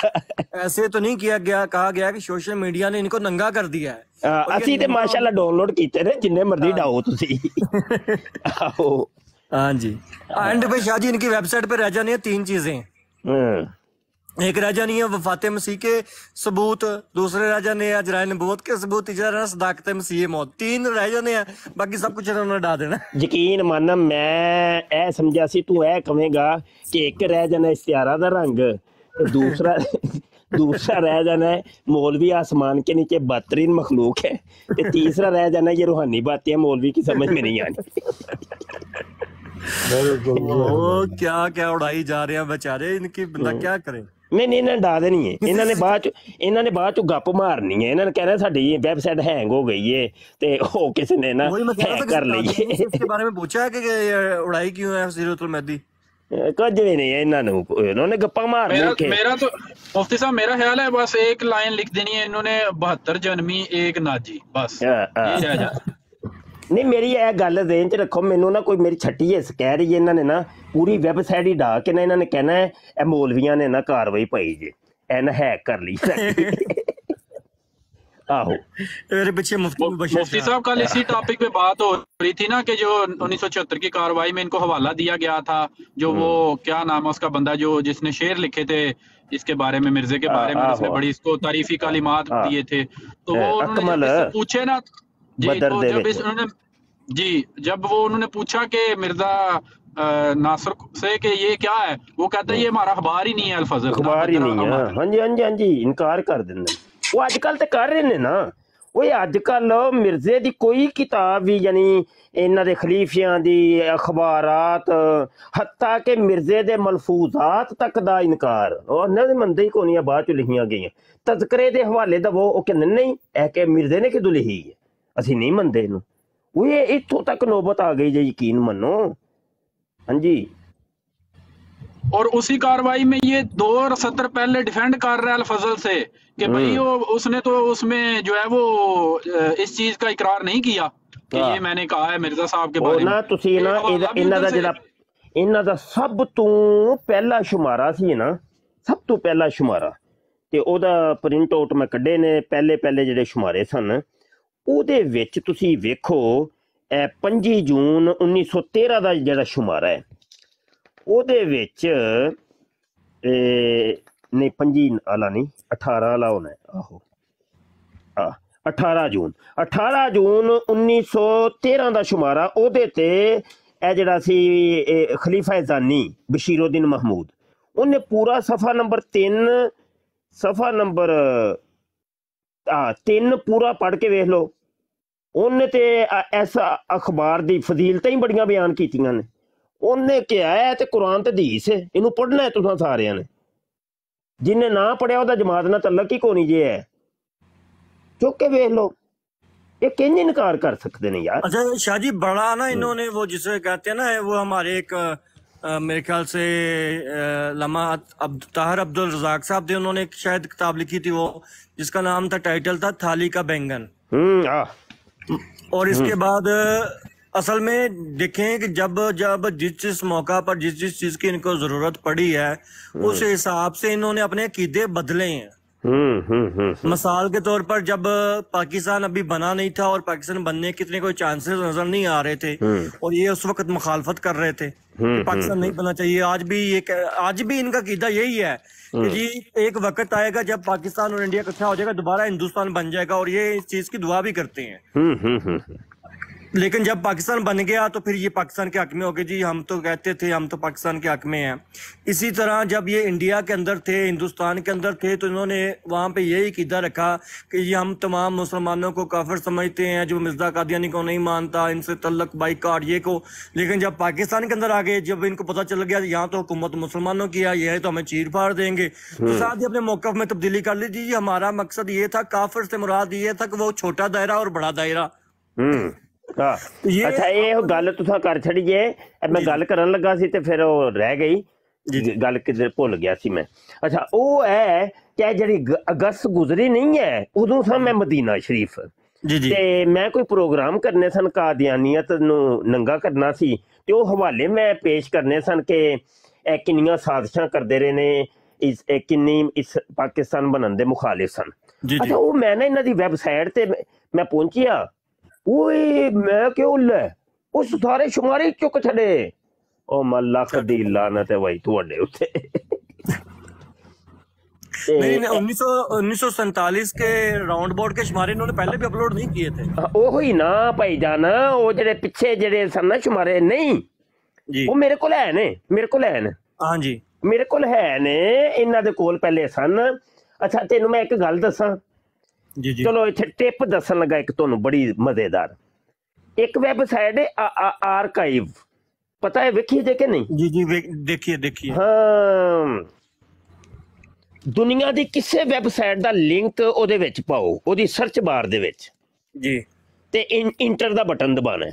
ਐਸੇ ਤਾਂ ਨਹੀਂ ਕਿਹਾ ਗਿਆ ਕਹਾ ਗਿਆ ਕਿ ਸੋਸ਼ਲ ਮੀਡੀਆ ਨੇ ਇਨਕੋ ਨੰਗਾ ਕਰ ਦਿਆ ਹੈ ਅਸੀਂ ਤੇ ਮਾਸ਼ਾਅੱਲਾ ਡਾਊਨਲੋਡ ਕੀਤੇ ਨੇ ਜਿੰਨੇ ਮਰਜ਼ੀ ਡਾਓ ਤੁਸੀਂ ਆਓ हाँ जी एंड पे शाह जी इनकी वेबसाइट पे रह है तीन चीजें हम्म। एक राजा नहीं है वफाते मसीह के सबूत दूसरे राजा ने है जराय नबूत के सबूत तीसरा राजा सदाकत मसीह मौत तीन रह जाने हैं बाकी सब कुछ इन्होंने डा देना यकीन माना मैं ए समझा सी तू ए कहेगा कि एक रह जाना इश्तिहारा दा रंग दूसरा दूसरा रह जाना है मौलवी आसमान के नीचे बदतरीन मखलूक है ते तीसरा रह जाना है ये रूहानी बातें मौलवी की समझ में नहीं आनी ओ क्या क्या उड़ाई जा रहे हैं बेचारे इनकी बंदा हम्म। क्या करे इसके बारे में पूछा है कि उड़ाई क्यों है जीरोतुल मेहदी ਕੁਝ ਵੀ ਨਹੀਂ ਇਹਨਾਂ ਨੂੰ ਇਹਨਾਂ ਨੇ ਗੱਪਾਂ ਮਾਰ ਮੇਰਾ ਕਿ ਮੇਰਾ ਤਾਂ ਮੁਫਤੀ ਸਾਹਿਬ ਮੇਰਾ ਖਿਆਲ ਹੈ ਬਸ ਇੱਕ ਲਾਈਨ ਲਿਖ ਦੇਣੀ ਹੈ ਇਹਨਾਂ ਨੇ 72 ਜਨਮੀ ਇੱਕ ਨਾਜੀ ਬਸ ਨਹੀਂ ਮੇਰੀ ਇਹ ਗੱਲ ਚ ਰੱਖੋ ਮੈਨੂੰ ਨਾ ਕੋਈ ਮੇਰੀ ਛੱਟੀ ਇਸ ਕਹਿ ਰਹੀ ਇਹਨਾਂ ਨੇ ਨਾ ਪੂਰੀ ਵੈਬਸਾਈਟ ਹੀ ਢਾ ਕੇ ਨਾ ਇਹਨਾਂ ਨੇ ਕਹਿਣਾ ਹੈ ਇਹ ਮੌਲਵੀਆਂ ਨੇ ਨਾ ਕਾਰਵਾਈ ਪਾਈ ਜੇ ਐਨ ਹੈਕ ਕਰ ਲਈ सकता हाँ, मेरे पीछे मुफ्ती साहब कल इसी टॉपिक पे बात हो रही थी ना कि जो उन्नीस की कार्रवाई में इनको हवाला दिया गया था जो वो हम्म। क्या नाम है उसका बंदा जो जिसने शेर लिखे थे इसके बारे में मिर्जे के हाँ, बारे में उसने हाँ, बड़ी इसको तारीफी कालिमात दिए थे तो वो पूछे ना जी तो जब इस उन्होंने जी जब वो उन्होंने पूछा कि मिर्जा नासर से कि ये क्या है वो कहता है ये हमारा अखबार ही नहीं है अलफजल अखबार ही नहीं है हाँ जी हाँ जी हाँ जी इनकार कर देना ਉਹ ਅੱਜ ਕੱਲ ਤੇ ਕਰ ਰਹੇ ਨੇ ਨਾ ਓਏ ਅੱਜ ਕੱਲ ਮਿਰਜ਼ੇ ਦੀ ਕੋਈ ਕਿਤਾਬ ਵੀ ਯਾਨੀ ਇਹਨਾਂ ਦੇ ਖਲੀਫਿਆਂ ਦੀ ਅਖਬਾਰਾਂ ਹੱਤਾ ਕਿ ਮਿਰਜ਼ੇ ਦੇ ਮਲਫੂਜ਼ਾਤ ਤੱਕ ਦਾ ਇਨਕਾਰ ਉਹ ਨਾ ਮੰਨਦੇ ਹੀ ਕੋਨੀਆਂ ਬਾਅਦ ਚ ਲਿਖੀਆਂ ਗਈਆਂ ਤਜ਼ਕਰੇ ਦੇ ਹਵਾਲੇ ਦਾ ਉਹ ਕਹਿੰਦੇ ਨਹੀਂ ਇਹ ਕਿ ਮਿਰਜ਼ੇ ਨੇ ਕਿਦੋਂ ਲਿਖੀ ਹੈ ਅਸੀਂ ਨਹੀਂ ਮੰਨਦੇ ਇਹਨੂੰ ਓਏ ਇੱਥੋਂ ਤੱਕ ਨੋਬਤ ਆ ਗਈ ਜੇ ਯਕੀਨ ਮੰਨੋ ਹਾਂਜੀ और उसी कार्रवाई में ये दो और सत्र पहले डिफेंड कर रहा है अलफजल से कि भाई वो उसने तो उसमें जो है वो इस चीज का इकरार नहीं किया ਕਿ ਇਹ ਮੈਨੇ ਕਹਾ ਹੈ ਮਿਰਜ਼ਾ ਸਾਹਿਬ ਦੇ ਬਾਰੇ ਨਾ ਤੁਸੀਂ ਨਾ ਇਹਨਾਂ ਦਾ ਜਿਹੜਾ ਇਹਨਾਂ ਦਾ ਸਭ ਤੋਂ ਪਹਿਲਾ ਸ਼ੁਮਾਰਾ ਸੀ ਨਾ ਸਭ ਤੋਂ ਪਹਿਲਾ ਸ਼ੁਮਾਰਾ ਤੇ ਉਹਦਾ ਪ੍ਰਿੰਟ ਆਊਟ ਮੈਂ ਕੱਢੇ ਨੇ ਪਹਿਲੇ ਪਹਿਲੇ ਜਿਹੜੇ ਸ਼ੁਮਾਰੇ ਸਨ ਉਹਦੇ ਵਿੱਚ ਤੁਸੀਂ ਵੇਖੋ 25 ਜੂਨ 1913 ਦਾ ਜਿਹੜਾ ਸ਼ੁਮਾਰਾ ਹੈ ਉਹਦੇ ਵਿੱਚ ਨੇ 25 ਆਲਾ ਨਹੀਂ 18 ਆਲਾ ਹੋਣਾ ਆਹੋ ਆ 18 ਜੂਨ 18 ਜੂਨ 1913 ਦਾ ਸ਼ੁਮਾਰਾ ਉਹਦੇ ਤੇ ਇਹ ਜਿਹੜਾ ਸੀ ਖਲੀਫਾ ਜ਼ਾਨੀ ਬਸ਼ੀਰਉਦੀਨ ਮਹਿਮੂਦ ਉਹਨੇ ਪੂਰਾ ਸਫਾ ਨੰਬਰ 3 ਸਫਾ ਨੰਬਰ ਆ 3 ਪੂਰਾ ਪੜ ਕੇ ਵੇਖ ਲਓ ਉਹਨੇ ਤੇ ਐਸਾ ਅਖਬਾਰ ਦੀ ਫਜ਼ੀਲਤਾਂ ਹੀ ਬੜੀਆਂ ਬਿਆਨ ਕੀਤੀਆਂ ਨੇ ਉਹਨੇ ਕਿਹਾ ਹੈ ਤੇ ਕੁਰਾਨ ਤੇ ਹਦੀਸ ਹੈ ਇਹਨੂੰ ਪੜ੍ਹਨਾ ਹੈ ਤੁਸੀਂ ਸਾਰਿਆਂ ਨੇ ਜਿਨੇ ਨਾ ਪੜਿਆ ਉਹਦਾ ਜਮਾਤ ਨਾਲ ਤਲਕ ਹੀ ਕੋਣੀ ਜੇ ਹੈ ਚੁੱਕ इनकार कर सकते हैं यार अच्छा शाह जी बड़ा ना इन्होंने वो जिसे कहते हैं ना वो हमारे एक मेरे ख्याल से लमा अब ताहर अब्दुल रजाक साहब थे उन्होंने एक शायद किताब लिखी थी वो जिसका नाम था टाइटल था थाली का बैंगन और इसके बाद असल में देखें कि जब जब जिस जिस मौका पर जिस जिस चीज की इनको जरूरत पड़ी है हम्म। उस हिसाब से इन्होंने अपने अकीदे बदले हैं हम्म, हम्म, मिसाल के तौर पर जब पाकिस्तान अभी बना नहीं था और पाकिस्तान बनने के इतने कोई चांसेस नजर नहीं आ रहे थे और ये उस वक्त मुखालफत कर रहे थे कि पाकिस्तान नहीं बनना चाहिए आज भी ये आज भी इनका कीदा यही है कि जी एक वक्त आएगा जब पाकिस्तान और इंडिया इकट्ठा हो जाएगा दोबारा हिंदुस्तान बन जाएगा और ये इस चीज की दुआ भी करते हैं लेकिन जब पाकिस्तान बन गया तो फिर ये पाकिस्तान के हक में हो गए जी हम तो कहते थे हम तो पाकिस्तान के हक में हैं इसी तरह जब ये इंडिया के अंदर थे हिंदुस्तान के अंदर थे तो इन्होंने वहाँ पे यही कीदा रखा कि ये हम तमाम मुसलमानों को काफिर समझते हैं जो मिर्जा कादियानी को नहीं मानता इनसे तल्लक कार्ड ये को लेकिन जब पाकिस्तान के अंदर आ गए जब इनको पता चल गया यहाँ तो हुकूमत मुसलमानों की है यह तो हमें चीर फाड़ देंगे तो हम्म। साथ ही अपने मौकफ में तब्दीली कर लीजिए हमारा मकसद ये था काफिर से मुराद ये था कि वो छोटा दायरा और बड़ा दायरा हम्म। ਹਾਂ ਅੱਛਾ ਇਹ ਗੱਲ ਤੁਸੀਂ ਕਰ ਜੇ ਮੈਂ ਗੱਲ ਕਰਨ ਲੱਗਾ ਸੀ ਤੇ ਫਿਰ ਉਹ ਰਹਿ ਗਈ ਜੀ ਗੱਲ ਕਿਦਰ ਭੁੱਲ ਗਿਆ ਸੀ ਮੈਂ ਅੱਛਾ ਉਹ ਹੈ ਕਿ ਜਿਹੜੀ ਅਗਸਤ ਗੁਜ਼ਰੀ ਨਹੀਂ ਹੈ ਉਦੋਂ ਸਾਂ ਮੈਂ ਮਦੀਨਾ ਸ਼ਰੀਫ ਜੀ ਜੀ ਤੇ ਮੈਂ ਕੋਈ ਪ੍ਰੋਗਰਾਮ ਕਰਨੇ ਸਨ ਕਾਦੀਆਨੀਅਤ ਨੂੰ ਨੰਗਾ ਕਰਨਾ ਸੀ ਤੇ ਉਹ ਹਵਾਲੇ ਮੈਂ ਪੇਸ਼ ਕਰਨੇ ਸਨ ਕਿ ਇਹ ਕਿੰਨੀਆਂ ਸਾਜ਼ਿਸ਼ਾਂ ਕਰਦੇ ਰਹੇ ਨੇ ਇਸ ਕਿੰਨੀ ਇਸ ਪਾਕਿਸਤਾਨ ਬਣਨ ਦੇ ਮੁਖਾਲਿਫ ਸਨ ਅੱਛਾ ਉਹ ਮੈਂ ਨਾ ਇਹਨਾਂ ਦੀ ਵੈਬਸਾਈਟ ਤੇ ਮੈਂ ਪਹੁੰਚਿਆ ਓਏ ਮੈਂ ਕਿਉਂ ਲੈ ਉਸ ਸਾਰੇ ਸ਼ੁਮਾਰੀ ਚੁੱਕ ਛੜੇ ਉਹ ਮਲਖ ਦੀ ਲਾਨਤ ਹੈ ਭਾਈ ਤੁਹਾਡੇ ਉੱਤੇ नहीं नहीं 1947 के राउंड बोर्ड के शुमारे इन्होंने पहले भी अपलोड नहीं किए थे हाँ, ओहो ना भाई जाना वो जेडे पीछे जेडे सन शुमारे नहीं मेरे को हाँ अच्छा, मैं गल दसां ਜੀ ਜੀ ਚਲੋ ਇੱਥੇ ਟਿਪ ਦੱਸਣ ਲੱਗਾ ਇੱਕ ਤੁਹਾਨੂੰ ਬੜੀ ਮਜ਼ੇਦਾਰ ਇੱਕ ਵੈਬਸਾਈਟ ਹੈ ਆਰਕਾਈਵ ਪਤਾ ਹੈ ਵੇਖੀ ਜੇ ਕਿ ਨਹੀਂ ਜੀ ਜੀ ਦੇਖੀਏ ਦੇਖੀਏ ਹਾਂ ਦੁਨੀਆ ਦੀ ਕਿਸੇ ਵੈਬਸਾਈਟ ਦਾ ਲਿੰਕ ਉਹਦੇ ਵਿੱਚ ਪਾਓ ਉਹਦੀ ਸਰਚ ਬਾਰ ਦੇ ਵਿੱਚ ਜੀ ਤੇ ਇੰਟਰ ਦਾ ਬਟਨ ਦਬਾਣਾ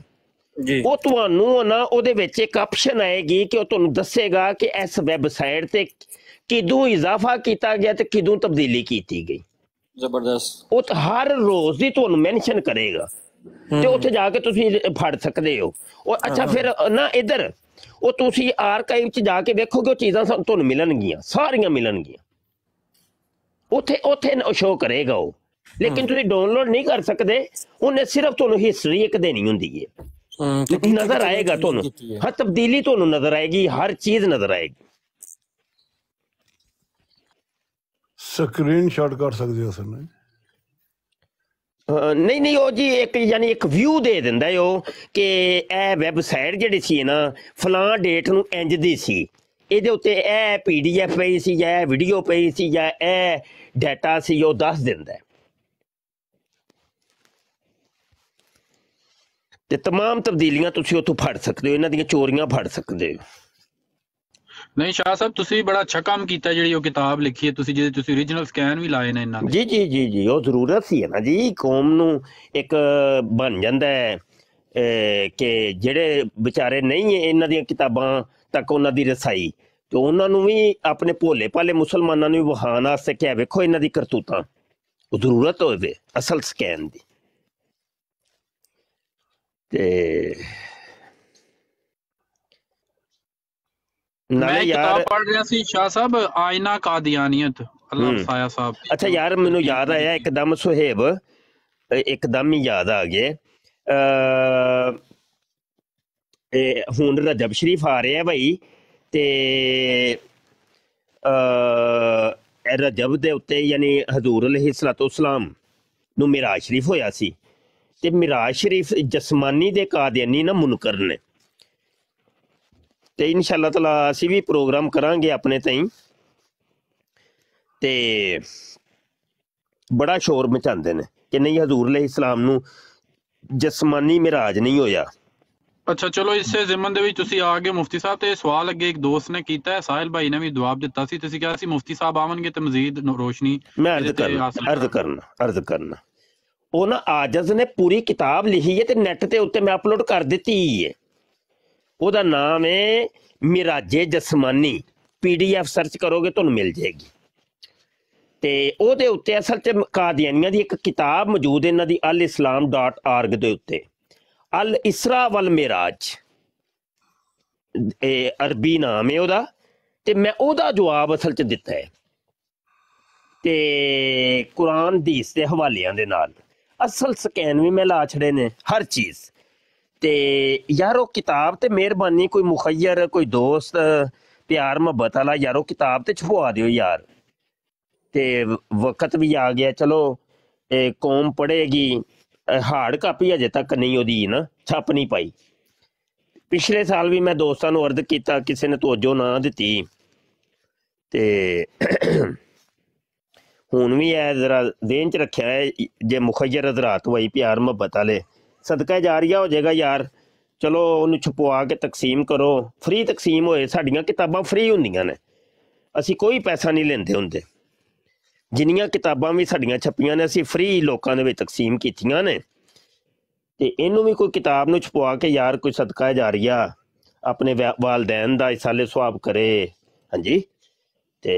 ਜੀ ਉਹ ਤੁਹਾਨੂੰ ਨਾ ਉਹਦੇ ਵਿੱਚ ਇੱਕ ਆਪਸ਼ਨ ਆਏਗੀ ਕਿ ਉਹ ਤੁਹਾਨੂੰ ਦੱਸੇਗਾ ਕਿ ਇਸ ਵੈਬਸਾਈਟ ਤੇ ਕਿਦੋਂ ਇਜ਼ਾਫਾ ਕੀਤਾ ਗਿਆ ਤੇ ਕਿਦੋਂ ਤਬਦੀਲੀ ਕੀਤੀ ਗਈ ਜ਼ਬਰਦਸਤ ਉਹ ਹਰ ਰੋਜ਼ ਦੀ ਤੁਹਾਨੂੰ ਮੈਂਸ਼ਨ ਕਰੇਗਾ ਤੇ ਉੱਥੇ ਜਾ ਕੇ ਤੁਸੀਂ ਫੜ ਸਕਦੇ ਹੋ ਉਹ ਅੱਛਾ ਫਿਰ ਨਾ ਇਧਰ ਉਹ ਤੁਸੀਂ ਆਰਕਾਈਵ 'ਚ ਜਾ ਕੇ ਵੇਖੋਗੇ ਉਹ ਚੀਜ਼ਾਂ ਤੁਹਾਨੂੰ ਮਿਲਣਗੀਆਂ ਸਾਰੀਆਂ ਮਿਲਣਗੀਆਂ ਉੱਥੇ ਉੱਥੇ ਸ਼ੋ ਕਰੇਗਾ ਉਹ ਲੇਕਿਨ ਤੁਸੀਂ ਡਾਊਨਲੋਡ ਨਹੀਂ ਕਰ ਸਕਦੇ ਉਹਨੇ ਸਿਰਫ ਤੁਹਾਨੂੰ ਹਿਸਟਰੀ ਇੱਕ ਦੇਣੀ ਹੁੰਦੀ ਹੈ ਨਜ਼ਰ ਆਏਗਾ ਤੁਹਾਨੂੰ ਹਰ ਤਬਦੀਲੀ ਤੁਹਾਨੂੰ ਨਜ਼ਰ ਆਏਗੀ ਹਰ ਚੀਜ਼ ਨਜ਼ਰ ਆਏਗੀ ਸਕਰੀਨਸ਼ਾਟ ਕਰ ਸਕਦੇ ਹੋ ਸਰ ਨਹੀਂ ਨਹੀਂ ਉਹ ਜੀ ਇੱਕ ਯਾਨੀ ਇੱਕ ਵਿਊ ਦੇ ਦਿੰਦਾ ਉਹ ਕਿ ਇਹ ਵੈਬਸਾਈਟ ਜਿਹੜੀ ਸੀ ਨਾ ਫਲਾਂ ਡੇਟ ਨੂੰ ਇੰਜ ਦੀ ਸੀ ਇਹਦੇ ਉੱਤੇ ਇਹ ਪੀਡੀਐਫ ਪਈ ਸੀ ਜਾਂ ਇਹ ਵੀਡੀਓ ਪਈ ਸੀ ਜਾਂ ਇਹ ਡਾਟਾ ਸੀ ਉਹ ਦੱਸ ਦਿੰਦਾ ਤੇ तमाम ਤਬਦੀਲੀਆਂ ਤੁਸੀਂ ਉੱਥੋਂ ਫੜ ਸਕਦੇ ਹੋ ਇਹਨਾਂ ਦੀਆਂ ਚੋਰੀਆਂ ਫੜ ਸਕਦੇ ਹੋ ਨਹੀਂ ਸ਼ਾਹ ਸਾਹਿਬ ਤੁਸੀਂ ਬੜਾ ਅੱਛਾ ਕੰਮ ਕੀਤਾ ਜਿਹੜੀ ਉਹ ਕਿਤਾਬ ਲਿਖੀ ਹੈ ਤੁਸੀਂ ਜਿਹਦੇ ਤੁਸੀਂ origignal ਸਕੈਨ ਵੀ ਲਾਏ ਨੇ ਇਹਨਾਂ ਦੇ ਜੀ ਜੀ ਜੀ ਜੀ ਉਹ ਜ਼ਰੂਰਤ ਸੀ ਹੈ ਨਾ ਜੀ ਕੌਮ ਨੂੰ ਇੱਕ ਬਣ ਜਾਂਦਾ ਹੈ ਕਿ ਜਿਹੜੇ ਵਿਚਾਰੇ ਨਹੀਂ ਇਹਨਾਂ ਦੀਆਂ ਕਿਤਾਬਾਂ ਤੱਕ ਉਹਨਾਂ ਦੀ ਰਸਾਈ ਤੇ ਉਹਨਾਂ ਨੂੰ ਵੀ ਆਪਣੇ ਭੋਲੇ ਭਾਲੇ ਮੁਸਲਮਾਨਾਂ ਨੂੰ ਵੀ ਵਹਾਨ ਵਾਸਤੇ ਕਿਹਾ ਵੇਖੋ ਇਹਨਾਂ ਦੀ ਕਰਤੂਤਾਂ ਉਹ ਜ਼ਰੂਰਤ ਹੋਵੇ ਅਸਲ ਸਕੈਨ ਦੀ ਤੇ ਮੈਂ ਕਿਤਾਬ ਪੜ੍ਹ ਰਿਹਾ ਸੀ ਸ਼ਾਹ ਸਾਹਿਬ ਆਇਨਾ ਕਾਦੀਆਨੀਅਤ ਅੱਲਾ ਵਸਾਇਆ ਸਾਹਿਬ ਅੱਛਾ ਯਾਰ ਮੈਨੂੰ ਯਾਦ ਆਇਆ ਇੱਕਦਮ ਸੁਹੇਬ ਇੱਕਦਮ ਹੀ ਯਾਦ ਆ ਗਿਆ ਇਹ ਹੁਣ ਰਜਬ ਸ਼ਰੀਫ ਆ ਰਿਹਾ ਭਾਈ ਤੇ ਅ ਰਜਬ ਦੇ ਉੱਤੇ ਯਾਨੀ ਹਜ਼ੂਰ ਅਲੈਹਿ ਸਲਾਤੁ ਵਸਲਾਮ ਨੂੰ ਮਿਰਾਜ ਸ਼ਰੀਫ ਹੋਇਆ ਸੀ ਤੇ ਮਿਰਾਜ ਸ਼ਰੀਫ ਜਸਮਾਨੀ ਦੇ ਕਾਦੀਆਨੀ ਨਾ ਮੁਨਕਰ ਨੇ ਤੇ ਇਨਸ਼ਾਅੱਲਾ ਤਾਲਾ ਅਸੀਂ ਵੀ ਪ੍ਰੋਗਰਾਮ ਕਰਾਂਗੇ ਆਪਣੇ ਤਾਈਂ ਤੇ ਬੜਾ ਸ਼ੋਰ ਮਚਾਉਂਦੇ ਨੇ ਕਿ ਨਹੀਂ ਹਜ਼ੂਰ ਅਲੈਹ ਇਸਲਾਮ ਨੂੰ ਜਿਸਮਾਨੀ ਮਿਰਾਜ ਨਹੀਂ ਹੋਇਆ ਅੱਛਾ ਚਲੋ ਇਸੇ ਜ਼ਿਮਨ ਦੇ ਵਿੱਚ ਤੁਸੀਂ ਆ ਗਏ ਮੁਫਤੀ ਸਾਹਿਬ ਤੇ ਸਵਾਲ ਅੱਗੇ ਇੱਕ ਦੋਸਤ ਨੇ ਕੀਤਾ ਹੈ ਸਾਹਿਲ ਭਾਈ ਨੇ ਵੀ ਜਵਾਬ ਦਿੱਤਾ ਸੀ ਤੁਸੀਂ ਕਿਹਾ ਸੀ ਮੁਫਤੀ ਸਾਹਿਬ ਆਵਣਗੇ ਤੇ ਮਜ਼ੀਦ ਰੋਸ਼ਨੀ ਮੈਂ ਅਰਜ਼ ਕਰਨਾ ਅਰਜ਼ ਕਰਨਾ ਅਰਜ਼ ਕਰਨਾ ਉਹ ਨਾ ਆਜਜ਼ ਨੇ ਪੂਰੀ ਕਿਤਾਬ ਲਿਖੀ ਹੈ ਤੇ ਨੈਟ ਤੇ ਉੱਤੇ ਮੈਂ ਅਪਲੋਡ ਕਰ ਦਿੱਤੀ ਹੈ ਉਹਦਾ ਨਾਮ ਹੈ ਮਿਰਾਜੇ ਜਸਮਾਨੀ ਪੀਡੀਐਫ ਸਰਚ ਕਰੋਗੇ ਤੁਹਾਨੂੰ ਮਿਲ ਜਾਏਗੀ ਤੇ ਉਹਦੇ ਉੱਤੇ ਅਸਲ ਤੇ ਕਾਦੀਆਨੀਆਂ ਦੀ ਇੱਕ ਕਿਤਾਬ ਮੌਜੂਦ ਇਹਨਾਂ ਦੀ alislam.org ਦੇ ਉੱਤੇ ਅਲ ਇਸਰਾ ਵਲ ਮਿਰਾਜ ਇਹ ਅਰਬੀ ਨਾਮ ਹੈ ਉਹਦਾ ਤੇ ਮੈਂ ਉਹਦਾ ਜਵਾਬ ਅਸਲ 'ਚ ਦਿੱਤਾ ਹੈ ਤੇ ਕੁਰਾਨ ਦੀ ਇਸ ਦੇ ਹਵਾਲਿਆਂ ਦੇ ਨਾਲ ਅਸਲ ਸਕੈਨ ਵੀ ਮੈਂ ਲਾ ਛੜੇ ਨੇ ਹਰ ਚੀਜ਼ ਤੇ ਯਾਰ ਉਹ ਕਿਤਾਬ ਤੇ ਮਿਹਰਬਾਨੀ ਕੋਈ ਮੁਖੈਰ ਕੋਈ ਦੋਸਤ ਪਿਆਰ ਮੁਹੱਬਤ ਵਾਲਾ ਯਾਰ ਉਹ ਕਿਤਾਬ ਤੇ ਛਪਵਾ ਦਿਓ ਯਾਰ ਤੇ ਵਕਤ ਵੀ ਆ ਗਿਆ ਚਲੋ ਇਹ ਕੌਮ ਪੜੇਗੀ ਹਾਰਡ ਕਾਪੀ ਅਜੇ ਤੱਕ ਨਹੀਂ ਉਹਦੀ ਨਾ ਛਪ ਨਹੀਂ ਪਾਈ ਪਿਛਲੇ ਸਾਲ ਵੀ ਮੈਂ ਦੋਸਤਾਂ ਨੂੰ ਅਰਜ਼ ਕੀਤਾ ਕਿਸੇ ਨੇ ਤੋਜੋ ਨਾ ਦਿੱਤੀ ਤੇ ਹੁਣ ਵੀ ਐ ਜ਼ਰਾ ਦੇਨ ਚ ਰੱਖਿਆ ਹੈ ਜੇ ਮੁਖੈਰ ਹਜ਼ਰਤ ਵਈ ਪਿਆਰ ਮੁਹੱਬਤ ਵਾਲੇ ਸਦਕਾ ਜਾਰੀਆ ਹੋ ਜਾਏਗਾ ਯਾਰ ਚਲੋ ਉਹਨੂੰ ਛਪਵਾ ਕੇ ਤਕਸੀਮ ਕਰੋ ਫ੍ਰੀ ਤਕਸੀਮ ਹੋਏ ਸਾਡੀਆਂ ਕਿਤਾਬਾਂ ਫ੍ਰੀ ਹੁੰਦੀਆਂ ਨੇ ਅਸੀਂ ਕੋਈ ਪੈਸਾ ਨਹੀਂ ਲੈਂਦੇ ਹੁੰਦੇ ਜਿੰਨੀਆਂ ਕਿਤਾਬਾਂ ਵੀ ਸਾਡੀਆਂ ਛਪੀਆਂ ਨੇ ਅਸੀਂ ਫ੍ਰੀ ਲੋਕਾਂ ਦੇ ਵਿੱਚ ਤਕਸੀਮ ਕੀਤੀਆਂ ਨੇ ਤੇ ਇਹਨੂੰ ਵੀ ਕੋਈ ਕਿਤਾਬ ਨੂੰ ਛਪਵਾ ਕੇ ਯਾਰ ਕੋਈ ਸਦਕਾ ਜਾਰੀਆ ਆਪਣੇ ਵਾਲਦੈਨ ਦਾ ਇਸਾਲੇ ਸਵਾਬ ਕਰੇ ਹਾਂਜੀ ਤੇ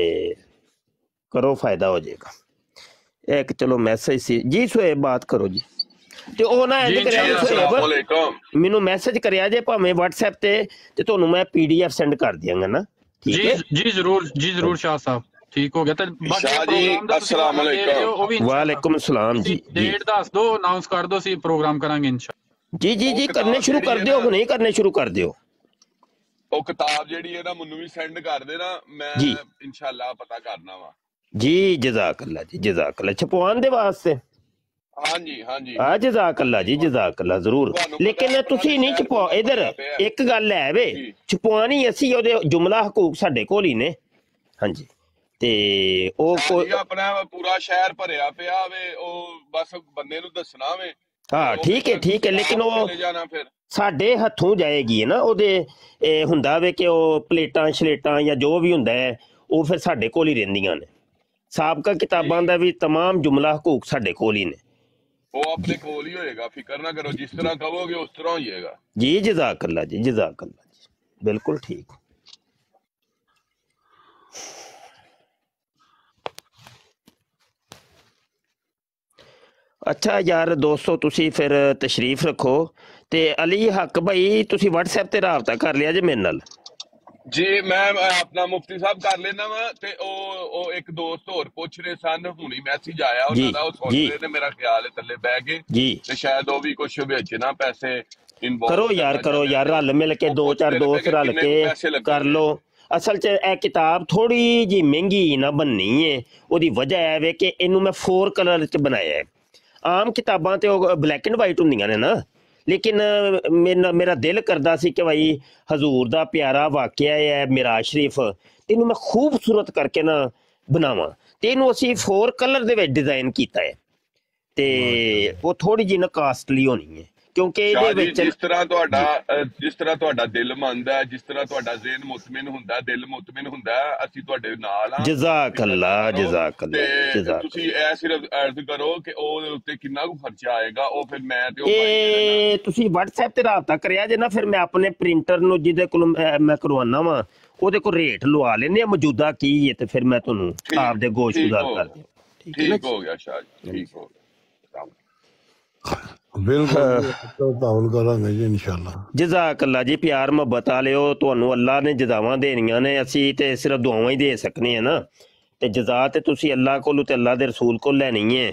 ਕਰੋ ਫਾਇਦਾ ਹੋ ਜਾਏਗਾ ਇੱਕ ਚਲੋ ਮੈਸੇਜ ਸੀ ਜੀ ਸੋਏ ਬਾਤ ਕਰੋ ਜੀ ਤੇ ਉਹ ਨਾ ਐਂਡ ਕਰਿਆ ਅਸਲਾਮੁਅਲੈਕਮ ਮੈਨੂੰ ਮੈਸੇਜ ਕਰਿਆ ਜੇ ਭਾਵੇਂ WhatsApp ਤੇ ਤੇ ਤੁਹਾਨੂੰ ਮੈਂ PDF ਸੈਂਡ ਕਰ ਦਿਆਂਗਾ ਨਾ ਠੀਕ ਹੈ ਜੀ ਜੀ ਜ਼ਰੂਰ ਜੀ ਜ਼ਰੂਰ ਸ਼ਾਹ ਸਾਹਿਬ ਠੀਕ ਹੋ ਗਿਆ ਤਾਂ ਬਾਕੀ ਸ਼ਾਹ ਜੀ ਅਸਲਾਮ ਅਲੈਕਮ ਵਾਲੇਕੁਮ ਸਲਾਮ ਜੀ ਡੇਟ ਦੱਸ ਦਿਓ ਅਨਾਉਂਸ ਕਰ ਦਿਓ ਸੀ ਪ੍ਰੋਗਰਾਮ ਕਰਾਂਗੇ ਇਨਸ਼ਾ ਜੀ ਜੀ ਜੀ ਕਰਨੇ ਸ਼ੁਰੂ ਕਰ ਦਿਓ ਹੁਣ ਨਹੀਂ ਕਰਨੇ ਸ਼ੁਰੂ ਕਰ ਦਿਓ ਉਹ ਕਿਤਾਬ ਜਿਹੜੀ ਹੈ ਨਾ ਮੈਨੂੰ ਵੀ ਸੈਂਡ ਕਰ ਦੇਣਾ ਮੈਂ ਇਨਸ਼ਾਅੱਲਾ ਪਤਾ ਕਰਨਾ ਵਾ ਜੀ ਜਜ਼ਾਕ ਅੱਲਾ ਜੀ ਜਜ਼ਾਕ ਅੱਲਾ ਛਪਵਾਉਣ ਦੇ ਵਾਸਤੇ ਹਾਂਜੀ ਹਾਂਜੀ ਆ ਜਜ਼ਾਕ ਅੱਲਾ ਜੀ ਜਜ਼ਾਕ ਅੱਲਾ ਜ਼ਰੂਰ ਲੇਕਿਨ ਤੁਸੀਂ ਨਹੀਂ ਛਪਾਓ ਇਧਰ ਇੱਕ ਗੱਲ ਹੈ ਵੇ ਛਪਾਉਣੀ ਅਸੀਂ ਉਹਦੇ ਜੁਮਲਾ ਹਕੂਕ ਸਾਡੇ ਕੋਲ ਹੀ ਨੇ ਹਾਂਜੀ ਤੇ ਉਹ ਆਪਣਾ ਪੂਰਾ ਸ਼ਹਿਰ ਭਰਿਆ ਪਿਆ ਵੇ ਉਹ ਬਸ ਬੰਦੇ ਨੂੰ ਦੱਸਣਾ ਵੇ ਹਾਂ ਠੀਕ ਹੈ ਠੀਕ ਹੈ ਲੇਕਿਨ ਉਹ ਸਾਡੇ ਹੱਥੋਂ ਜਾਏਗੀ ਨਾ ਉਹਦੇ ਇਹ ਹੁੰਦਾ ਵੇ ਕਿ ਉਹ ਪਲੇਟਾਂ ਛਲੇਟਾਂ ਜਾਂ ਜੋ ਵੀ ਹੁੰਦਾ ਹੈ ਉਹ ਫਿਰ ਸਾਡੇ ਕੋਲ ਹੀ ਰਹਿੰਦੀਆਂ ਨੇ ਸਾਬਕਾ ਕਿਤਾਬਾਂ ਦਾ ਵੀ तमाम ਜੁਮਲਾ ਹਕੂਕ ਸਾਡੇ ਕੋਲ ਹੀ ਨੇ ਉਹ ਆਪਣੇ ਕੋਲ ਹੀ ਹੋਏਗਾ ਫਿਕਰ ਨਾ ਕਰੋ ਜਿਸ ਤਰ੍ਹਾਂ ਕਹੋਗੇ ਉਸ ਤਰ੍ਹਾਂ ਹੋਏਗਾ ਜੀ ਜਜ਼ਾਕ ਅੱਲਾ ਜੀ ਜਜ਼ਾਕ ਅੱਲਾ ਜੀ ਬਿਲਕੁਲ ਠੀਕ ਅੱਛਾ ਯਾਰ ਦੋਸਤੋ ਤੁਸੀਂ ਫਿਰ ਤਸ਼ਰੀਫ ਰੱਖੋ ਤੇ ਅਲੀ ਹੱਕ ਭਾਈ ਤੁਸੀਂ WhatsApp ਤੇ ਰਾਬਤਾ ਕਰ ਲਿਆ ਜੇ ਮੇਰੇ ਨਾਲ ਜੀ ਮੈਂ ਆਪਣਾ ਮੁਫਤੀ ਸਾਹਿਬ ਕਰ ਲੈਣਾ ਵਾ ਤੇ ਉਹ ਉਹ ਇੱਕ ਦੋਸਤ ਹੋਰ ਪੁੱਛ ਰਹੇ ਸਨ ਹੁਣੀ ਮੈਸੇਜ ਆਇਆ ਉਹਨਾਂ ਦਾ ਉਹ ਸੁਣ ਰਹੇ ਨੇ ਮੇਰਾ ਖਿਆਲ ਹੈ ਥੱਲੇ ਬਹਿ ਕੇ ਤੇ ਸ਼ਾਇਦ ਉਹ ਵੀ ਕੁਝ ਵਿੱਚ ਨਾ ਪੈਸੇ ਕਰੋ ਯਾਰ ਕਰੋ ਯਾਰ ਰਲ ਮਿਲ ਕੇ ਦੋ ਚਾਰ ਦੋਸਤ ਰਲ ਕੇ ਕਰ ਲੋ ਅਸਲ 'ਚ ਇਹ ਕਿਤਾਬ ਥੋੜੀ ਜੀ ਮਹਿੰਗੀ ਨਾ ਬਣਨੀ ਏ ਉਹਦੀ ਵਜ੍ਹਾ ਹੈ ਵੇ ਕਿ ਇਹਨੂੰ ਮੈਂ 4 ਕਲਰ 'ਚ ਬਣਾਇਆ ਹੈ ਆਮ ਕਿਤਾਬਾਂ ਤੇ ਉਹ ਬਲੈਕ ਐਂਡ ਵਾਈਟ ਹੁੰਦੀਆਂ ਨੇ ਨਾ लेकिन मेरा मेरा दिल करता कि भाई हजूर का प्यारा वाकया है मिराज शरीफ तेन मैं खूबसूरत करके ना बनाव तो इन असी फोर कलर डिजाइन किया है तो वो थोड़ी जी ना कास्टली होनी है ਕਿਉਂਕਿ ਇਹਦੇ ਵਿੱਚ ਜਿਸ ਤਰ੍ਹਾਂ ਤੁਹਾਡਾ ਜਿਸ ਤਰ੍ਹਾਂ ਤੁਹਾਡਾ ਦਿਲ ਮੰਨਦਾ ਜਿਸ ਤਰ੍ਹਾਂ ਤੁਹਾਡਾ ਜ਼ੇਨ ਮੁਤਮਨ ਹੁੰਦਾ ਦਿਲ ਮੁਤਮਨ ਹੁੰਦਾ ਅਸੀਂ ਤੁਹਾਡੇ ਨਾਲ ਆ ਜਜ਼ਾਕ ਅੱਲਾ ਜਜ਼ਾਕ ਅੱਲਾ ਜਜ਼ਾਕ ਤੁਸੀਂ ਇਹ ਸਿਰਫ ਅਰਜ਼ ਕਰੋ ਕਿ ਉਹਦੇ ਉੱਤੇ ਕਿੰਨਾ ਕੁ ਖਰਚਾ ਆਏਗਾ ਉਹ ਫਿਰ ਮੈਂ ਤੇ ਉਹ ਇਹ ਤੁਸੀਂ WhatsApp ਤੇ ਰਾਬਤਾ ਕਰਿਆ ਜੇ ਨਾ ਫਿਰ ਮੈਂ ਆਪਣੇ ਪ੍ਰਿੰਟਰ ਨੂੰ ਜਿਹਦੇ ਕੋਲ ਮੈਂ ਕਰਵਾਉਣਾ ਵਾ ਉਹਦੇ ਕੋਲ ਰੇਟ ਲਵਾ ਲੈਨੇ ਆ ਮੌਜੂਦਾ ਕੀ ਹੈ ਤੇ ਫਿਰ ਮੈਂ ਤੁਹਾਨੂੰ ਆਪ ਦੇ ਗੋਸ਼ਗੁਜ਼ਾਰ ਕਰ ਦਿਆਂ ਠੀਕ ਹੋ ਗਿਆ ਸ਼ਾਹ ਜੀ ਠੀਕ ਹੋ ਗਿਆ ਬਿਲਕੁਲ ਤਾਉਲ ਕਰਾਂਗੇ ਜੀ ਇਨਸ਼ਾਅੱਲਾ ਜਜ਼ਾਕ ਅੱਲਾ ਜੀ ਪਿਆਰ ਮੁਹੱਬਤ ਵਾਲਿਓ ਤੁਹਾਨੂੰ ਅੱਲਾ ਨੇ ਜਦਾਵਾਂ ਦੇਣੀਆਂ ਨੇ ਅਸੀਂ ਤੇ ਸਿਰਫ ਦੁਆਵਾਂ ਹੀ ਦੇ ਸਕਨੇ ਆ ਨਾ ਤੇ ਜਜ਼ਾ ਤੇ ਤੁਸੀਂ ਅੱਲਾ ਕੋਲੋਂ ਤੇ ਅੱਲਾ ਦੇ ਰਸੂਲ ਕੋਲ ਲੈਣੀ ਹੈ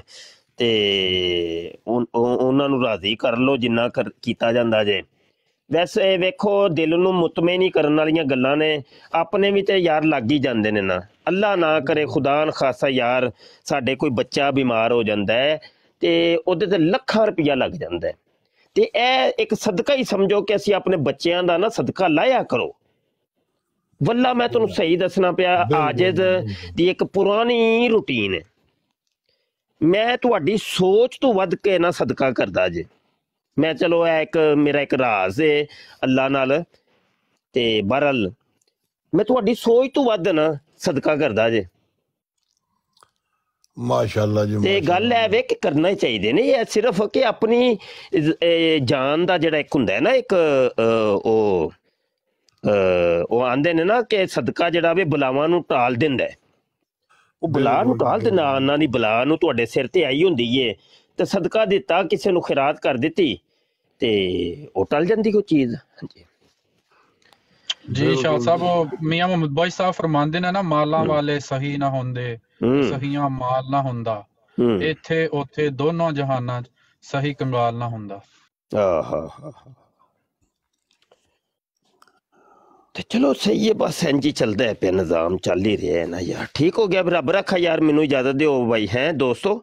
ਤੇ ਉਹਨਾਂ ਨੂੰ ਰਾਜ਼ੀ ਕਰ ਲਓ ਜਿੰਨਾ ਕੀਤਾ ਜਾਂਦਾ ਜੇ ਵੈਸੇ ਵੇਖੋ ਦਿਲ ਨੂੰ ਮਤਮੈਨ ਨਹੀਂ ਕਰਨ ਵਾਲੀਆਂ ਗੱਲਾਂ ਨੇ ਆਪਣੇ ਵੀ ਤੇ ਯਾਰ ਲੱਗ ਹੀ ਜਾਂਦੇ ਨੇ ਨਾ ਅੱਲਾ ਨਾ ਕਰੇ ਖੁਦਾਨ ਖਾਸਾ ਯਾਰ ਸਾਡੇ ਕੋਈ ਬੱਚਾ ਬਿਮਾਰ ਹੋ ਜਾਂਦਾ ਹੈ ਤੇ ਉਹਦੇ ਤੇ ਲੱਖਾਂ ਰੁਪਇਆ ਲੱਗ ਜਾਂਦਾ ਹੈ ਤੇ ਇਹ ਇੱਕ ਸਦਕਾ ਹੀ ਸਮਝੋ ਕਿ ਅਸੀਂ ਆਪਣੇ ਬੱਚਿਆਂ ਦਾ ਨਾ ਸਦਕਾ ਲਾਇਆ ਕਰੋ ਵੱਲਾ ਮੈਂ ਤੁਹਾਨੂੰ ਸਹੀ ਦੱਸਣਾ ਪਿਆ ਆਜਿਦ ਦੀ ਇੱਕ ਪੁਰਾਣੀ ਰੁਟੀਨ ਹੈ ਮੈਂ ਤੁਹਾਡੀ ਸੋਚ ਤੋਂ ਵੱਧ ਕੇ ਨਾ ਸਦਕਾ ਕਰਦਾ ਜੇ ਮੈਂ ਚਲੋ ਇਹ ਇੱਕ ਮੇਰਾ ਇੱਕ ਰਾਜ਼ ਹੈ ਅੱਲਾ ਨਾਲ ਤੇ ਬਰਲ ਮੈਂ ਤੁਹਾਡੀ ਸੋਚ ਤੋਂ ਵੱਧ ਨਾ ਸਦਕਾ ਕਰਦਾ ਜੇ ਮਾਸ਼ਾਅੱਲਾ ਜੀ ਤੇ ਗੱਲ ਐ ਵੇ ਕਿ ਕਰਨਾ ਹੀ ਚਾਹੀਦੇ ਨੇ ਇਹ ਸਿਰਫ ਕਿ ਆਪਣੀ ਜਾਨ ਦਾ ਜਿਹੜਾ ਇੱਕ ਹੁੰਦਾ ਹੈ ਨਾ ਇੱਕ ਉਹ ਉਹ ਆਂਦੇ ਨੇ ਨਾ ਕਿ ਸਦਕਾ ਜਿਹੜਾ ਵੇ ਬੁਲਾਵਾਂ ਨੂੰ ਟਾਲ ਦਿੰਦਾ ਹੈ ਉਹ ਬੁਲਾ ਨੂੰ ਟਾਲ ਦਿੰਦਾ ਆਨਾ ਨਹੀਂ ਬਲਾ ਨੂੰ ਤੁਹਾਡੇ ਸਿਰ ਤੇ ਆਈ ਹੁੰਦੀ ਏ ਤੇ ਸਦਕਾ ਦਿੱਤਾ ਕਿਸੇ ਨੂੰ ਖਿਰਾਤ ਕਰ ਦਿੱਤੀ ਤੇ ਉਹ ਟਲ ਜਾਂਦੀ ਕੋਈ ਚੀਜ਼ ਹਾਂਜੀ ਜੀ ਸ਼ਾਹ ਸਾਹਿਬ ਮੀਆਂ ਮੁਹੰਮਦ ਬਾਈ ਸਾਹਿਬ ਫਰਮਾਉਂਦੇ ਨੇ ਨਾ ਮਾਲਾਂ ਵਾਲੇ ਸਹੀ ਨਾ ਹੁੰਦੇ ਸਹੀਆਂ ਮਾਲ ਨਾ ਹੁੰਦਾ ਇੱਥੇ ਉੱਥੇ ਦੋਨੋਂ ਜਹਾਨਾਂ 'ਚ ਸਹੀ ਕੰਗਾਲ ਨਾ ਹੁੰਦਾ ਆਹਾ ਤੇ ਚਲੋ ਸਹੀ ਹੈ ਬਸ ਐਂਜੀ ਹੀ ਚੱਲਦਾ ਹੈ ਪਿਆ ਨਿਜ਼ਾਮ ਚੱਲ ਹੀ ਰਿਹਾ ਹੈ ਨਾ ਯਾਰ ਠੀਕ ਹੋ ਗਿਆ ਬਰਾਬਰ ਰੱਖਾ ਯਾਰ ਮੈਨੂੰ ਇਜਾਜ਼ਤ ਦਿਓ ਬਾਈ ਹੈ ਦੋਸਤੋ